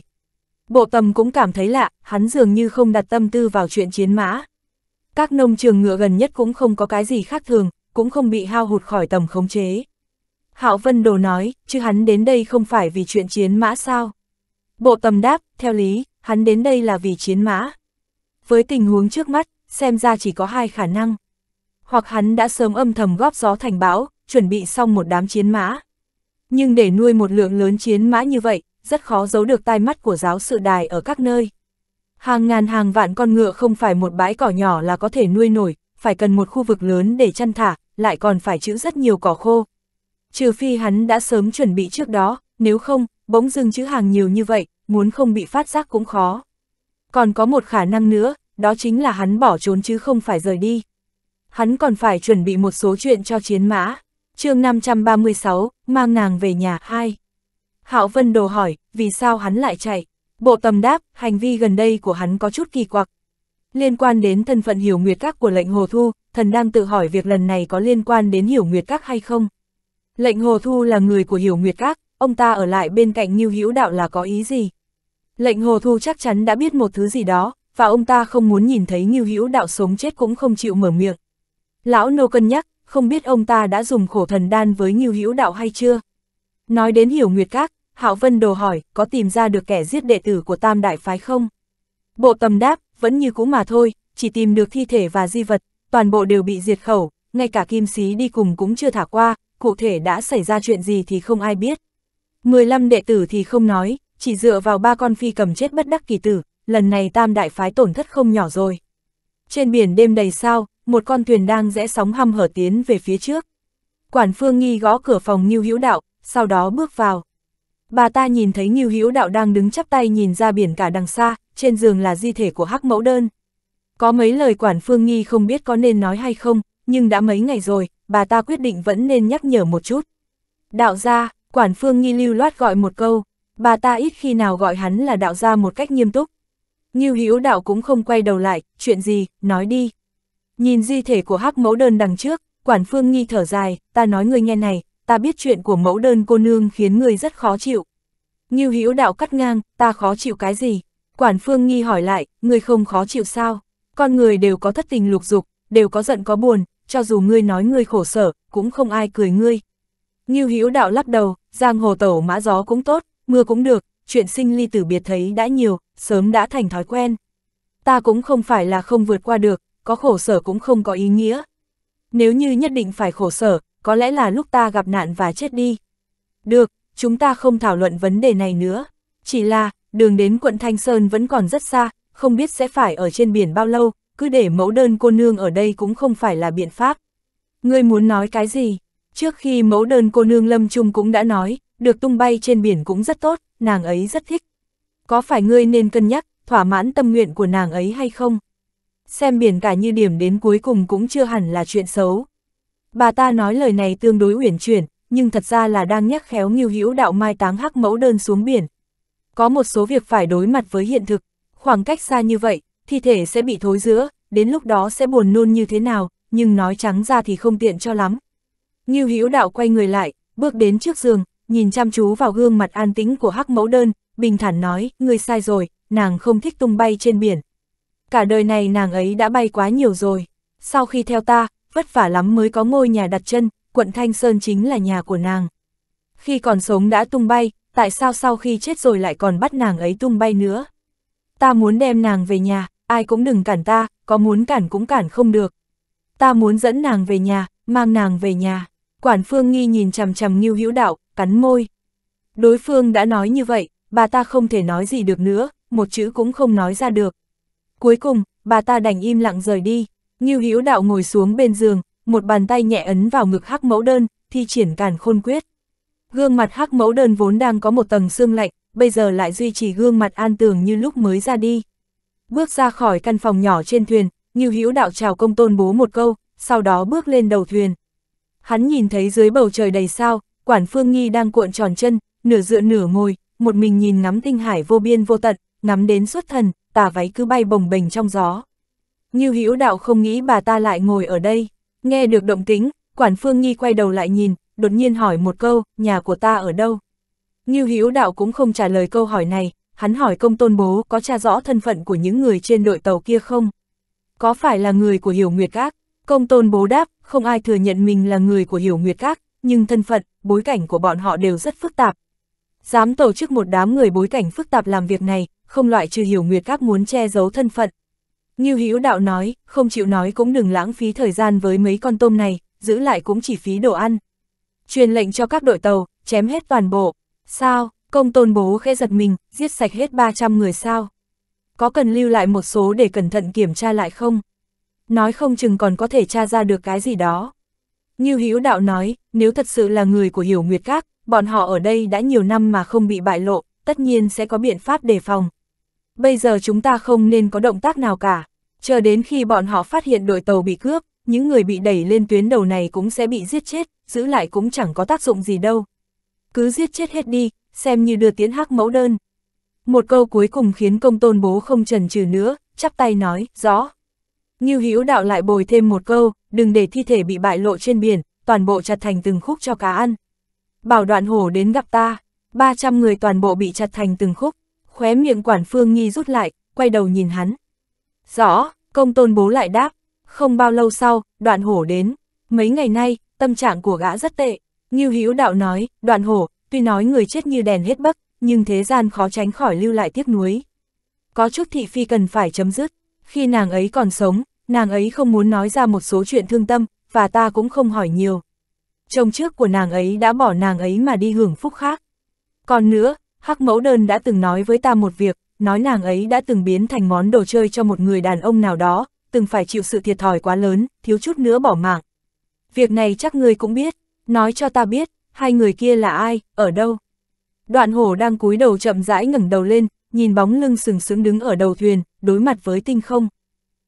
Bộ tầm cũng cảm thấy lạ, hắn dường như không đặt tâm tư vào chuyện chiến mã. Các nông trường ngựa gần nhất cũng không có cái gì khác thường, cũng không bị hao hụt khỏi tầm khống chế. Hạo Vân Đồ nói, chứ hắn đến đây không phải vì chuyện chiến mã sao? Bộ tầm đáp, theo lý, hắn đến đây là vì chiến mã. Với tình huống trước mắt, xem ra chỉ có hai khả năng hoặc hắn đã sớm âm thầm góp gió thành bão, chuẩn bị xong một đám chiến mã. Nhưng để nuôi một lượng lớn chiến mã như vậy, rất khó giấu được tai mắt của giáo sự đài ở các nơi. Hàng ngàn hàng vạn con ngựa không phải một bãi cỏ nhỏ là có thể nuôi nổi, phải cần một khu vực lớn để chăn thả, lại còn phải chữ rất nhiều cỏ khô. Trừ phi hắn đã sớm chuẩn bị trước đó, nếu không, bỗng dưng chữ hàng nhiều như vậy, muốn không bị phát giác cũng khó. Còn có một khả năng nữa, đó chính là hắn bỏ trốn chứ không phải rời đi hắn còn phải chuẩn bị một số chuyện cho chiến mã. chương 536, mang nàng về nhà, hai Hạo Vân Đồ hỏi, vì sao hắn lại chạy? Bộ tầm đáp, hành vi gần đây của hắn có chút kỳ quặc. Liên quan đến thân phận hiểu nguyệt các của lệnh hồ thu, thần đang tự hỏi việc lần này có liên quan đến hiểu nguyệt các hay không? Lệnh hồ thu là người của hiểu nguyệt các, ông ta ở lại bên cạnh Nhiêu Hữu Đạo là có ý gì? Lệnh hồ thu chắc chắn đã biết một thứ gì đó, và ông ta không muốn nhìn thấy Nhiêu Hữu Đạo sống chết cũng không chịu mở miệng. Lão nô cân nhắc, không biết ông ta đã dùng khổ thần đan với nghiêu hữu đạo hay chưa? Nói đến hiểu nguyệt các, Hạo Vân đồ hỏi, có tìm ra được kẻ giết đệ tử của tam đại phái không? Bộ tầm đáp, vẫn như cũ mà thôi, chỉ tìm được thi thể và di vật, toàn bộ đều bị diệt khẩu, ngay cả kim sĩ đi cùng cũng chưa thả qua, cụ thể đã xảy ra chuyện gì thì không ai biết. 15 đệ tử thì không nói, chỉ dựa vào ba con phi cầm chết bất đắc kỳ tử, lần này tam đại phái tổn thất không nhỏ rồi. Trên biển đêm đầy sao, một con thuyền đang rẽ sóng hăm hở tiến về phía trước. Quản Phương Nghi gõ cửa phòng Ngưu Hữu Đạo, sau đó bước vào. Bà ta nhìn thấy Ngưu Hữu Đạo đang đứng chắp tay nhìn ra biển cả đằng xa, trên giường là di thể của Hắc Mẫu Đơn. Có mấy lời Quản Phương Nghi không biết có nên nói hay không, nhưng đã mấy ngày rồi, bà ta quyết định vẫn nên nhắc nhở một chút. Đạo gia, Quản Phương Nghi lưu loát gọi một câu, bà ta ít khi nào gọi hắn là đạo gia một cách nghiêm túc. Ngưu Hữu Đạo cũng không quay đầu lại, chuyện gì, nói đi. Nhìn di thể của hắc mẫu đơn đằng trước, quản phương nghi thở dài, ta nói người nghe này, ta biết chuyện của mẫu đơn cô nương khiến người rất khó chịu. Ngưu Hữu đạo cắt ngang, ta khó chịu cái gì? Quản phương nghi hỏi lại, người không khó chịu sao? Con người đều có thất tình lục dục, đều có giận có buồn, cho dù ngươi nói ngươi khổ sở, cũng không ai cười ngươi. Ngưu Hữu đạo lắc đầu, giang hồ tẩu mã gió cũng tốt, mưa cũng được, chuyện sinh ly tử biệt thấy đã nhiều, sớm đã thành thói quen. Ta cũng không phải là không vượt qua được, có khổ sở cũng không có ý nghĩa. Nếu như nhất định phải khổ sở, có lẽ là lúc ta gặp nạn và chết đi. Được, chúng ta không thảo luận vấn đề này nữa. Chỉ là, đường đến quận Thanh Sơn vẫn còn rất xa, không biết sẽ phải ở trên biển bao lâu, cứ để mẫu đơn cô nương ở đây cũng không phải là biện pháp. Ngươi muốn nói cái gì? Trước khi mẫu đơn cô nương Lâm Trung cũng đã nói, được tung bay trên biển cũng rất tốt, nàng ấy rất thích. Có phải ngươi nên cân nhắc, thỏa mãn tâm nguyện của nàng ấy hay không? xem biển cả như điểm đến cuối cùng cũng chưa hẳn là chuyện xấu. Bà ta nói lời này tương đối uyển chuyển, nhưng thật ra là đang nhắc khéo nghiêu hữu đạo mai táng hắc mẫu đơn xuống biển. Có một số việc phải đối mặt với hiện thực, khoảng cách xa như vậy, thi thể sẽ bị thối giữa, đến lúc đó sẽ buồn nôn như thế nào, nhưng nói trắng ra thì không tiện cho lắm. Nghiêu hữu đạo quay người lại, bước đến trước giường, nhìn chăm chú vào gương mặt an tĩnh của hắc mẫu đơn, bình thản nói, ngươi sai rồi, nàng không thích tung bay trên biển cả đời này nàng ấy đã bay quá nhiều rồi. Sau khi theo ta, vất vả lắm mới có ngôi nhà đặt chân, quận Thanh Sơn chính là nhà của nàng. Khi còn sống đã tung bay, tại sao sau khi chết rồi lại còn bắt nàng ấy tung bay nữa? Ta muốn đem nàng về nhà, ai cũng đừng cản ta, có muốn cản cũng cản không được. Ta muốn dẫn nàng về nhà, mang nàng về nhà. Quản Phương Nghi nhìn chằm chằm Ngưu Hữu Đạo, cắn môi. Đối phương đã nói như vậy, bà ta không thể nói gì được nữa, một chữ cũng không nói ra được. Cuối cùng, bà ta đành im lặng rời đi. Ngưu Hữu Đạo ngồi xuống bên giường, một bàn tay nhẹ ấn vào ngực Hắc Mẫu Đơn, thi triển càn khôn quyết. Gương mặt Hắc Mẫu Đơn vốn đang có một tầng xương lạnh, bây giờ lại duy trì gương mặt an tường như lúc mới ra đi. Bước ra khỏi căn phòng nhỏ trên thuyền, Ngưu Hữu Đạo chào công tôn bố một câu, sau đó bước lên đầu thuyền. Hắn nhìn thấy dưới bầu trời đầy sao, Quản Phương Nghi đang cuộn tròn chân, nửa dựa nửa ngồi, một mình nhìn ngắm tinh hải vô biên vô tận, ngắm đến xuất thần, tà váy cứ bay bồng bềnh trong gió. Như hữu đạo không nghĩ bà ta lại ngồi ở đây, nghe được động tính, quản phương nghi quay đầu lại nhìn, đột nhiên hỏi một câu, nhà của ta ở đâu? Như hữu đạo cũng không trả lời câu hỏi này, hắn hỏi công tôn bố có tra rõ thân phận của những người trên đội tàu kia không? Có phải là người của Hiểu Nguyệt Các? Công tôn bố đáp, không ai thừa nhận mình là người của Hiểu Nguyệt Các, nhưng thân phận, bối cảnh của bọn họ đều rất phức tạp, Dám tổ chức một đám người bối cảnh phức tạp làm việc này, không loại trừ hiểu nguyệt các muốn che giấu thân phận. Như hữu đạo nói, không chịu nói cũng đừng lãng phí thời gian với mấy con tôm này, giữ lại cũng chỉ phí đồ ăn. Truyền lệnh cho các đội tàu, chém hết toàn bộ. Sao, công tôn bố khẽ giật mình, giết sạch hết 300 người sao? Có cần lưu lại một số để cẩn thận kiểm tra lại không? Nói không chừng còn có thể tra ra được cái gì đó. Như hữu đạo nói, nếu thật sự là người của hiểu nguyệt các, bọn họ ở đây đã nhiều năm mà không bị bại lộ, tất nhiên sẽ có biện pháp đề phòng. Bây giờ chúng ta không nên có động tác nào cả, chờ đến khi bọn họ phát hiện đội tàu bị cướp, những người bị đẩy lên tuyến đầu này cũng sẽ bị giết chết, giữ lại cũng chẳng có tác dụng gì đâu. Cứ giết chết hết đi, xem như đưa tiến hắc mẫu đơn. Một câu cuối cùng khiến công tôn bố không trần trừ nữa, chắp tay nói, rõ. Như hữu đạo lại bồi thêm một câu, đừng để thi thể bị bại lộ trên biển, toàn bộ chặt thành từng khúc cho cá ăn bảo đoạn hổ đến gặp ta, 300 người toàn bộ bị chặt thành từng khúc, khóe miệng quản phương nghi rút lại, quay đầu nhìn hắn. Rõ, công tôn bố lại đáp, không bao lâu sau, đoạn hổ đến, mấy ngày nay, tâm trạng của gã rất tệ, như hữu đạo nói, đoạn hổ, tuy nói người chết như đèn hết bấc, nhưng thế gian khó tránh khỏi lưu lại tiếc nuối. Có chút thị phi cần phải chấm dứt, khi nàng ấy còn sống, nàng ấy không muốn nói ra một số chuyện thương tâm, và ta cũng không hỏi nhiều, chồng trước của nàng ấy đã bỏ nàng ấy mà đi hưởng phúc khác. Còn nữa, Hắc Mẫu Đơn đã từng nói với ta một việc, nói nàng ấy đã từng biến thành món đồ chơi cho một người đàn ông nào đó, từng phải chịu sự thiệt thòi quá lớn, thiếu chút nữa bỏ mạng. Việc này chắc ngươi cũng biết, nói cho ta biết, hai người kia là ai, ở đâu. Đoạn hổ đang cúi đầu chậm rãi ngẩng đầu lên, nhìn bóng lưng sừng sững đứng ở đầu thuyền, đối mặt với tinh không.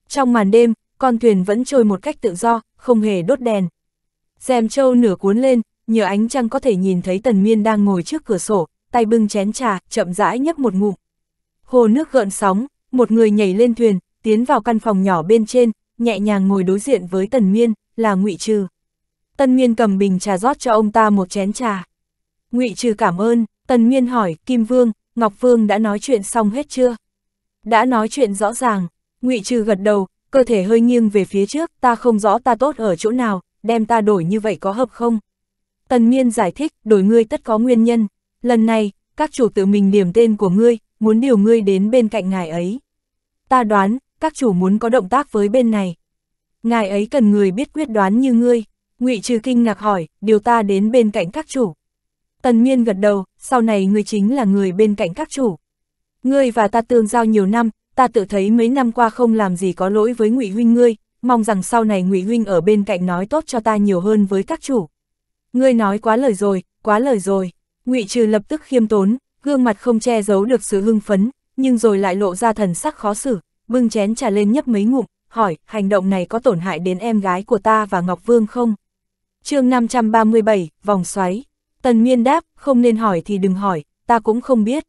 Trong màn đêm, con thuyền vẫn trôi một cách tự do, không hề đốt đèn. Dèm châu nửa cuốn lên, nhờ ánh trăng có thể nhìn thấy tần miên đang ngồi trước cửa sổ, tay bưng chén trà, chậm rãi nhấp một ngụm. Hồ nước gợn sóng, một người nhảy lên thuyền, tiến vào căn phòng nhỏ bên trên, nhẹ nhàng ngồi đối diện với tần miên, là ngụy Trừ. Tần miên cầm bình trà rót cho ông ta một chén trà. ngụy Trừ cảm ơn, tần miên hỏi, Kim Vương, Ngọc Vương đã nói chuyện xong hết chưa? Đã nói chuyện rõ ràng, ngụy Trừ gật đầu, cơ thể hơi nghiêng về phía trước, ta không rõ ta tốt ở chỗ nào, đem ta đổi như vậy có hợp không? Tần Miên giải thích, đổi ngươi tất có nguyên nhân, lần này, các chủ tự mình điểm tên của ngươi, muốn điều ngươi đến bên cạnh ngài ấy. Ta đoán, các chủ muốn có động tác với bên này. Ngài ấy cần người biết quyết đoán như ngươi, ngụy Trừ Kinh ngạc hỏi, điều ta đến bên cạnh các chủ. Tần Miên gật đầu, sau này ngươi chính là người bên cạnh các chủ. Ngươi và ta tương giao nhiều năm, ta tự thấy mấy năm qua không làm gì có lỗi với ngụy huynh ngươi, mong rằng sau này Ngụy Huynh ở bên cạnh nói tốt cho ta nhiều hơn với các chủ. Ngươi nói quá lời rồi, quá lời rồi. Ngụy Trừ lập tức khiêm tốn, gương mặt không che giấu được sự hưng phấn, nhưng rồi lại lộ ra thần sắc khó xử, bưng chén trà lên nhấp mấy ngụm, hỏi, hành động này có tổn hại đến em gái của ta và Ngọc Vương không? chương 537, vòng xoáy. Tần Miên đáp, không nên hỏi thì đừng hỏi, ta cũng không biết.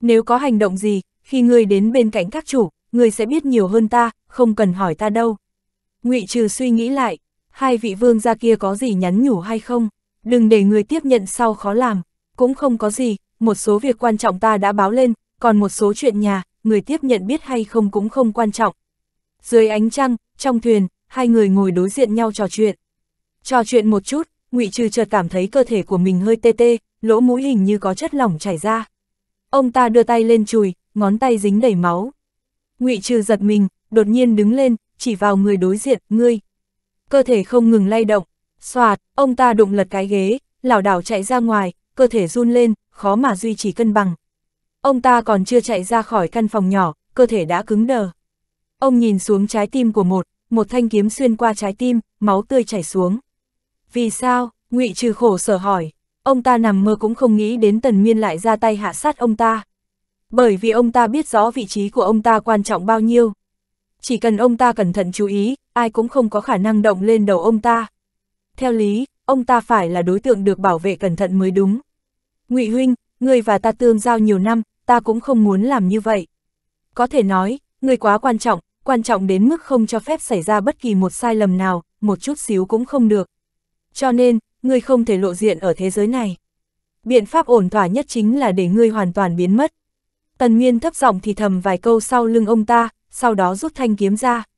Nếu có hành động gì, khi ngươi đến bên cạnh các chủ, ngươi sẽ biết nhiều hơn ta, không cần hỏi ta đâu ngụy Trừ suy nghĩ lại, hai vị vương gia kia có gì nhắn nhủ hay không, đừng để người tiếp nhận sau khó làm, cũng không có gì, một số việc quan trọng ta đã báo lên, còn một số chuyện nhà, người tiếp nhận biết hay không cũng không quan trọng. Dưới ánh trăng, trong thuyền, hai người ngồi đối diện nhau trò chuyện. Trò chuyện một chút, ngụy Trừ chợt cảm thấy cơ thể của mình hơi tê tê, lỗ mũi hình như có chất lỏng chảy ra. Ông ta đưa tay lên chùi, ngón tay dính đầy máu. ngụy Trừ giật mình, đột nhiên đứng lên, chỉ vào người đối diện, ngươi. Cơ thể không ngừng lay động, xoạt, ông ta đụng lật cái ghế, lảo đảo chạy ra ngoài, cơ thể run lên, khó mà duy trì cân bằng. Ông ta còn chưa chạy ra khỏi căn phòng nhỏ, cơ thể đã cứng đờ. Ông nhìn xuống trái tim của một, một thanh kiếm xuyên qua trái tim, máu tươi chảy xuống. Vì sao? ngụy trừ khổ sở hỏi. Ông ta nằm mơ cũng không nghĩ đến tần miên lại ra tay hạ sát ông ta. Bởi vì ông ta biết rõ vị trí của ông ta quan trọng bao nhiêu chỉ cần ông ta cẩn thận chú ý, ai cũng không có khả năng động lên đầu ông ta. Theo lý, ông ta phải là đối tượng được bảo vệ cẩn thận mới đúng. Ngụy huynh, người và ta tương giao nhiều năm, ta cũng không muốn làm như vậy. Có thể nói, người quá quan trọng, quan trọng đến mức không cho phép xảy ra bất kỳ một sai lầm nào, một chút xíu cũng không được. Cho nên, ngươi không thể lộ diện ở thế giới này. Biện pháp ổn thỏa nhất chính là để ngươi hoàn toàn biến mất. Tần Nguyên thấp giọng thì thầm vài câu sau lưng ông ta, sau đó rút thanh kiếm ra.